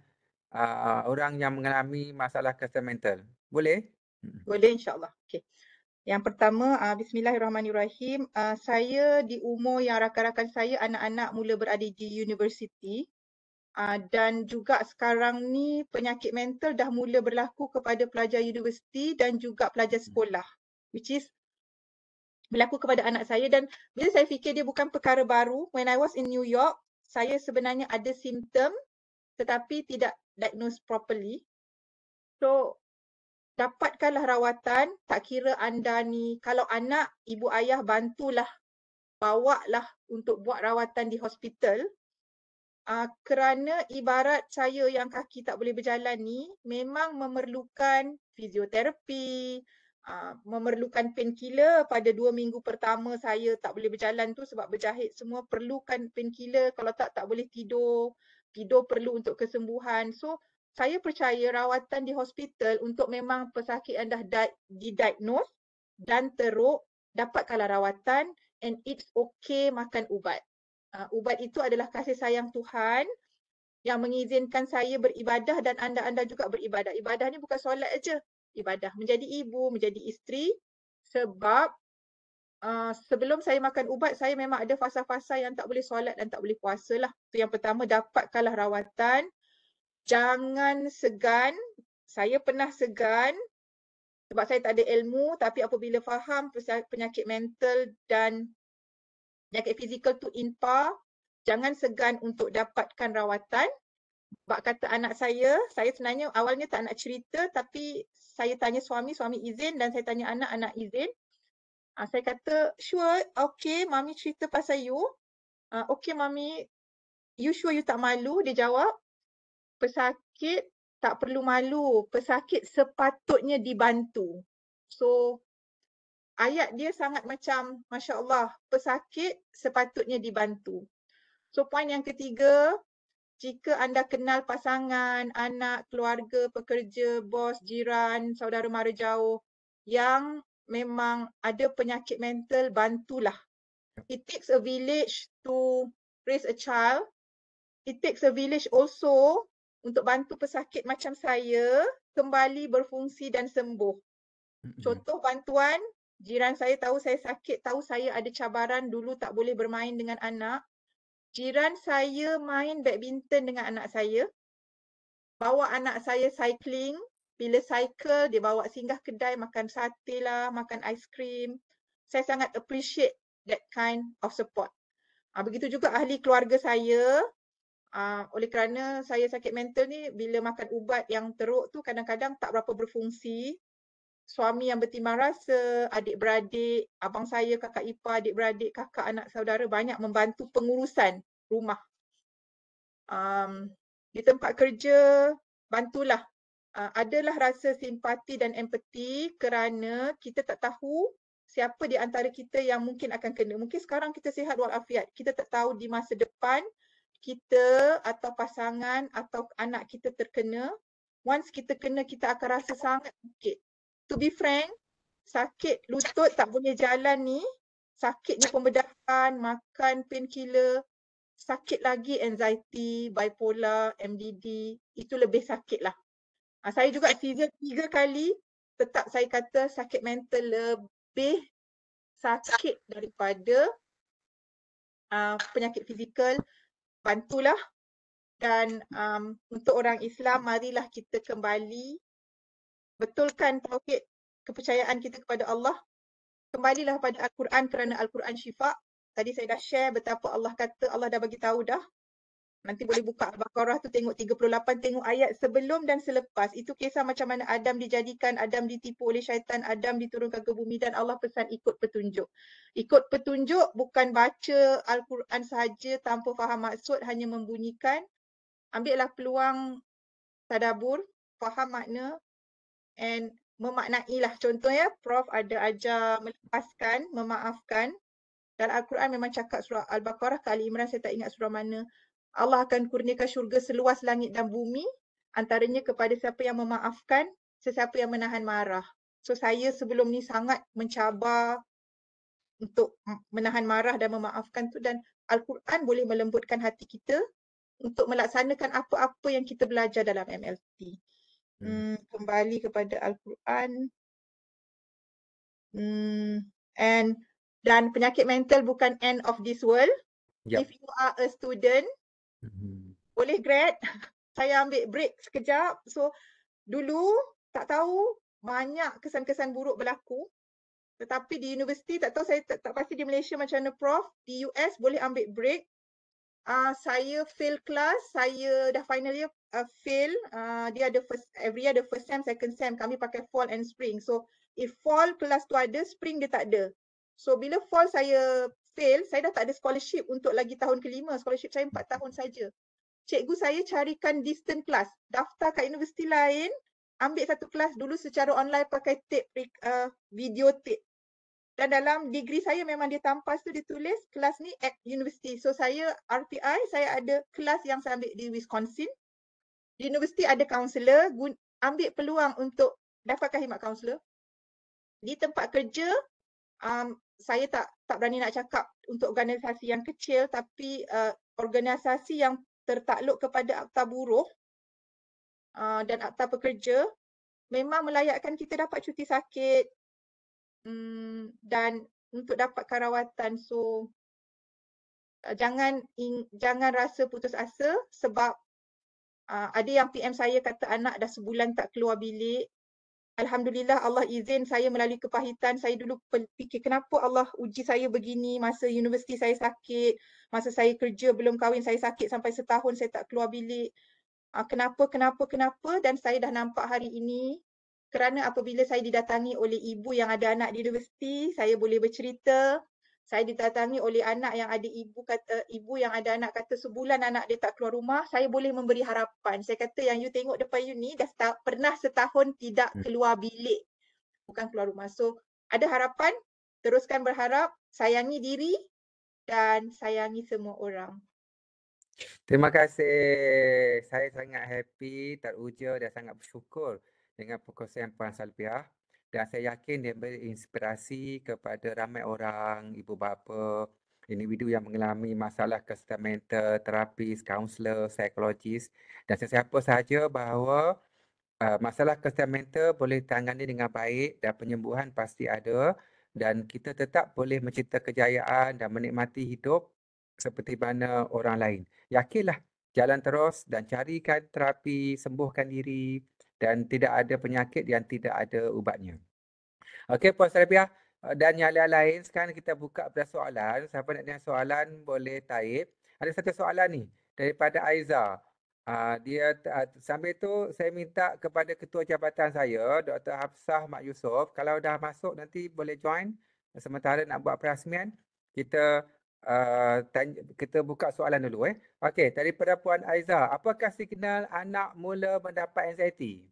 uh, orang yang mengalami masalah kesihatan mental. Boleh? Hmm. Boleh Insyaallah. Okey. Yang pertama, uh, bismillahirrahmanirrahim. Uh, saya di umur yang rakan-rakan saya anak-anak mula berada di universiti uh, dan juga sekarang ni penyakit mental dah mula berlaku kepada pelajar universiti dan juga pelajar hmm. sekolah. Which is berlaku kepada anak saya dan bila saya fikir dia bukan perkara baru when i was in new york saya sebenarnya ada simptom tetapi tidak diagnose properly so dapatkanlah rawatan tak kira anda ni kalau anak ibu ayah bantulah bawa lah untuk buat rawatan di hospital uh, kerana ibarat saya yang kaki tak boleh berjalan ni memang memerlukan fizioterapi Ah, memerlukan painkiller pada dua minggu pertama saya tak boleh berjalan tu sebab berjahit semua perlukan painkiller kalau tak tak boleh tidur tidur perlu untuk kesembuhan so saya percaya rawatan di hospital untuk memang pesakit yang dah di- didiagnose dan teruk dapatkanlah rawatan and it's okay makan ubat uh, ubat itu adalah kasih sayang Tuhan yang mengizinkan saya beribadah dan anda-anda juga beribadah. Ibadah ni bukan solat aja ibadah. Menjadi ibu, menjadi isteri sebab uh, sebelum saya makan ubat saya memang ada fasa-fasa yang tak boleh solat dan tak boleh puasa lah. Itu yang pertama dapatkanlah rawatan. Jangan segan. Saya pernah segan sebab saya tak ada ilmu tapi apabila faham penyakit mental dan penyakit fizikal tu impar jangan segan untuk dapatkan rawatan bak kata anak saya, saya sebenarnya awalnya tak nak cerita tapi saya tanya suami, suami izin dan saya tanya anak, anak izin. Uh, saya kata, sure, okay, mami cerita pasal you. Uh, okay, mami, you sure you tak malu? Dia jawab, pesakit tak perlu malu. Pesakit sepatutnya dibantu. So, ayat dia sangat macam, Masya Allah, pesakit sepatutnya dibantu. So, point yang ketiga, jika anda kenal pasangan, anak, keluarga, pekerja, bos, jiran, saudara mara jauh yang memang ada penyakit mental, bantulah. It takes a village to raise a child. It takes a village also untuk bantu pesakit macam saya kembali berfungsi dan sembuh. Contoh bantuan, jiran saya tahu saya sakit, tahu saya ada cabaran dulu tak boleh bermain dengan anak, jiran saya main badminton dengan anak saya. Bawa anak saya cycling. Bila cycle, dia bawa singgah kedai makan sate lah, makan aiskrim. Saya sangat appreciate that kind of support. Ha, begitu juga ahli keluarga saya. Ha, oleh kerana saya sakit mental ni, bila makan ubat yang teruk tu kadang-kadang tak berapa berfungsi suami yang bertimbang rasa, adik-beradik, abang saya, kakak ipar, adik-beradik, kakak, anak, saudara banyak membantu pengurusan rumah. Um, di tempat kerja, bantulah. Uh, adalah rasa simpati dan empati kerana kita tak tahu siapa di antara kita yang mungkin akan kena. Mungkin sekarang kita sihat walafiat. Kita tak tahu di masa depan kita atau pasangan atau anak kita terkena. Once kita kena, kita akan rasa sangat bukit to be frank, sakit lutut tak boleh jalan ni, sakit sakitnya pembedahan, makan painkiller, sakit lagi anxiety, bipolar, MDD, itu lebih sakit lah. Ha, saya juga seizure tiga kali, tetap saya kata sakit mental lebih sakit daripada uh, penyakit fizikal. Bantulah dan um, untuk orang Islam marilah kita kembali betulkan tauhid kepercayaan kita kepada Allah. Kembalilah pada Al-Quran kerana Al-Quran syifa. Tadi saya dah share betapa Allah kata Allah dah bagi tahu dah. Nanti boleh buka Al-Baqarah tu tengok 38 tengok ayat sebelum dan selepas. Itu kisah macam mana Adam dijadikan, Adam ditipu oleh syaitan, Adam diturunkan ke bumi dan Allah pesan ikut petunjuk. Ikut petunjuk bukan baca Al-Quran sahaja tanpa faham maksud hanya membunyikan. Ambillah peluang tadabur, faham makna, and lah contohnya prof ada ajar melepaskan memaafkan dalam al-Quran memang cakap surah al-baqarah ke al-imran saya tak ingat surah mana Allah akan kurniakan syurga seluas langit dan bumi antaranya kepada siapa yang memaafkan sesiapa yang menahan marah so saya sebelum ni sangat mencabar untuk menahan marah dan memaafkan tu dan al-Quran boleh melembutkan hati kita untuk melaksanakan apa-apa yang kita belajar dalam MLT. Hmm. hmm, kembali kepada Al-Quran hmm, and dan penyakit mental bukan end of this world yep. if you are a student mm-hmm. boleh grad saya ambil break sekejap so dulu tak tahu banyak kesan-kesan buruk berlaku tetapi di universiti tak tahu saya tak, tak pasti di Malaysia macam mana prof di US boleh ambil break uh, saya fail class saya dah final year a fail uh, dia ada first every year the first sem second sem kami pakai fall and spring so if fall kelas tu ada spring dia tak ada so bila fall saya fail saya dah tak ada scholarship untuk lagi tahun kelima scholarship saya empat tahun saja cikgu saya carikan distant class daftar kat universiti lain ambil satu kelas dulu secara online pakai tape uh, video tape dan dalam degree saya memang dia tampas tu ditulis kelas ni at university. So saya RPI, saya ada kelas yang saya ambil di Wisconsin, di universiti ada kaunselor ambil peluang untuk dapatkan khidmat kaunselor di tempat kerja um, saya tak tak berani nak cakap untuk organisasi yang kecil tapi uh, organisasi yang tertakluk kepada akta buruh uh, dan akta pekerja memang melayakkan kita dapat cuti sakit um, dan untuk dapatkan rawatan so uh, jangan in, jangan rasa putus asa sebab Uh, ada yang PM saya kata anak dah sebulan tak keluar bilik. Alhamdulillah Allah izin saya melalui kepahitan. Saya dulu fikir kenapa Allah uji saya begini masa universiti saya sakit. Masa saya kerja belum kahwin saya sakit sampai setahun saya tak keluar bilik. Uh, kenapa, kenapa, kenapa dan saya dah nampak hari ini kerana apabila saya didatangi oleh ibu yang ada anak di universiti, saya boleh bercerita saya ditatangi oleh anak yang ada ibu kata ibu yang ada anak kata sebulan anak dia tak keluar rumah saya boleh memberi harapan saya kata yang you tengok depan you ni dah tak pernah setahun tidak hmm. keluar bilik bukan keluar rumah so ada harapan teruskan berharap sayangi diri dan sayangi semua orang terima kasih saya sangat happy teruja dan sangat bersyukur dengan perkongsian puan Salpiah dan saya yakin dia beri inspirasi kepada ramai orang, ibu bapa, individu yang mengalami masalah kesihatan mental, terapis, kaunselor, psikologis dan sesiapa sahaja bahawa uh, masalah kesihatan mental boleh ditangani dengan baik dan penyembuhan pasti ada dan kita tetap boleh mencipta kejayaan dan menikmati hidup seperti mana orang lain. Yakinlah jalan terus dan carikan terapi, sembuhkan diri, dan tidak ada penyakit yang tidak ada ubatnya. Okey Puan Sarabiah eh, dan yang lain-lain sekarang kita buka pada soalan. Siapa nak tanya soalan boleh taip. Ada satu soalan ni daripada Aiza. Ah, dia uh, sambil tu saya minta kepada ketua jabatan saya Dr. Hafsah Mak Yusof kalau dah masuk nanti boleh join sementara nak buat perasmian kita Uh, tanya, kita buka soalan dulu eh. Okey, daripada Puan Aiza, apakah signal anak mula mendapat anxiety?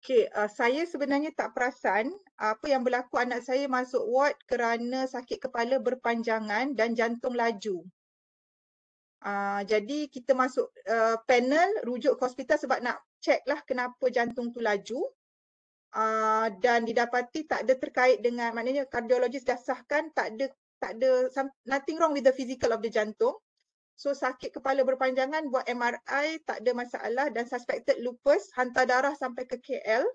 Okey, uh, saya sebenarnya tak perasan apa yang berlaku anak saya masuk ward kerana sakit kepala berpanjangan dan jantung laju. Uh, jadi kita masuk uh, panel rujuk ke hospital sebab nak check lah kenapa jantung tu laju uh, dan didapati tak ada terkait dengan maknanya kardiologis dah sahkan tak ada tak ada nothing wrong with the physical of the jantung. So sakit kepala berpanjangan buat MRI tak ada masalah dan suspected lupus hantar darah sampai ke KL.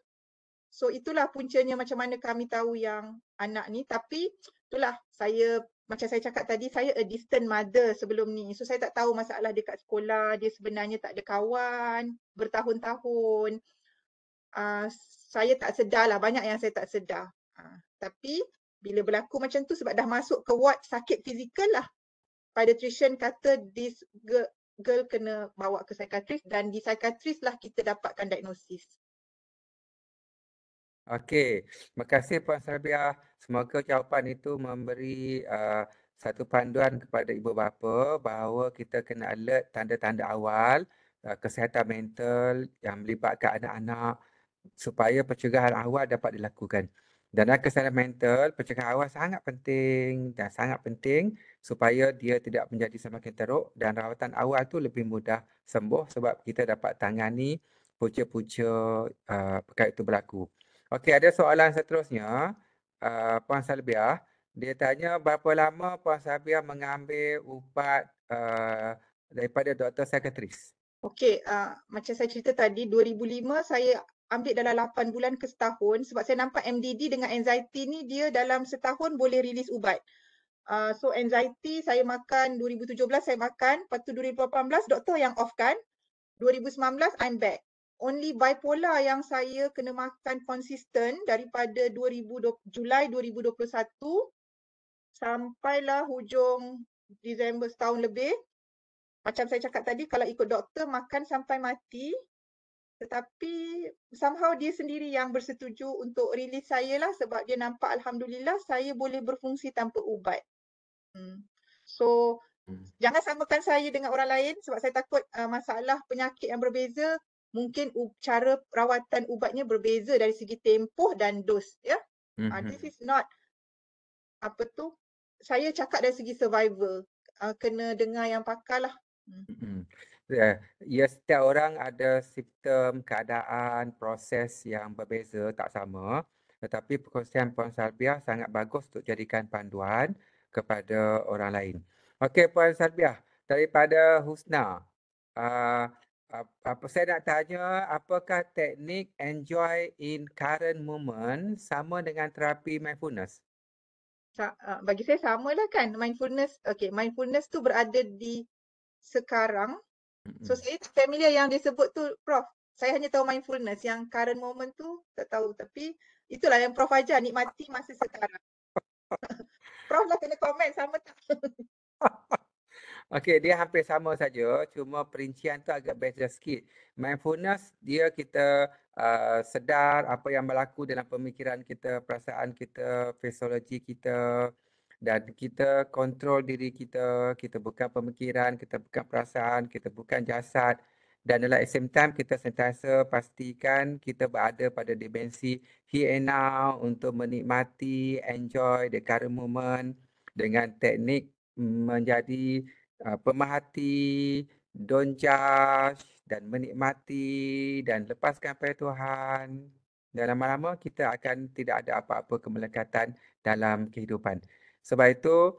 So itulah puncanya macam mana kami tahu yang anak ni tapi itulah saya macam saya cakap tadi saya a distant mother sebelum ni. So saya tak tahu masalah dekat sekolah dia sebenarnya tak ada kawan bertahun-tahun. Uh, saya tak sedar lah banyak yang saya tak sedar. Uh, tapi bila berlaku macam tu sebab dah masuk ke ward sakit fizikal lah. Pediatrician kata this girl, girl kena bawa ke psychiatrist dan di psychiatrist lah kita dapatkan diagnosis. Okay, terima kasih Puan Sabia. Semoga jawapan itu memberi uh, satu panduan kepada ibu bapa bahawa kita kena alert tanda-tanda awal uh, kesihatan mental yang melibatkan anak-anak supaya pencegahan awal dapat dilakukan. Dan kesalahan mental, pencegahan awal sangat penting dan sangat penting supaya dia tidak menjadi semakin teruk dan rawatan awal tu lebih mudah sembuh sebab kita dapat tangani punca-punca uh, perkara itu berlaku. Okey, ada soalan seterusnya. Uh, Puan Salbiah, dia tanya berapa lama Puan Salbiah mengambil ubat uh, daripada Doktor Sekretaris? Okey, uh, macam saya cerita tadi, 2005 saya ambil dalam 8 bulan ke setahun sebab saya nampak MDD dengan anxiety ni dia dalam setahun boleh rilis ubat. Uh, so anxiety saya makan 2017 saya makan, lepas tu 2018 doktor yang off kan. 2019 I'm back. Only bipolar yang saya kena makan konsisten daripada 2020, Julai 2021 sampailah hujung Disember setahun lebih. Macam saya cakap tadi kalau ikut doktor makan sampai mati tetapi somehow dia sendiri yang bersetuju untuk rilis saya lah sebab dia nampak Alhamdulillah saya boleh berfungsi tanpa ubat. Hmm. So hmm. jangan samakan saya dengan orang lain sebab saya takut uh, masalah penyakit yang berbeza mungkin cara rawatan ubatnya berbeza dari segi tempoh dan dos ya. Yeah? hmm Uh, this is not apa tu saya cakap dari segi survival uh, kena dengar yang pakar lah. Hmm. hmm, hmm. Ya, ya setiap orang ada simptom keadaan proses yang berbeza tak sama tetapi perkongsian Puan Sarbiah sangat bagus untuk jadikan panduan kepada orang lain. Okey Puan Sarbiah daripada Husna uh, apa saya nak tanya apakah teknik enjoy in current moment sama dengan terapi mindfulness? Ah, bagi saya samalah kan mindfulness okay, mindfulness tu berada di sekarang So saya familiar yang disebut tu Prof. Saya hanya tahu mindfulness yang current moment tu tak tahu tapi itulah yang Prof ajar nikmati masa sekarang. Prof lah kena komen sama tak. Okay, dia hampir sama saja. Cuma perincian tu agak beza sikit. Mindfulness, dia kita uh, sedar apa yang berlaku dalam pemikiran kita, perasaan kita, fisiologi kita, dan kita kontrol diri kita, kita bukan pemikiran, kita bukan perasaan, kita bukan jasad dan dalam at same time kita sentiasa pastikan kita berada pada dimensi here and now untuk menikmati, enjoy the current moment dengan teknik menjadi uh, pemerhati, don't judge dan menikmati dan lepaskan pada Tuhan dan lama-lama kita akan tidak ada apa-apa kemelekatan dalam kehidupan. Sebab itu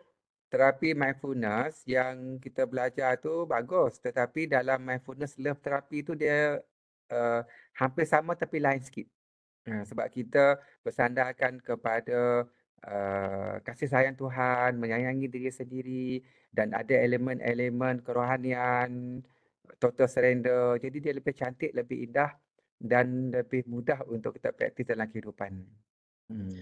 terapi mindfulness yang kita belajar tu bagus tetapi dalam mindfulness love terapi tu dia uh, hampir sama tapi lain sikit. Uh, sebab kita bersandarkan kepada uh, kasih sayang Tuhan, menyayangi diri sendiri dan ada elemen-elemen kerohanian, total surrender. Jadi dia lebih cantik, lebih indah dan lebih mudah untuk kita praktis dalam kehidupan. Hmm.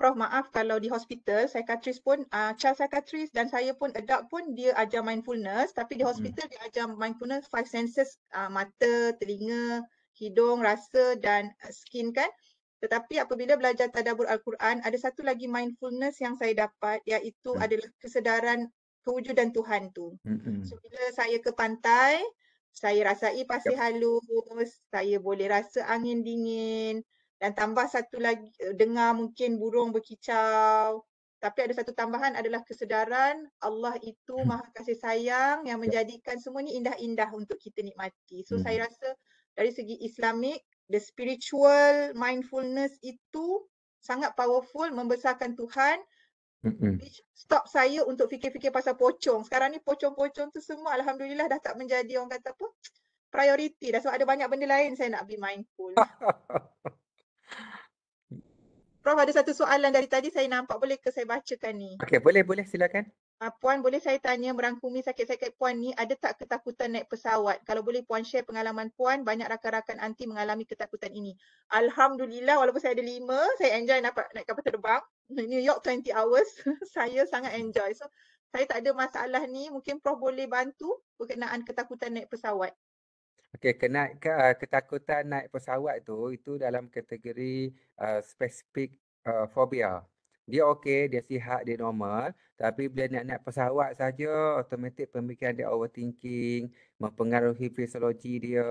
Prof maaf kalau di hospital psikiatris pun uh, child psychiatrist dan saya pun adult pun dia ajar mindfulness tapi di hmm. hospital hmm. dia ajar mindfulness five senses uh, mata, telinga, hidung, rasa dan ah, skin kan. Tetapi apabila belajar tadabbur al-Quran ada satu lagi mindfulness yang saya dapat iaitu hmm. adalah kesedaran kewujudan Tuhan tu. Hmm. So bila saya ke pantai saya rasai pasir yep. halus, saya boleh rasa angin dingin, dan tambah satu lagi eh, dengar mungkin burung berkicau tapi ada satu tambahan adalah kesedaran Allah itu hmm. maha kasih sayang yang ya. menjadikan semua ni indah-indah untuk kita nikmati so hmm. saya rasa dari segi islamik the spiritual mindfulness itu sangat powerful membesarkan Tuhan hmm. Which stop saya untuk fikir-fikir pasal pocong. Sekarang ni pocong-pocong tu semua alhamdulillah dah tak menjadi orang kata apa? prioriti. Dah sebab ada banyak benda lain saya nak be mindful. Prof ada satu soalan dari tadi saya nampak boleh ke saya bacakan ni? Okey boleh boleh silakan. Ah, puan boleh saya tanya merangkumi sakit-sakit puan ni ada tak ketakutan naik pesawat? Kalau boleh puan share pengalaman puan banyak rakan-rakan anti mengalami ketakutan ini. Alhamdulillah walaupun saya ada lima saya enjoy nampak naik kapal terbang. New York 20 hours saya sangat enjoy. So saya tak ada masalah ni mungkin Prof boleh bantu berkenaan ketakutan naik pesawat. Okey, kena ke, uh, ketakutan naik pesawat tu itu dalam kategori uh, eh, specific uh, eh, phobia. Dia okey, dia sihat, dia normal, tapi bila nak naik pesawat saja, automatik pemikiran dia overthinking, mempengaruhi fisiologi dia,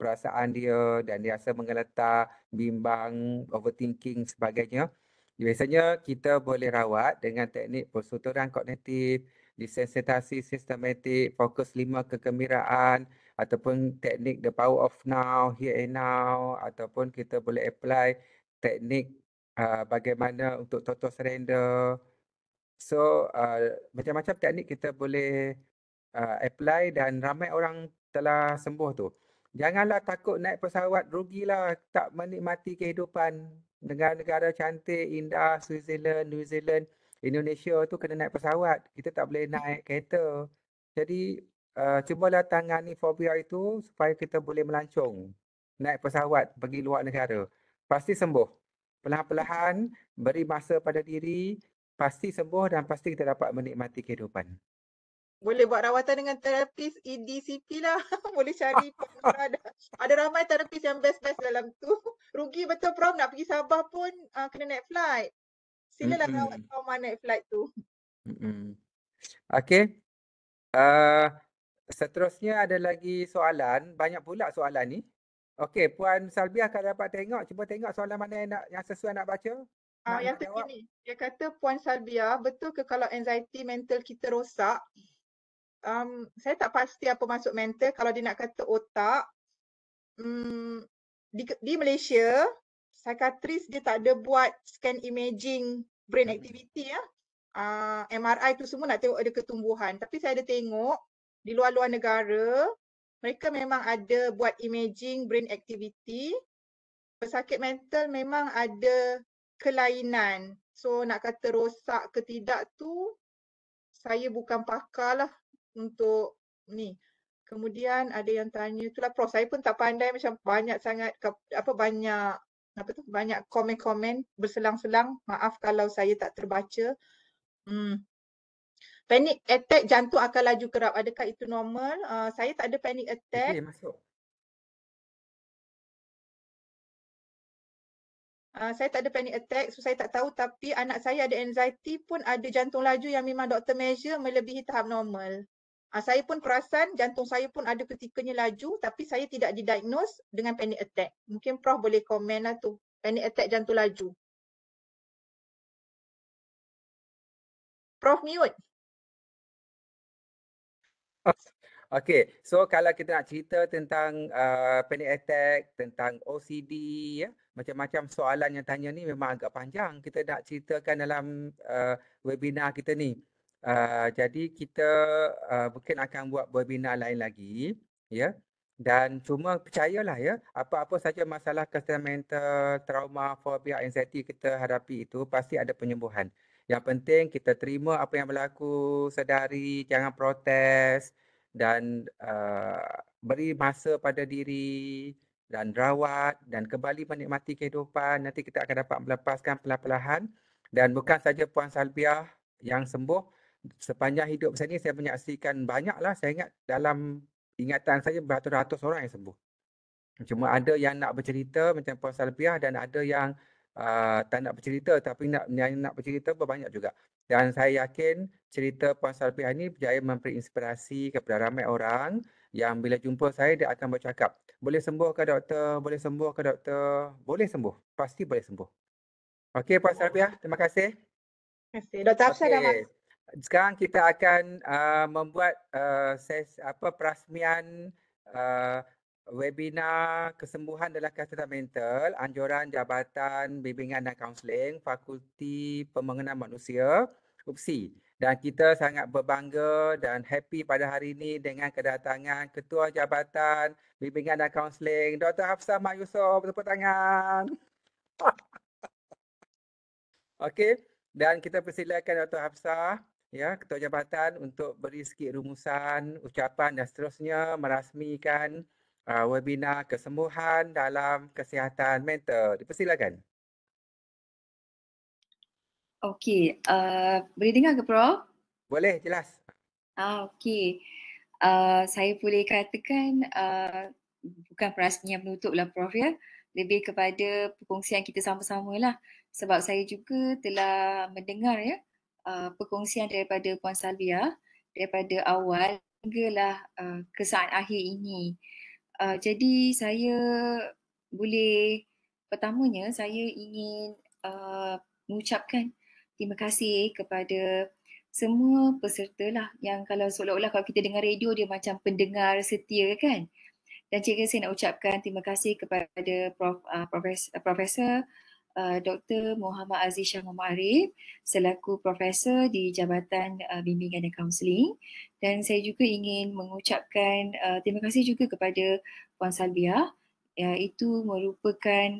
perasaan dia dan dia rasa menggeletar, bimbang, overthinking sebagainya. Biasanya kita boleh rawat dengan teknik persuturan kognitif, disensitasi sistematik, fokus lima kegembiraan, ataupun teknik the power of now, here and now ataupun kita boleh apply teknik uh, bagaimana untuk total surrender. So uh, macam-macam uh, teknik kita boleh uh, apply dan ramai orang telah sembuh tu. Janganlah takut naik pesawat, rugilah tak menikmati kehidupan dengan negara cantik, indah, Switzerland, New Zealand, Indonesia tu kena naik pesawat. Kita tak boleh naik kereta. Jadi Eh, cubalah tangani fobia itu supaya kita boleh melancung naik pesawat pergi luar negara. Pasti sembuh. Perlahan-perlahan beri masa pada diri, pasti sembuh dan pasti kita dapat menikmati kehidupan. Boleh buat rawatan dengan terapis EDCP lah. Boleh cari ada, ada ramai terapis yang best-best dalam tu. Rugi betul prom nak pergi Sabah pun uh, kena naik flight. Silalah mm-hmm. rawat trauma naik flight tu. Mm-hmm. Okay. Uh, eh, Seterusnya ada lagi soalan. Banyak pula soalan ni. Okey, Puan Salbiah kalau dapat tengok, cuba tengok soalan mana yang, nak, yang sesuai nak baca. Ah, nak yang terkini. Dia kata Puan Salbia, ah, betul ke kalau anxiety mental kita rosak? Um, saya tak pasti apa maksud mental. Kalau dia nak kata otak, um, di, di Malaysia, psikiatris dia tak ada buat scan imaging brain hmm. activity ya. Uh, ah, MRI tu semua nak tengok ada ketumbuhan. Tapi saya ada tengok di luar-luar negara mereka memang ada buat imaging brain activity pesakit mental memang ada kelainan so nak kata rosak ke tidak tu saya bukan pakar lah untuk ni kemudian ada yang tanya itulah prof saya pun tak pandai macam banyak sangat apa banyak apa tu banyak komen-komen berselang-selang maaf kalau saya tak terbaca hmm Panic attack jantung akan laju kerap. Adakah itu normal? Uh, saya tak ada panic attack. Okay, masuk. Uh, saya tak ada panic attack so saya tak tahu tapi anak saya ada anxiety pun ada jantung laju yang memang doktor measure melebihi tahap normal. Uh, saya pun perasan jantung saya pun ada ketikanya laju tapi saya tidak didiagnose dengan panic attack. Mungkin Prof boleh komen lah tu panic attack jantung laju. Prof mute. Okay, so kalau kita nak cerita tentang uh, panic attack, tentang OCD, ya, macam-macam soalan yang tanya ni memang agak panjang. Kita nak ceritakan dalam uh, webinar kita ni. Uh, jadi kita uh, mungkin akan buat webinar lain lagi, ya. Dan cuma percayalah ya, apa-apa saja masalah kesihatan mental, trauma, fobia, anxiety kita hadapi itu pasti ada penyembuhan. Yang penting kita terima apa yang berlaku sedari, jangan protes dan uh, beri masa pada diri dan rawat dan kembali menikmati kehidupan. Nanti kita akan dapat melepaskan perlahan pelahan dan bukan saja Puan Salbiah yang sembuh. Sepanjang hidup saya ini saya menyaksikan banyaklah. Saya ingat dalam ingatan saya beratus-ratus orang yang sembuh. Cuma ada yang nak bercerita macam Puan Salbiah dan ada yang uh, tak nak bercerita tapi nak yang nak bercerita pun banyak juga. Dan saya yakin cerita Puan Salpiah ini berjaya memberi inspirasi kepada ramai orang yang bila jumpa saya dia akan bercakap, boleh sembuh ke doktor? Boleh sembuh ke doktor? Boleh sembuh. Pasti boleh sembuh. Okey Puan Salpiah, terima kasih. Terima kasih. Dr. Afsah okay. dah Sekarang kita akan uh, membuat uh, ses, apa, perasmian uh, webinar kesembuhan adalah kesihatan mental anjuran jabatan bimbingan dan kaunseling fakulti pembangunan manusia UPSI dan kita sangat berbangga dan happy pada hari ini dengan kedatangan ketua jabatan bimbingan dan kaunseling Dr. Hafsah Mak Yusof tepuk tangan. Okey dan kita persilakan Dr. Hafsah ya ketua jabatan untuk beri sikit rumusan ucapan dan seterusnya merasmikan uh, webinar kesembuhan dalam kesihatan mental. Dipersilakan. Okey, uh, boleh dengar ke Prof? Boleh, jelas. Ah, Okey, uh, saya boleh katakan uh, bukan perasmian penutup lah Prof ya. Lebih kepada perkongsian kita sama-sama lah. Sebab saya juga telah mendengar ya uh, perkongsian daripada Puan Salvia daripada awal hinggalah uh, saat akhir ini uh, jadi saya boleh pertamanya saya ingin uh, mengucapkan terima kasih kepada semua peserta lah yang kalau seolah-olah kalau kita dengar radio dia macam pendengar setia kan. Dan cikgu saya nak ucapkan terima kasih kepada Prof, uh, Profes, uh, Profesor Eh, Dr. Muhammad Aziz Shah Muhammad Arif selaku Profesor di Jabatan eh, Bimbingan dan Kaunseling dan saya juga ingin mengucapkan eh, terima kasih juga kepada Puan Salvia iaitu merupakan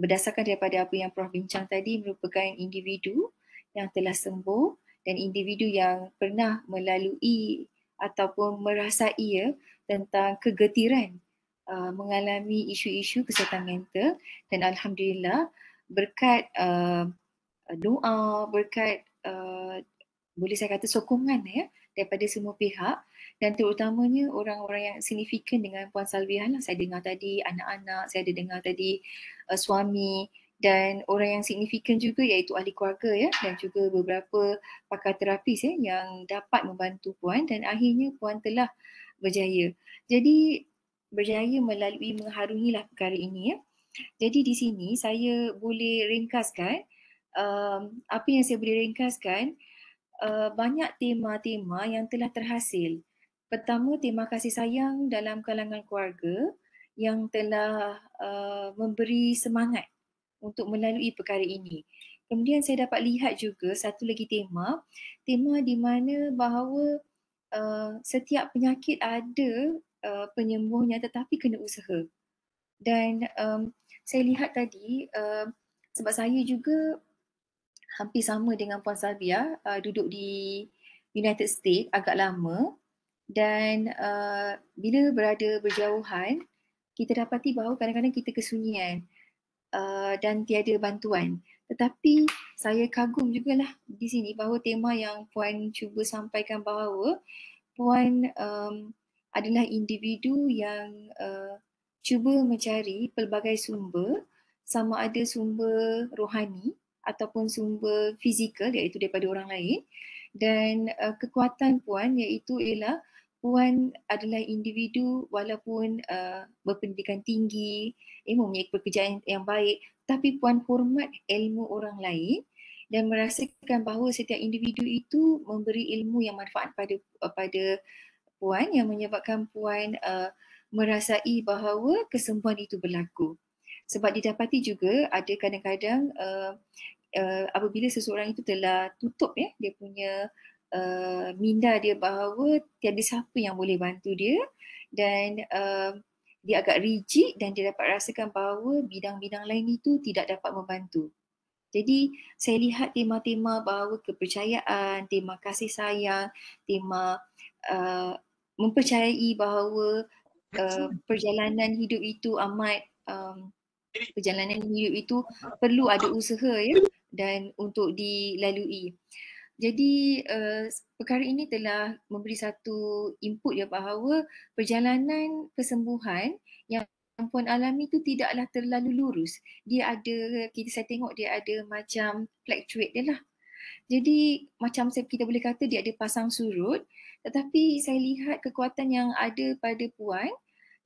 berdasarkan daripada apa yang Prof. bincang tadi merupakan individu yang telah sembuh dan individu yang pernah melalui ataupun merasai ya, tentang kegetiran Uh, mengalami isu-isu kesihatan mental dan alhamdulillah berkat uh, uh, doa berkat uh, boleh saya kata sokongan ya daripada semua pihak dan terutamanya orang-orang yang signifikan dengan puan Salviah lah saya dengar tadi anak-anak saya ada dengar tadi uh, suami dan orang yang signifikan juga iaitu ahli keluarga ya dan juga beberapa pakar terapis ya yang dapat membantu puan dan akhirnya puan telah berjaya. Jadi berjaya melalui mengharungilah perkara ini ya. Jadi di sini saya boleh ringkaskan um, apa yang saya boleh ringkaskan uh, banyak tema-tema yang telah terhasil. Pertama tema kasih sayang dalam kalangan keluarga yang telah uh, memberi semangat untuk melalui perkara ini. Kemudian saya dapat lihat juga satu lagi tema, tema di mana bahawa uh, setiap penyakit ada uh, penyembuhnya tetapi kena usaha. Dan um, saya lihat tadi uh, sebab saya juga hampir sama dengan Puan Sabia ya, uh, duduk di United States agak lama dan uh, bila berada berjauhan kita dapati bahawa kadang-kadang kita kesunyian uh, dan tiada bantuan. Tetapi saya kagum juga lah di sini bahawa tema yang Puan cuba sampaikan bahawa Puan um, adalah individu yang uh, cuba mencari pelbagai sumber sama ada sumber rohani ataupun sumber fizikal iaitu daripada orang lain dan uh, kekuatan puan iaitu ialah puan adalah individu walaupun uh, berpendidikan tinggi eh mempunyai pekerjaan yang baik tapi puan hormat ilmu orang lain dan merasakan bahawa setiap individu itu memberi ilmu yang manfaat pada pada puan yang menyebabkan puan uh, merasai bahawa kesembuhan itu berlaku. Sebab didapati juga ada kadang-kadang uh, uh, apabila seseorang itu telah tutup ya dia punya uh, minda dia bahawa tiada siapa yang boleh bantu dia dan uh, dia agak rigid dan dia dapat rasakan bahawa bidang-bidang lain itu tidak dapat membantu. Jadi saya lihat tema-tema bahawa kepercayaan, tema kasih sayang, tema uh, mempercayai bahawa uh, perjalanan hidup itu amat um, perjalanan hidup itu perlu ada usaha ya dan untuk dilalui. Jadi uh, perkara ini telah memberi satu input ya bahawa perjalanan kesembuhan yang pun alami itu tidaklah terlalu lurus. Dia ada kita saya tengok dia ada macam fluctuate dia lah. Jadi macam saya kita boleh kata dia ada pasang surut tetapi saya lihat kekuatan yang ada pada puan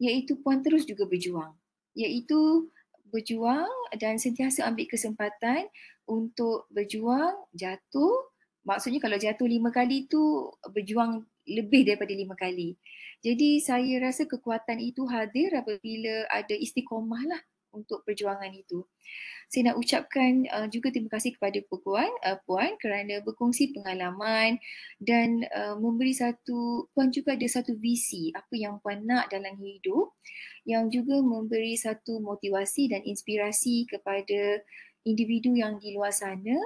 iaitu puan terus juga berjuang. Iaitu berjuang dan sentiasa ambil kesempatan untuk berjuang jatuh maksudnya kalau jatuh lima kali tu berjuang lebih daripada lima kali. Jadi saya rasa kekuatan itu hadir apabila ada istiqomah lah untuk perjuangan itu. Saya nak ucapkan uh, juga terima kasih kepada Puan, uh, Puan kerana berkongsi pengalaman dan uh, memberi satu, Puan juga ada satu visi apa yang Puan nak dalam hidup yang juga memberi satu motivasi dan inspirasi kepada individu yang di luar sana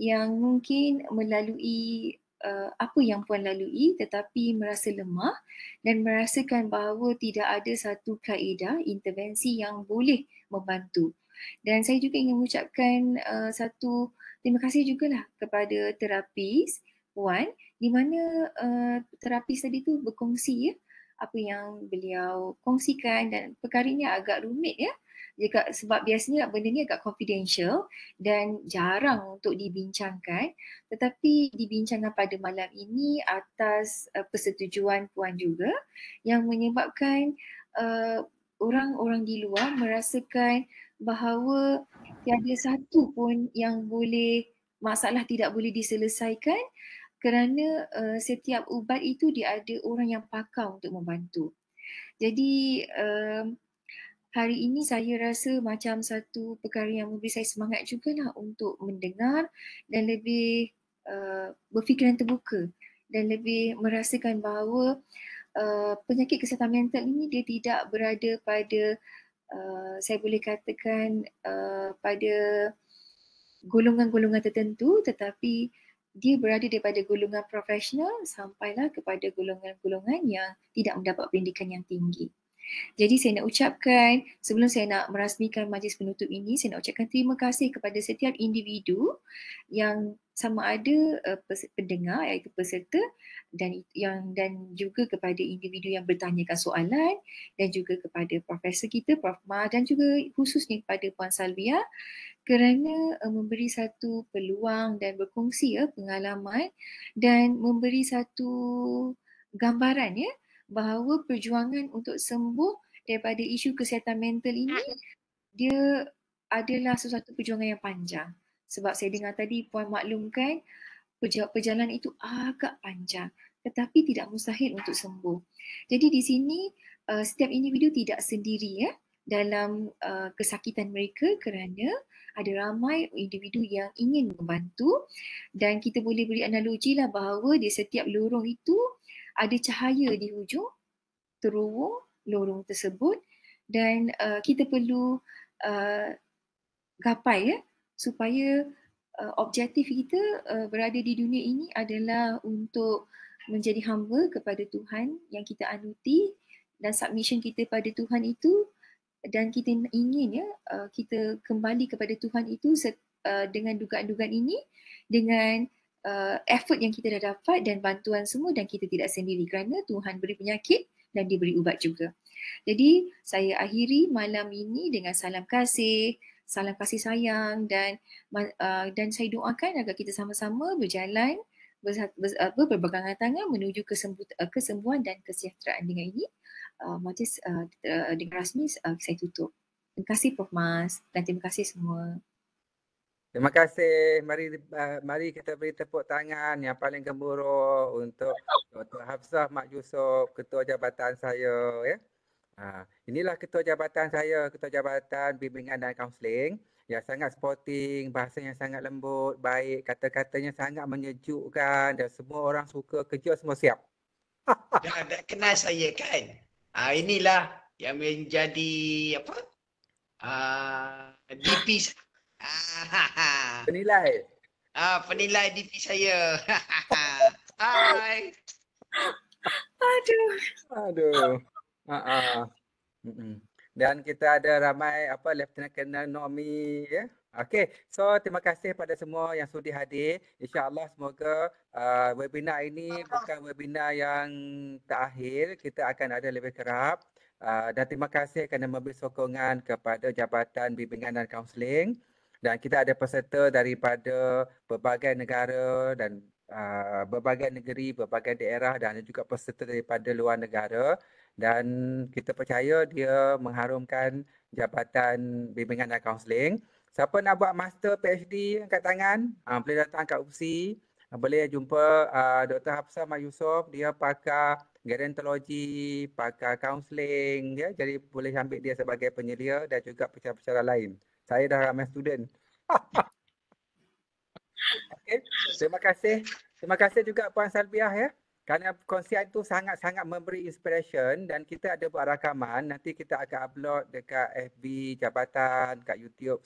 yang mungkin melalui uh, apa yang puan lalui tetapi merasa lemah dan merasakan bahawa tidak ada satu kaedah intervensi yang boleh membantu. Dan saya juga ingin mengucapkan uh, satu terima kasih juga lah kepada terapis puan di mana uh, terapis tadi tu berkongsi ya apa yang beliau kongsikan dan perkara ini agak rumit ya uh, jika sebab biasanya benda ni agak confidential dan jarang untuk dibincangkan tetapi dibincangkan pada malam ini atas uh, persetujuan puan juga yang menyebabkan uh, orang-orang di luar merasakan bahawa tiada satu pun yang boleh masalah tidak boleh diselesaikan kerana uh, setiap ubat itu dia ada orang yang pakar untuk membantu. Jadi uh, hari ini saya rasa macam satu perkara yang memberi saya semangat juga lah untuk mendengar dan lebih uh, berfikiran terbuka dan lebih merasakan bahawa uh, penyakit kesihatan mental ini dia tidak berada pada uh, saya boleh katakan uh, pada golongan-golongan tertentu tetapi dia berada daripada golongan profesional sampailah kepada golongan-golongan yang tidak mendapat pendidikan yang tinggi. Jadi saya nak ucapkan sebelum saya nak merasmikan majlis penutup ini, saya nak ucapkan terima kasih kepada setiap individu yang sama ada uh, pes- pendengar iaitu eh, peserta dan yang dan juga kepada individu yang bertanyakan soalan dan juga kepada profesor kita Prof Ma dan juga khususnya kepada Puan Salvia kerana uh, memberi satu peluang dan berkongsi ya pengalaman dan memberi satu gambaran ya bahawa perjuangan untuk sembuh daripada isu kesihatan mental ini dia adalah sesuatu perjuangan yang panjang sebab saya dengar tadi puan maklumkan perjalanan itu agak panjang tetapi tidak mustahil untuk sembuh. Jadi di sini eh, setiap individu tidak sendiri ya dalam eh, kesakitan mereka kerana ada ramai individu yang ingin membantu dan kita boleh beri analogi lah bahawa di setiap lorong itu ada cahaya di hujung terowong lorong tersebut dan uh, kita perlu uh, gapai ya supaya uh, objektif kita uh, berada di dunia ini adalah untuk menjadi hamba kepada Tuhan yang kita anuti dan submission kita pada Tuhan itu dan kita ingin ya uh, kita kembali kepada Tuhan itu uh, dengan dugaan-dugaan ini dengan uh, effort yang kita dah dapat dan bantuan semua dan kita tidak sendiri kerana Tuhan beri penyakit dan diberi ubat juga. Jadi saya akhiri malam ini dengan salam kasih, salam kasih sayang dan uh, dan saya doakan agar kita sama-sama berjalan berpegangan tangan menuju uh, kesembuhan dan kesejahteraan dengan ini uh, majlis uh, uh, dengan rasmi uh, saya tutup. Terima kasih Prof Mas dan terima kasih semua. Terima kasih. Mari eh, mari kita beri tepuk tangan yang paling gemuruh untuk Dr. Hafsah Mak Yusof, Ketua Jabatan saya. Ya. Ha, inilah Ketua Jabatan saya, Ketua Jabatan Bimbingan dan Counseling yang sangat sporting, bahasa yang sangat lembut, baik, kata-katanya sangat menyejukkan dan semua orang suka kerja semua siap. Dah, dah kenal saya kan? Ha, inilah yang menjadi apa? Ah, uh, DP Ah. penilai. Ah, uh, penilai DP saya. Hai. Aduh. Aduh. Ha ah. Dan kita ada ramai apa Lieutenant Colonel Nomi ya. Yeah? Okey, so terima kasih kepada semua yang sudi hadir. InsyaAllah semoga uh, webinar ini bukan webinar yang terakhir. Kita akan ada lebih kerap. Uh, dan terima kasih kerana memberi sokongan kepada Jabatan Bimbingan dan Kaunseling dan kita ada peserta daripada berbagai negara dan uh, berbagai negeri, berbagai daerah dan ada juga peserta daripada luar negara dan kita percaya dia mengharumkan jabatan bimbingan dan kaunseling. Siapa nak buat master PhD angkat tangan, uh, boleh datang kat UPSI, uh, boleh jumpa uh, ah, Dr. Hafsah Mak Yusof, dia pakar gerontologi, pakar kaunseling, ya? jadi boleh ambil dia sebagai penyelia dan juga pecah-pecah lain saya dah ramai student. okay. Terima kasih. Terima kasih juga Puan Salbiah ya. Kerana konsian tu sangat-sangat memberi inspiration dan kita ada buat rakaman. Nanti kita akan upload dekat FB Jabatan, dekat YouTube.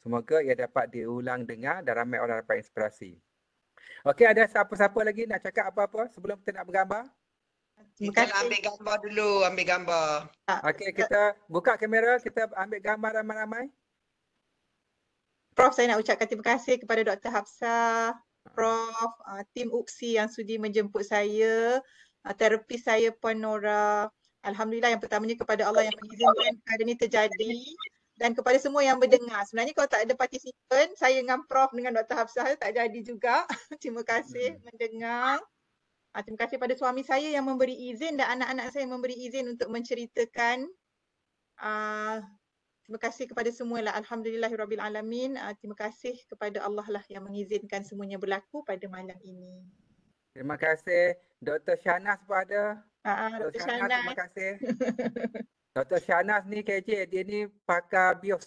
Semoga ia dapat diulang dengar dan ramai orang dapat inspirasi. Okey, ada siapa-siapa lagi nak cakap apa-apa sebelum kita nak bergambar? Kita ambil gambar dulu, ambil gambar. Okey, kita buka kamera, kita ambil gambar ramai-ramai. Prof saya nak ucapkan terima kasih kepada Dr. Hafsah, Prof, uh, tim UPSI yang sudi menjemput saya, uh, terapi saya Puan Nora. Alhamdulillah yang pertamanya kepada Allah yang mengizinkan perkara ini terjadi dan kepada semua yang mendengar. Sebenarnya kalau tak ada participant, saya dengan Prof dengan Dr. Hafsah tak jadi juga. terima kasih hmm. mendengar. Uh, terima kasih kepada suami saya yang memberi izin dan anak-anak saya memberi izin untuk menceritakan uh, terima kasih kepada semua lah. Alhamdulillah, Uh, ah, terima kasih kepada Allah lah yang mengizinkan semuanya berlaku pada malam ini. Terima kasih Dr. Shanas pada. Uh, ah, ah, Dr. Dr. Shanas, terima kasih. Dr. Shanaz ni KJ, dia ni pakar bios.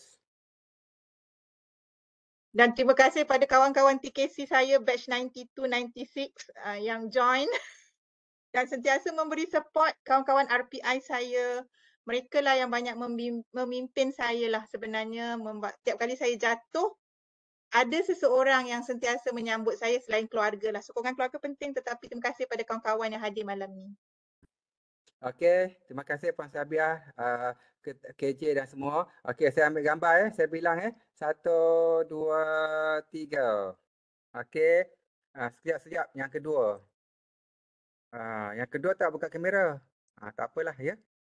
Dan terima kasih pada kawan-kawan TKC saya batch 92-96 uh, yang join dan sentiasa memberi support kawan-kawan RPI saya mereka lah yang banyak memimpin saya lah sebenarnya. Membuat, tiap kali saya jatuh, ada seseorang yang sentiasa menyambut saya selain keluarga lah. Sokongan keluarga penting tetapi terima kasih pada kawan-kawan yang hadir malam ni. Okey, terima kasih Puan Sabiah, uh, KJ dan semua. Okey, saya ambil gambar eh. Saya bilang eh. Satu, dua, tiga. Okey. Uh, ah, Sekejap-sekejap yang kedua. Uh, yang kedua tak buka kamera. Uh, tak apalah ya. Yeah.